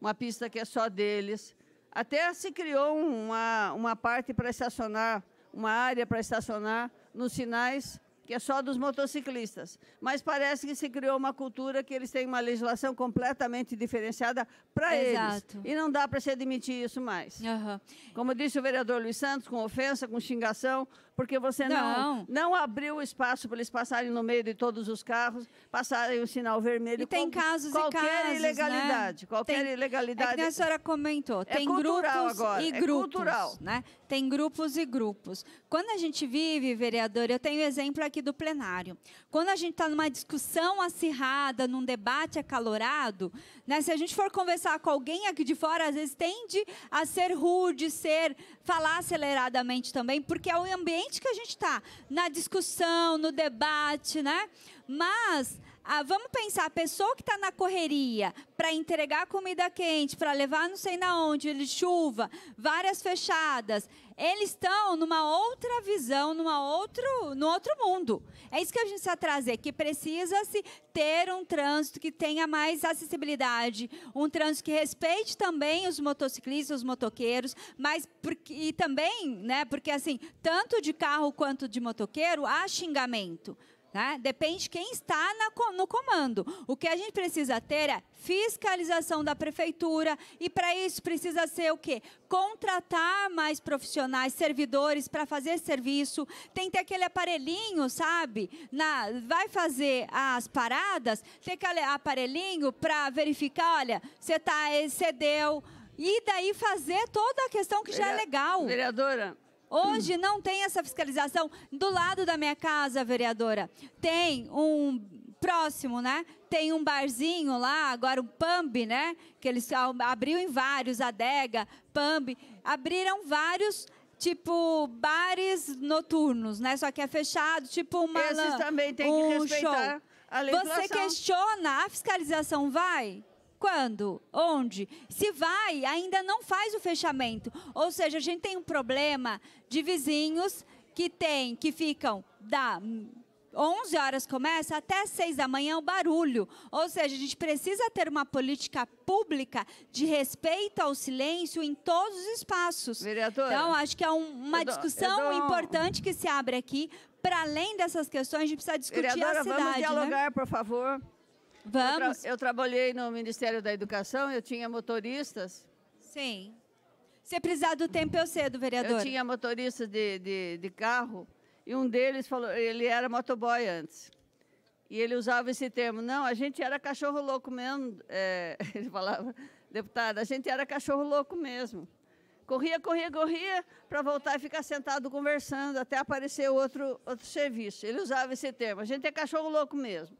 uma pista que é só deles. Até se criou uma, uma parte para estacionar, uma área para estacionar nos sinais que é só dos motociclistas. Mas parece que se criou uma cultura que eles têm uma legislação completamente diferenciada para eles. E não dá para se admitir isso mais. Uhum. Como disse o vereador Luiz Santos, com ofensa, com xingação, porque você não, não, não abriu espaço para eles passarem no meio de todos os carros, passarem o sinal vermelho. E tem qual, casos e casos, né? ilegalidade, né? qualquer tem, ilegalidade. É a senhora comentou, é tem grupos agora, e é grupos, cultural. né? Tem grupos e grupos. Quando a gente vive, vereador, eu tenho exemplo aqui do plenário. Quando a gente está numa discussão acirrada, num debate acalorado, né? Se a gente for conversar com alguém aqui de fora, às vezes tende a ser rude, ser falar aceleradamente também, porque é o ambiente que a gente está na discussão, no debate, né? Mas ah, vamos pensar, a pessoa que está na correria para entregar comida quente, para levar não sei na onde, ele chuva, várias fechadas, eles estão numa outra visão, numa outro, no outro mundo. É isso que a gente precisa trazer, que precisa-se ter um trânsito que tenha mais acessibilidade, um trânsito que respeite também os motociclistas, os motoqueiros, mas porque, e também, né, porque assim, tanto de carro quanto de motoqueiro há xingamento. Né? Depende de quem está na, no comando. O que a gente precisa ter é fiscalização da prefeitura e para isso precisa ser o quê? Contratar mais profissionais, servidores para fazer serviço. Tem que ter aquele aparelhinho, sabe? Na, vai fazer as paradas, tem aquele aparelhinho para verificar, olha, você tá excedeu. Eh, e daí fazer toda a questão que já é legal. Vereadora, Hoje não tem essa fiscalização. Do lado da minha casa, vereadora, tem um próximo, né? Tem um barzinho lá, agora um pub, né? Que eles abriram em vários, adega, pub, abriram vários tipo bares noturnos, né? Só que é fechado, tipo uma Esses também tem um que respeitar show. a legislação. Você questiona, a fiscalização vai? Quando? Onde? Se vai, ainda não faz o fechamento. Ou seja, a gente tem um problema de vizinhos que tem, que ficam da 11 horas começa, até 6 da manhã o barulho. Ou seja, a gente precisa ter uma política pública de respeito ao silêncio em todos os espaços. Vereadora, então, acho que é um, uma dou, discussão importante que se abre aqui, para além dessas questões, a gente precisa discutir Vereadora, a cidade. Vamos né? dialogar, né? por favor. Vamos. Eu, tra eu trabalhei no Ministério da Educação, eu tinha motoristas. Sim. Se precisar do tempo, eu cedo, vereador. Eu tinha motoristas de, de, de carro e um deles falou, ele era motoboy antes. E ele usava esse termo. Não, a gente era cachorro louco mesmo. É, ele falava, deputada, a gente era cachorro louco mesmo. Corria, corria, corria, para voltar e ficar sentado conversando, até aparecer outro, outro serviço. Ele usava esse termo. A gente é cachorro louco mesmo.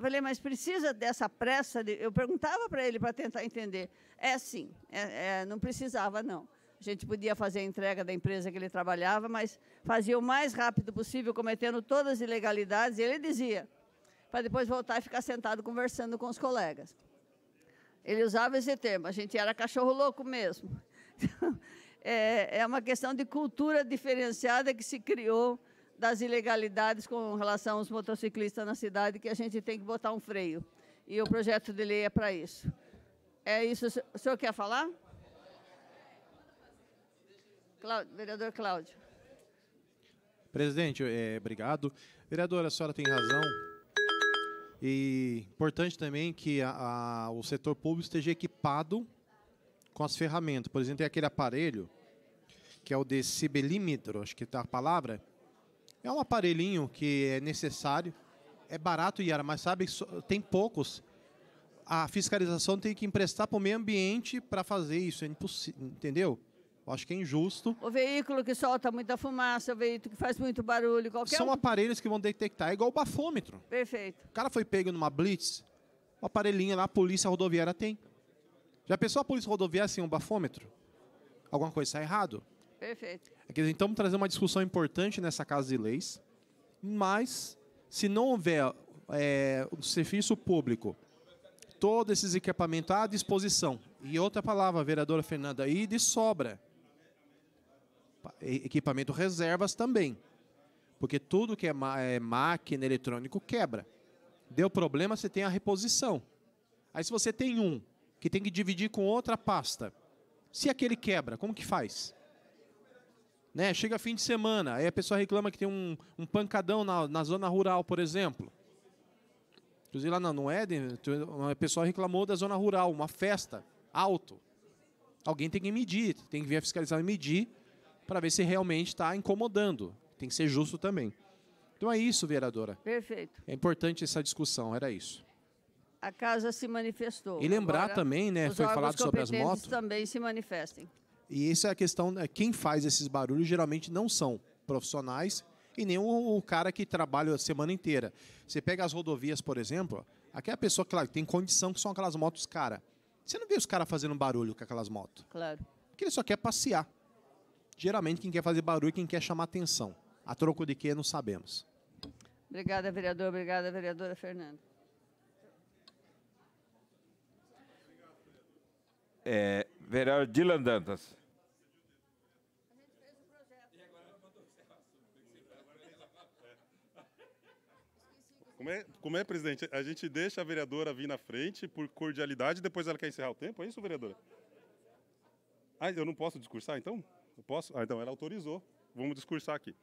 Falei, mas precisa dessa pressa? De... Eu perguntava para ele para tentar entender. É sim, é, é, não precisava, não. A gente podia fazer a entrega da empresa que ele trabalhava, mas fazia o mais rápido possível, cometendo todas as ilegalidades, e ele dizia, para depois voltar e ficar sentado conversando com os colegas. Ele usava esse termo, a gente era cachorro louco mesmo. Então, é, é uma questão de cultura diferenciada que se criou das ilegalidades com relação aos motociclistas na cidade, que a gente tem que botar um freio. E o projeto de lei é para isso. É isso. O senhor quer falar? Cláudio, vereador Cláudio. Presidente, é, obrigado. Vereadora, a senhora tem razão. E importante também que a, a, o setor público esteja equipado com as ferramentas. Por exemplo, tem aquele aparelho que é o decibelímetro, acho que está a palavra, é um aparelhinho que é necessário, é barato, Yara, mas sabe, tem poucos. A fiscalização tem que emprestar para o meio ambiente para fazer isso, é impossível, entendeu? Eu acho que é injusto. O veículo que solta muita fumaça, o veículo que faz muito barulho, qualquer São um... aparelhos que vão detectar, é igual o bafômetro. Perfeito. O cara foi pego numa blitz, o aparelhinho lá, a polícia rodoviária tem. Já pensou a polícia rodoviária sem um bafômetro? Alguma coisa está errado? Perfeito. Aqui é então, vamos trazer uma discussão importante nessa Casa de Leis, mas se não houver é, o serviço público, todo esses equipamentos à disposição, e outra palavra, vereadora Fernanda, aí de sobra, equipamento reservas também, porque tudo que é, é máquina, eletrônico, quebra. Deu problema, você tem a reposição. Aí se você tem um que tem que dividir com outra pasta, se aquele quebra, como que faz? Né? Chega fim de semana, aí a pessoa reclama que tem um, um pancadão na, na zona rural, por exemplo. Inclusive lá no Éden, A pessoa reclamou da zona rural, uma festa, alto. Alguém tem que medir, tem que vir a fiscalizar e medir para ver se realmente está incomodando. Tem que ser justo também. Então é isso, vereadora. Perfeito. É importante essa discussão, era isso. A casa se manifestou. E lembrar Agora, também, né, foi falado sobre as motos. também se manifestem. E essa é a questão, né, quem faz esses barulhos geralmente não são profissionais e nem o, cara que trabalha a semana inteira. Você pega as rodovias, por exemplo, aquela é pessoa, claro, tem condição, que são aquelas motos cara. Você não vê os caras fazendo barulho com aquelas motos. Claro. Porque ele só quer passear. Geralmente quem quer fazer barulho é quem quer chamar atenção. A troco de quê, não sabemos. Obrigada, vereador. Obrigada, vereadora Fernanda. É, vereador Dilan Dantas. Como é, como é, presidente? A gente deixa a vereadora vir na frente por cordialidade, e depois ela quer encerrar o tempo, é isso, vereadora? Ah, eu não posso discursar, então? Eu posso? Ah, então, ela autorizou. Vamos discursar aqui.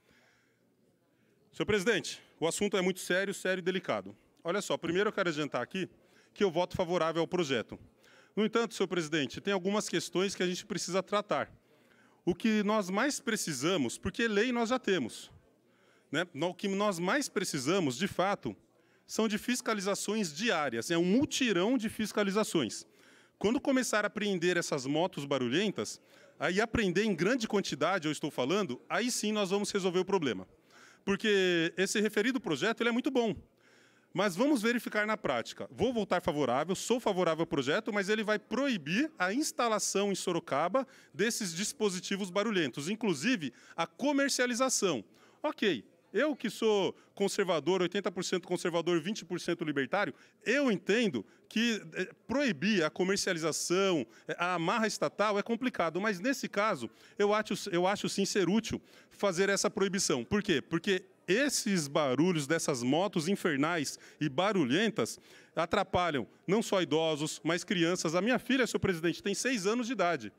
Senhor presidente, o assunto é muito sério, sério e delicado. Olha só, primeiro eu quero adiantar aqui que eu voto favorável ao projeto. No entanto, senhor presidente, tem algumas questões que a gente precisa tratar. O que nós mais precisamos, porque lei nós já temos, né? o que nós mais precisamos, de fato, são de fiscalizações diárias, é um mutirão de fiscalizações. Quando começar a apreender essas motos barulhentas, aí aprender em grande quantidade, eu estou falando, aí sim nós vamos resolver o problema. Porque esse referido projeto ele é muito bom. Mas vamos verificar na prática. Vou voltar favorável, sou favorável ao projeto, mas ele vai proibir a instalação em Sorocaba desses dispositivos barulhentos, inclusive a comercialização. Ok, eu que sou conservador, 80% conservador, 20% libertário, eu entendo que eh, proibir a comercialização, eh, a amarra estatal é complicado, mas nesse caso, eu acho, eu acho sim ser útil fazer essa proibição. Por quê? Porque esses barulhos dessas motos infernais e barulhentas atrapalham não só idosos, mas crianças. A minha filha, seu presidente, tem seis anos de idade.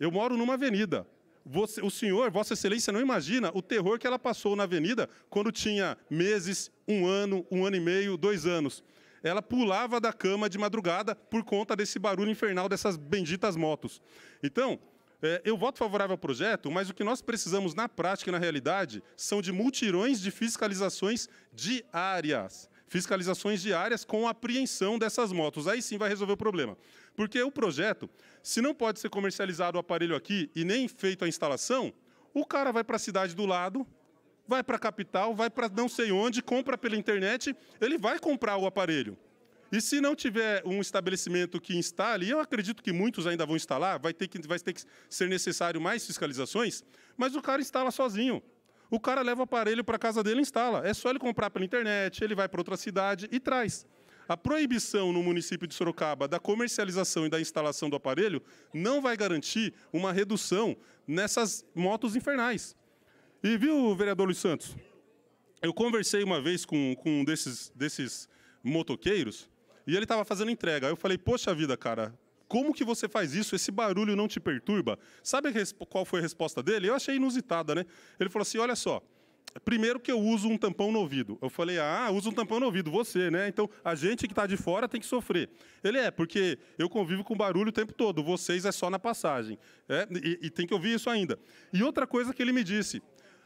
Eu moro numa avenida você, o senhor, Vossa Excelência, não imagina o terror que ela passou na avenida quando tinha meses, um ano, um ano e meio, dois anos. Ela pulava da cama de madrugada por conta desse barulho infernal dessas benditas motos. Então, é, eu voto favorável ao projeto, mas o que nós precisamos na prática e na realidade são de multirões de fiscalizações diárias fiscalizações diárias com apreensão dessas motos. Aí sim vai resolver o problema. Porque o projeto, se não pode ser comercializado o aparelho aqui e nem feito a instalação, o cara vai para a cidade do lado, vai para a capital, vai para não sei onde, compra pela internet, ele vai comprar o aparelho. E se não tiver um estabelecimento que instale, e eu acredito que muitos ainda vão instalar, vai ter, que, vai ter que ser necessário mais fiscalizações, mas o cara instala sozinho. O cara leva o aparelho para casa dele e instala. É só ele comprar pela internet, ele vai para outra cidade e traz. A proibição no município de Sorocaba da comercialização e da instalação do aparelho não vai garantir uma redução nessas motos infernais. E viu, vereador Luiz Santos? Eu conversei uma vez com, com um desses, desses motoqueiros e ele estava fazendo entrega. Aí eu falei, poxa vida, cara, como que você faz isso? Esse barulho não te perturba? Sabe qual foi a resposta dele? Eu achei inusitada, né? Ele falou assim: olha só, primeiro que eu uso um tampão no ouvido. Eu falei, ah, usa um tampão no ouvido, você, né? Então, a gente que está de fora tem que sofrer. Ele é, porque eu convivo com barulho o tempo todo, vocês é só na passagem. É, e, e tem que ouvir isso ainda. E outra coisa que ele me disse,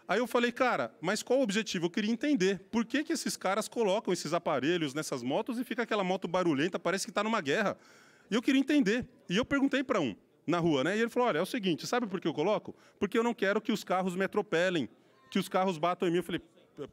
Aí eu falei, cara, mas qual o objetivo? Eu queria entender. Por que, que esses caras colocam esses aparelhos nessas motos e fica aquela moto barulhenta, parece que está numa guerra? E eu queria entender. E eu perguntei para um na rua, né? E ele falou: olha, é o seguinte, sabe por que eu coloco? Porque eu não quero que os carros me atropelem que os carros batam em mim. Eu falei,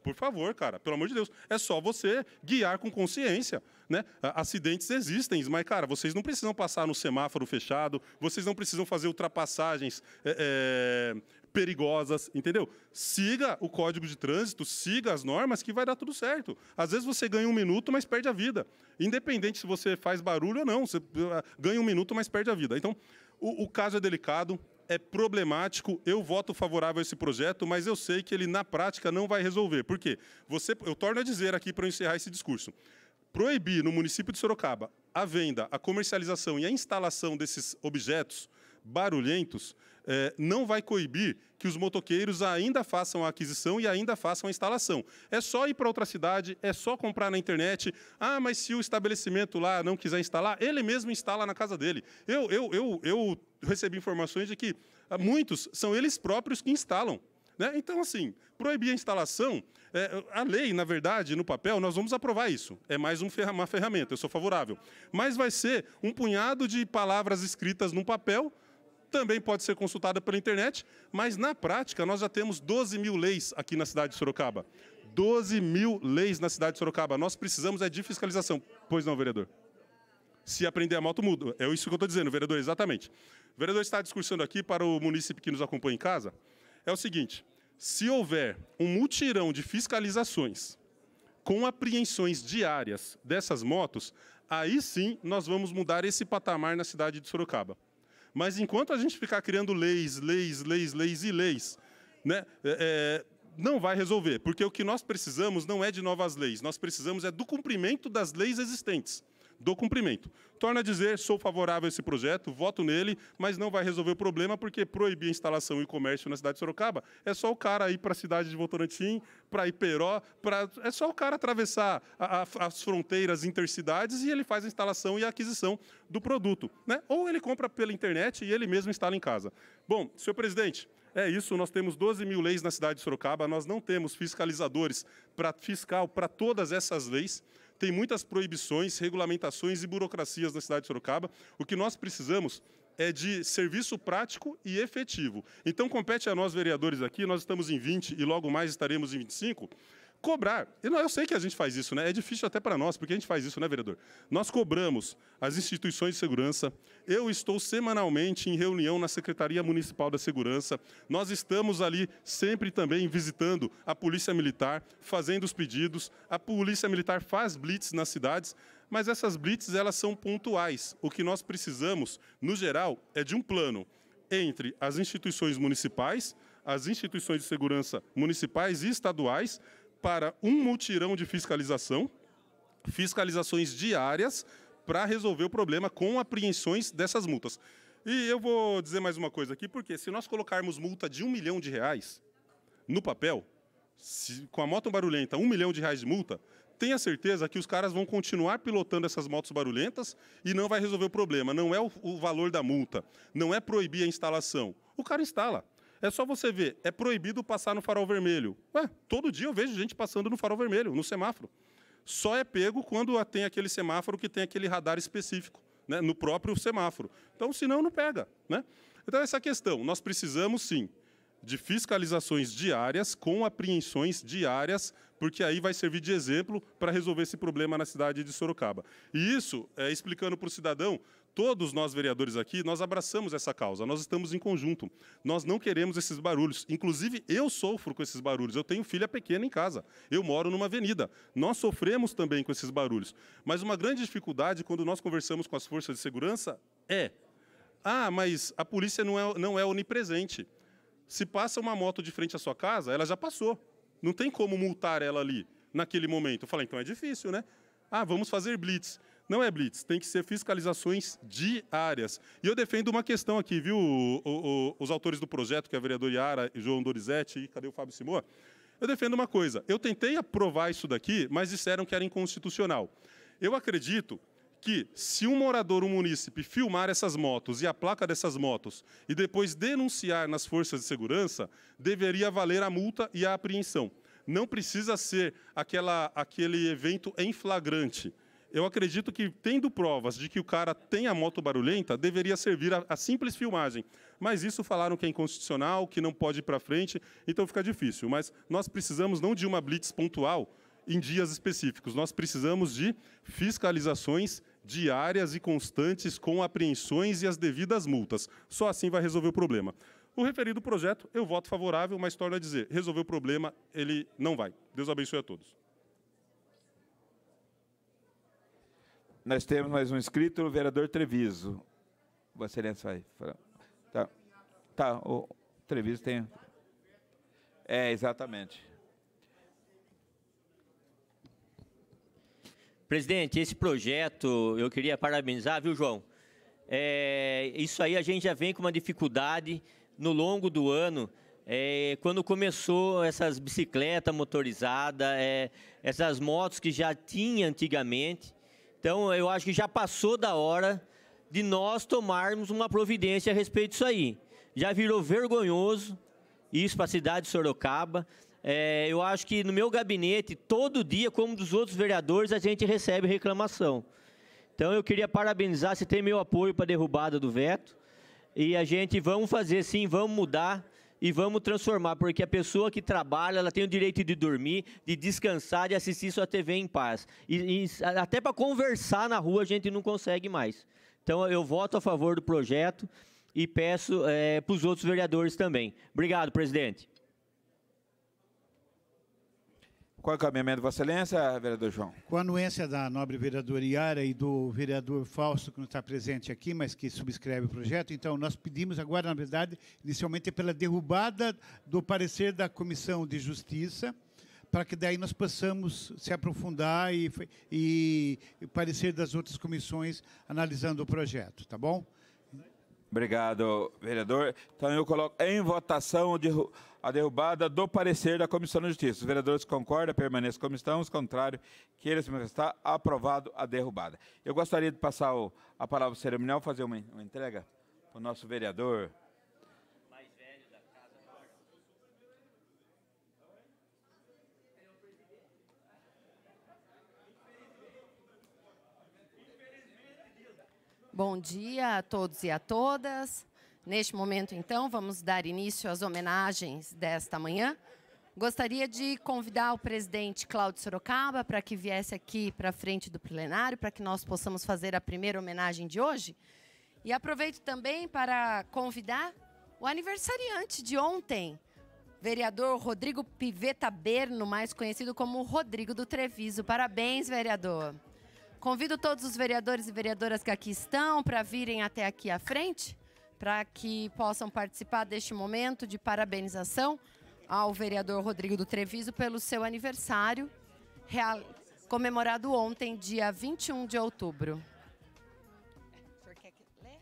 por favor, cara, pelo amor de Deus, é só você guiar com consciência, né? Acidentes existem, mas cara, vocês não precisam passar no semáforo fechado, vocês não precisam fazer ultrapassagens é, é, perigosas, entendeu? Siga o código de trânsito, siga as normas, que vai dar tudo certo. Às vezes você ganha um minuto, mas perde a vida, independente se você faz barulho ou não, você ah, ganha um minuto, mas perde a vida. Então, o, o caso é delicado, é problemático. Eu voto favorável a esse projeto, mas eu sei que ele na prática não vai resolver. Por quê? Você, eu torno a dizer aqui para encerrar esse discurso. Proibir no município de Sorocaba a venda, a comercialização e a instalação desses objetos barulhentos é, não vai coibir que os motoqueiros ainda façam a aquisição e ainda façam a instalação. É só ir para outra cidade, é só comprar na internet. Ah, mas se o estabelecimento lá não quiser instalar, ele mesmo instala na casa dele. Eu, eu, eu, eu eu recebi informações de que ah, muitos são eles próprios que instalam. Né? Então, assim, proibir a instalação, é, a lei, na verdade, no papel, nós vamos aprovar isso. É mais um ferra uma ferramenta, eu sou favorável. Mas vai ser um punhado de palavras escritas num papel, também pode ser consultada pela internet, mas na prática nós já temos 12 mil leis aqui na cidade de Sorocaba. 12 mil leis na cidade de Sorocaba. Nós precisamos é de fiscalização. Pois não, vereador? Se aprender a moto, muda. É isso que eu estou dizendo, vereador, exatamente o vereador está discursando aqui para o município que nos acompanha em casa, é o seguinte: se houver um mutirão de fiscalizações com apreensões diárias dessas motos, aí sim nós vamos mudar esse patamar na cidade de Sorocaba. Mas enquanto a gente ficar criando leis, leis, leis, leis e leis, né, é, é não vai resolver, porque o que nós precisamos não é de novas leis, nós precisamos é do cumprimento das leis existentes do cumprimento. Torna a dizer, sou favorável a esse projeto, voto nele, mas não vai resolver o problema porque proibir a instalação e comércio na cidade de Sorocaba é só o cara ir para a cidade de Votorantim, para Iperó, pra... é só o cara atravessar a, a, as fronteiras intercidades e ele faz a instalação e a aquisição do produto. Né? Ou ele compra pela internet e ele mesmo instala em casa. Bom, senhor presidente, é isso, nós temos 12 mil leis na cidade de Sorocaba, nós não temos fiscalizadores para fiscal para todas essas leis tem muitas proibições, regulamentações e burocracias na cidade de Sorocaba. O que nós precisamos é de serviço prático e efetivo. Então compete a nós, vereadores, aqui, nós estamos em 20 e logo mais estaremos em 25, cobrar. Eu sei que a gente faz isso, né? É difícil até para nós, porque a gente faz isso, né, vereador? Nós cobramos as instituições de segurança. Eu estou semanalmente em reunião na Secretaria Municipal da Segurança. Nós estamos ali sempre também visitando a Polícia Militar, fazendo os pedidos. A Polícia Militar faz blitz nas cidades, mas essas blitz elas são pontuais. O que nós precisamos, no geral, é de um plano entre as instituições municipais, as instituições de segurança municipais e estaduais, para um mutirão de fiscalização, fiscalizações diárias para resolver o problema com apreensões dessas multas. E eu vou dizer mais uma coisa aqui, porque se nós colocarmos multa de um milhão de reais no papel, se, com a moto barulhenta, um milhão de reais de multa, tenha certeza que os caras vão continuar pilotando essas motos barulhentas e não vai resolver o problema. Não é o, o valor da multa, não é proibir a instalação. O cara instala. É só você ver, é proibido passar no farol vermelho. Ué, todo dia eu vejo gente passando no farol vermelho, no semáforo. Só é pego quando tem aquele semáforo que tem aquele radar específico, né, no próprio semáforo. Então, senão, não pega. Né? Então, essa é questão, nós precisamos sim de fiscalizações diárias, com apreensões diárias, porque aí vai servir de exemplo para resolver esse problema na cidade de Sorocaba. E isso, é, explicando para o cidadão, todos nós vereadores aqui, nós abraçamos essa causa, nós estamos em conjunto. Nós não queremos esses barulhos. Inclusive, eu sofro com esses barulhos. Eu tenho filha pequena em casa, eu moro numa avenida. Nós sofremos também com esses barulhos. Mas uma grande dificuldade quando nós conversamos com as forças de segurança é: ah, mas a polícia não é, não é onipresente. Se passa uma moto de frente à sua casa, ela já passou. Não tem como multar ela ali, naquele momento. Eu falei, então é difícil, né? Ah, vamos fazer blitz. Não é blitz, tem que ser fiscalizações diárias. E eu defendo uma questão aqui, viu, o, o, os autores do projeto, que é a vereador Iara, João Dorizete e cadê o Fábio Simoa? Eu defendo uma coisa, eu tentei aprovar isso daqui, mas disseram que era inconstitucional. Eu acredito que se um morador, um munícipe, filmar essas motos e a placa dessas motos e depois denunciar nas forças de segurança, deveria valer a multa e a apreensão. Não precisa ser aquela, aquele evento em flagrante eu acredito que, tendo provas de que o cara tem a moto barulhenta, deveria servir a, a simples filmagem. Mas isso falaram que é inconstitucional, que não pode ir para frente, então fica difícil. Mas nós precisamos não de uma blitz pontual em dias específicos, nós precisamos de fiscalizações diárias e constantes com apreensões e as devidas multas. Só assim vai resolver o problema. O referido projeto, eu voto favorável, mas torno a dizer, resolver o problema, ele não vai. Deus abençoe a todos. Nós temos mais um inscrito, o vereador Treviso. Vossa Excelência vai. Tá, tá o Treviso tem. É, exatamente. Presidente, esse projeto eu queria parabenizar, viu, João? É, isso aí a gente já vem com uma dificuldade no longo do ano. É, quando começou essas bicicletas motorizadas, é, essas motos que já tinha antigamente, então, eu acho que já passou da hora de nós tomarmos uma providência a respeito disso aí. Já virou vergonhoso isso para a cidade de Sorocaba. É, eu acho que no meu gabinete, todo dia, como dos outros vereadores, a gente recebe reclamação. Então, eu queria parabenizar, você tem meu apoio para a derrubada do veto. E a gente, vamos fazer sim, vamos mudar e vamos transformar, porque a pessoa que trabalha, ela tem o direito de dormir, de descansar, de assistir sua TV em paz. E, e até para conversar na rua a gente não consegue mais. Então eu voto a favor do projeto e peço é, eh, para os outros vereadores também. Obrigado, presidente. Qual é o caminhamento, Vossa Excelência, vereador João? Com a anuência da nobre vereadora Iara e do vereador Fausto, que não está presente aqui, mas que subscreve o projeto, então nós pedimos agora, na verdade, inicialmente pela derrubada do parecer da Comissão de Justiça, para que daí nós possamos se aprofundar e, e, e parecer das outras comissões analisando o projeto, tá bom? Obrigado, vereador. Então eu coloco em votação a derrubada do parecer da Comissão de Justiça. Os vereadores concordam, permaneçam como estão, os contrários, queiram se manifestar, aprovado a derrubada. Eu gostaria de passar a palavra cerimonial, fazer uma, uma entrega para o nosso vereador. Bom dia a todos e a todas. Neste momento, então, vamos dar início às homenagens desta manhã. Gostaria de convidar o presidente Cláudio Sorocaba para que viesse aqui para frente do plenário, para que nós possamos fazer a primeira homenagem de hoje. E aproveito também para convidar o aniversariante de ontem, vereador Rodrigo Piveta Berno, mais conhecido como Rodrigo do Treviso. Parabéns, vereador. Convido todos os vereadores e vereadoras que aqui estão para virem até aqui à frente, para que possam participar deste momento de parabenização ao vereador Rodrigo do Treviso pelo seu aniversário, real, comemorado ontem, dia 21 de outubro. Né?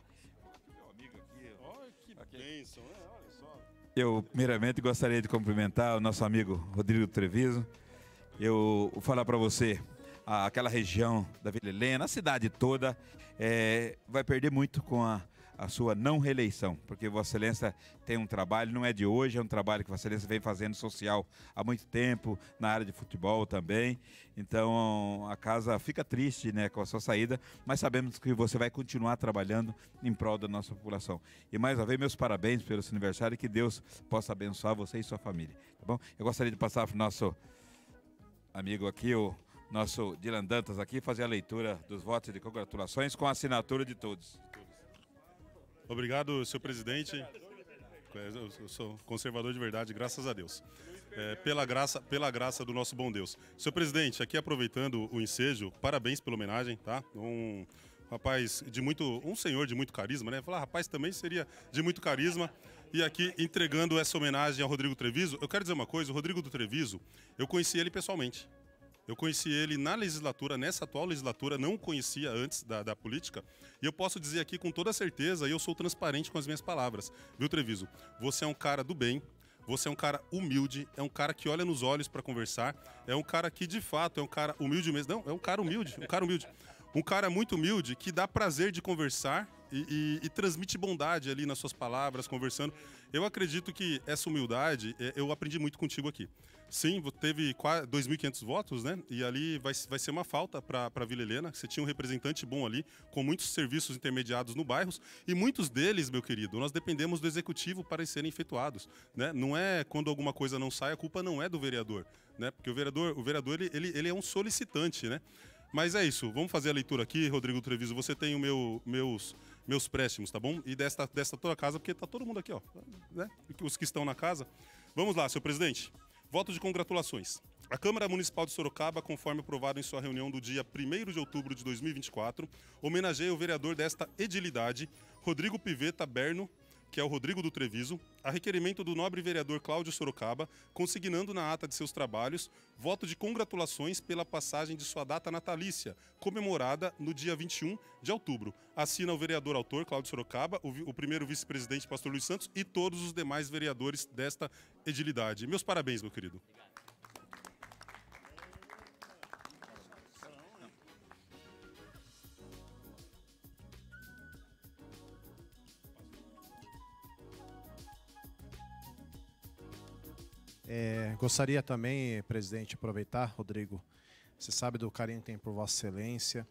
Eu, primeiramente, gostaria de cumprimentar o nosso amigo Rodrigo Treviso. Eu vou falar para você, aquela região da Vila Helena, a cidade toda, é, vai perder muito com a, a sua não reeleição, porque Vossa Excelência tem um trabalho, não é de hoje, é um trabalho que Vossa Excelência vem fazendo social há muito tempo, na área de futebol também. Então a casa fica triste né, com a sua saída, mas sabemos que você vai continuar trabalhando em prol da nossa população. E mais uma vez, meus parabéns pelo seu aniversário e que Deus possa abençoar você e sua família. Tá bom? Eu gostaria de passar para o nosso amigo aqui, o nosso Dylan Dantas aqui, fazer a leitura dos votos de congratulações com a assinatura de todos. Obrigado, senhor presidente. É, eu sou conservador de verdade, graças a Deus. É, pela, graça, pela graça do nosso bom Deus. Senhor presidente, aqui aproveitando o ensejo, parabéns pela homenagem, tá? Um rapaz de muito. um senhor de muito carisma, né? Falar rapaz também seria de muito carisma. E aqui entregando essa homenagem ao Rodrigo Treviso, eu quero dizer uma coisa: o Rodrigo do Treviso, eu conheci ele pessoalmente. Eu conheci ele na legislatura, nessa atual legislatura, não o conhecia antes da, da, política. E eu posso dizer aqui com toda certeza, e eu sou transparente com as minhas palavras, viu, Treviso? Você é um cara do bem. Você é um cara humilde, é um cara que olha nos olhos para conversar, é um cara que de fato é um cara humilde mesmo. Não, é um cara humilde, um cara humilde. Um cara muito humilde que dá prazer de conversar e, e, e, transmite bondade ali nas suas palavras, conversando. Eu acredito que essa humildade, é, eu aprendi muito contigo aqui. Sim, teve 2.500 votos, né? E ali vai, vai ser uma falta para a Vila Helena. Você tinha um representante bom ali, com muitos serviços intermediados no bairros, e muitos deles, meu querido, nós dependemos do executivo para serem efetuados. Né? Não é quando alguma coisa não sai, a culpa não é do vereador, né? Porque o vereador, o vereador ele, ele, ele é um solicitante, né? Mas é isso, vamos fazer a leitura aqui, Rodrigo Treviso. Você tem o meu, meus meus préstimos, tá bom? E desta, desta toda casa, porque tá todo mundo aqui, ó, né? Os que estão na casa. Vamos lá, senhor presidente. Voto de congratulações. A Câmara Municipal de Sorocaba, conforme aprovado em sua reunião do dia 1 de outubro de 2024, homenageia o vereador desta edilidade, Rodrigo Piveta Berno, que é o Rodrigo do Treviso, a requerimento do nobre vereador Cláudio Sorocaba, consignando na ata de seus trabalhos voto de congratulações pela passagem de sua data natalícia, comemorada no dia 21 de outubro. Assina o vereador autor Cláudio Sorocaba, o, o primeiro vice-presidente Pastor Luiz Santos e todos os demais vereadores desta edilidade. Meus parabéns, meu querido. Obrigado. É, gostaria também, presidente, aproveitar, Rodrigo, você sabe do carinho que tem por Vossa Excelência.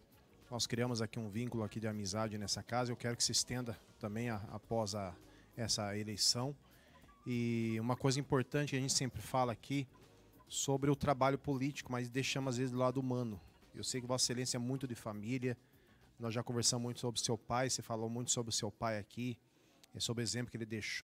Nós criamos aqui um vínculo aqui de amizade nessa casa. Eu quero que se estenda também a, após a, essa eleição. E uma coisa importante que a gente sempre fala aqui sobre o trabalho político, mas deixamos às vezes do lado humano. Eu sei que Vossa Excelência é muito de família. Nós já conversamos muito sobre seu pai. Você falou muito sobre o seu pai aqui, é sobre o exemplo que ele deixou.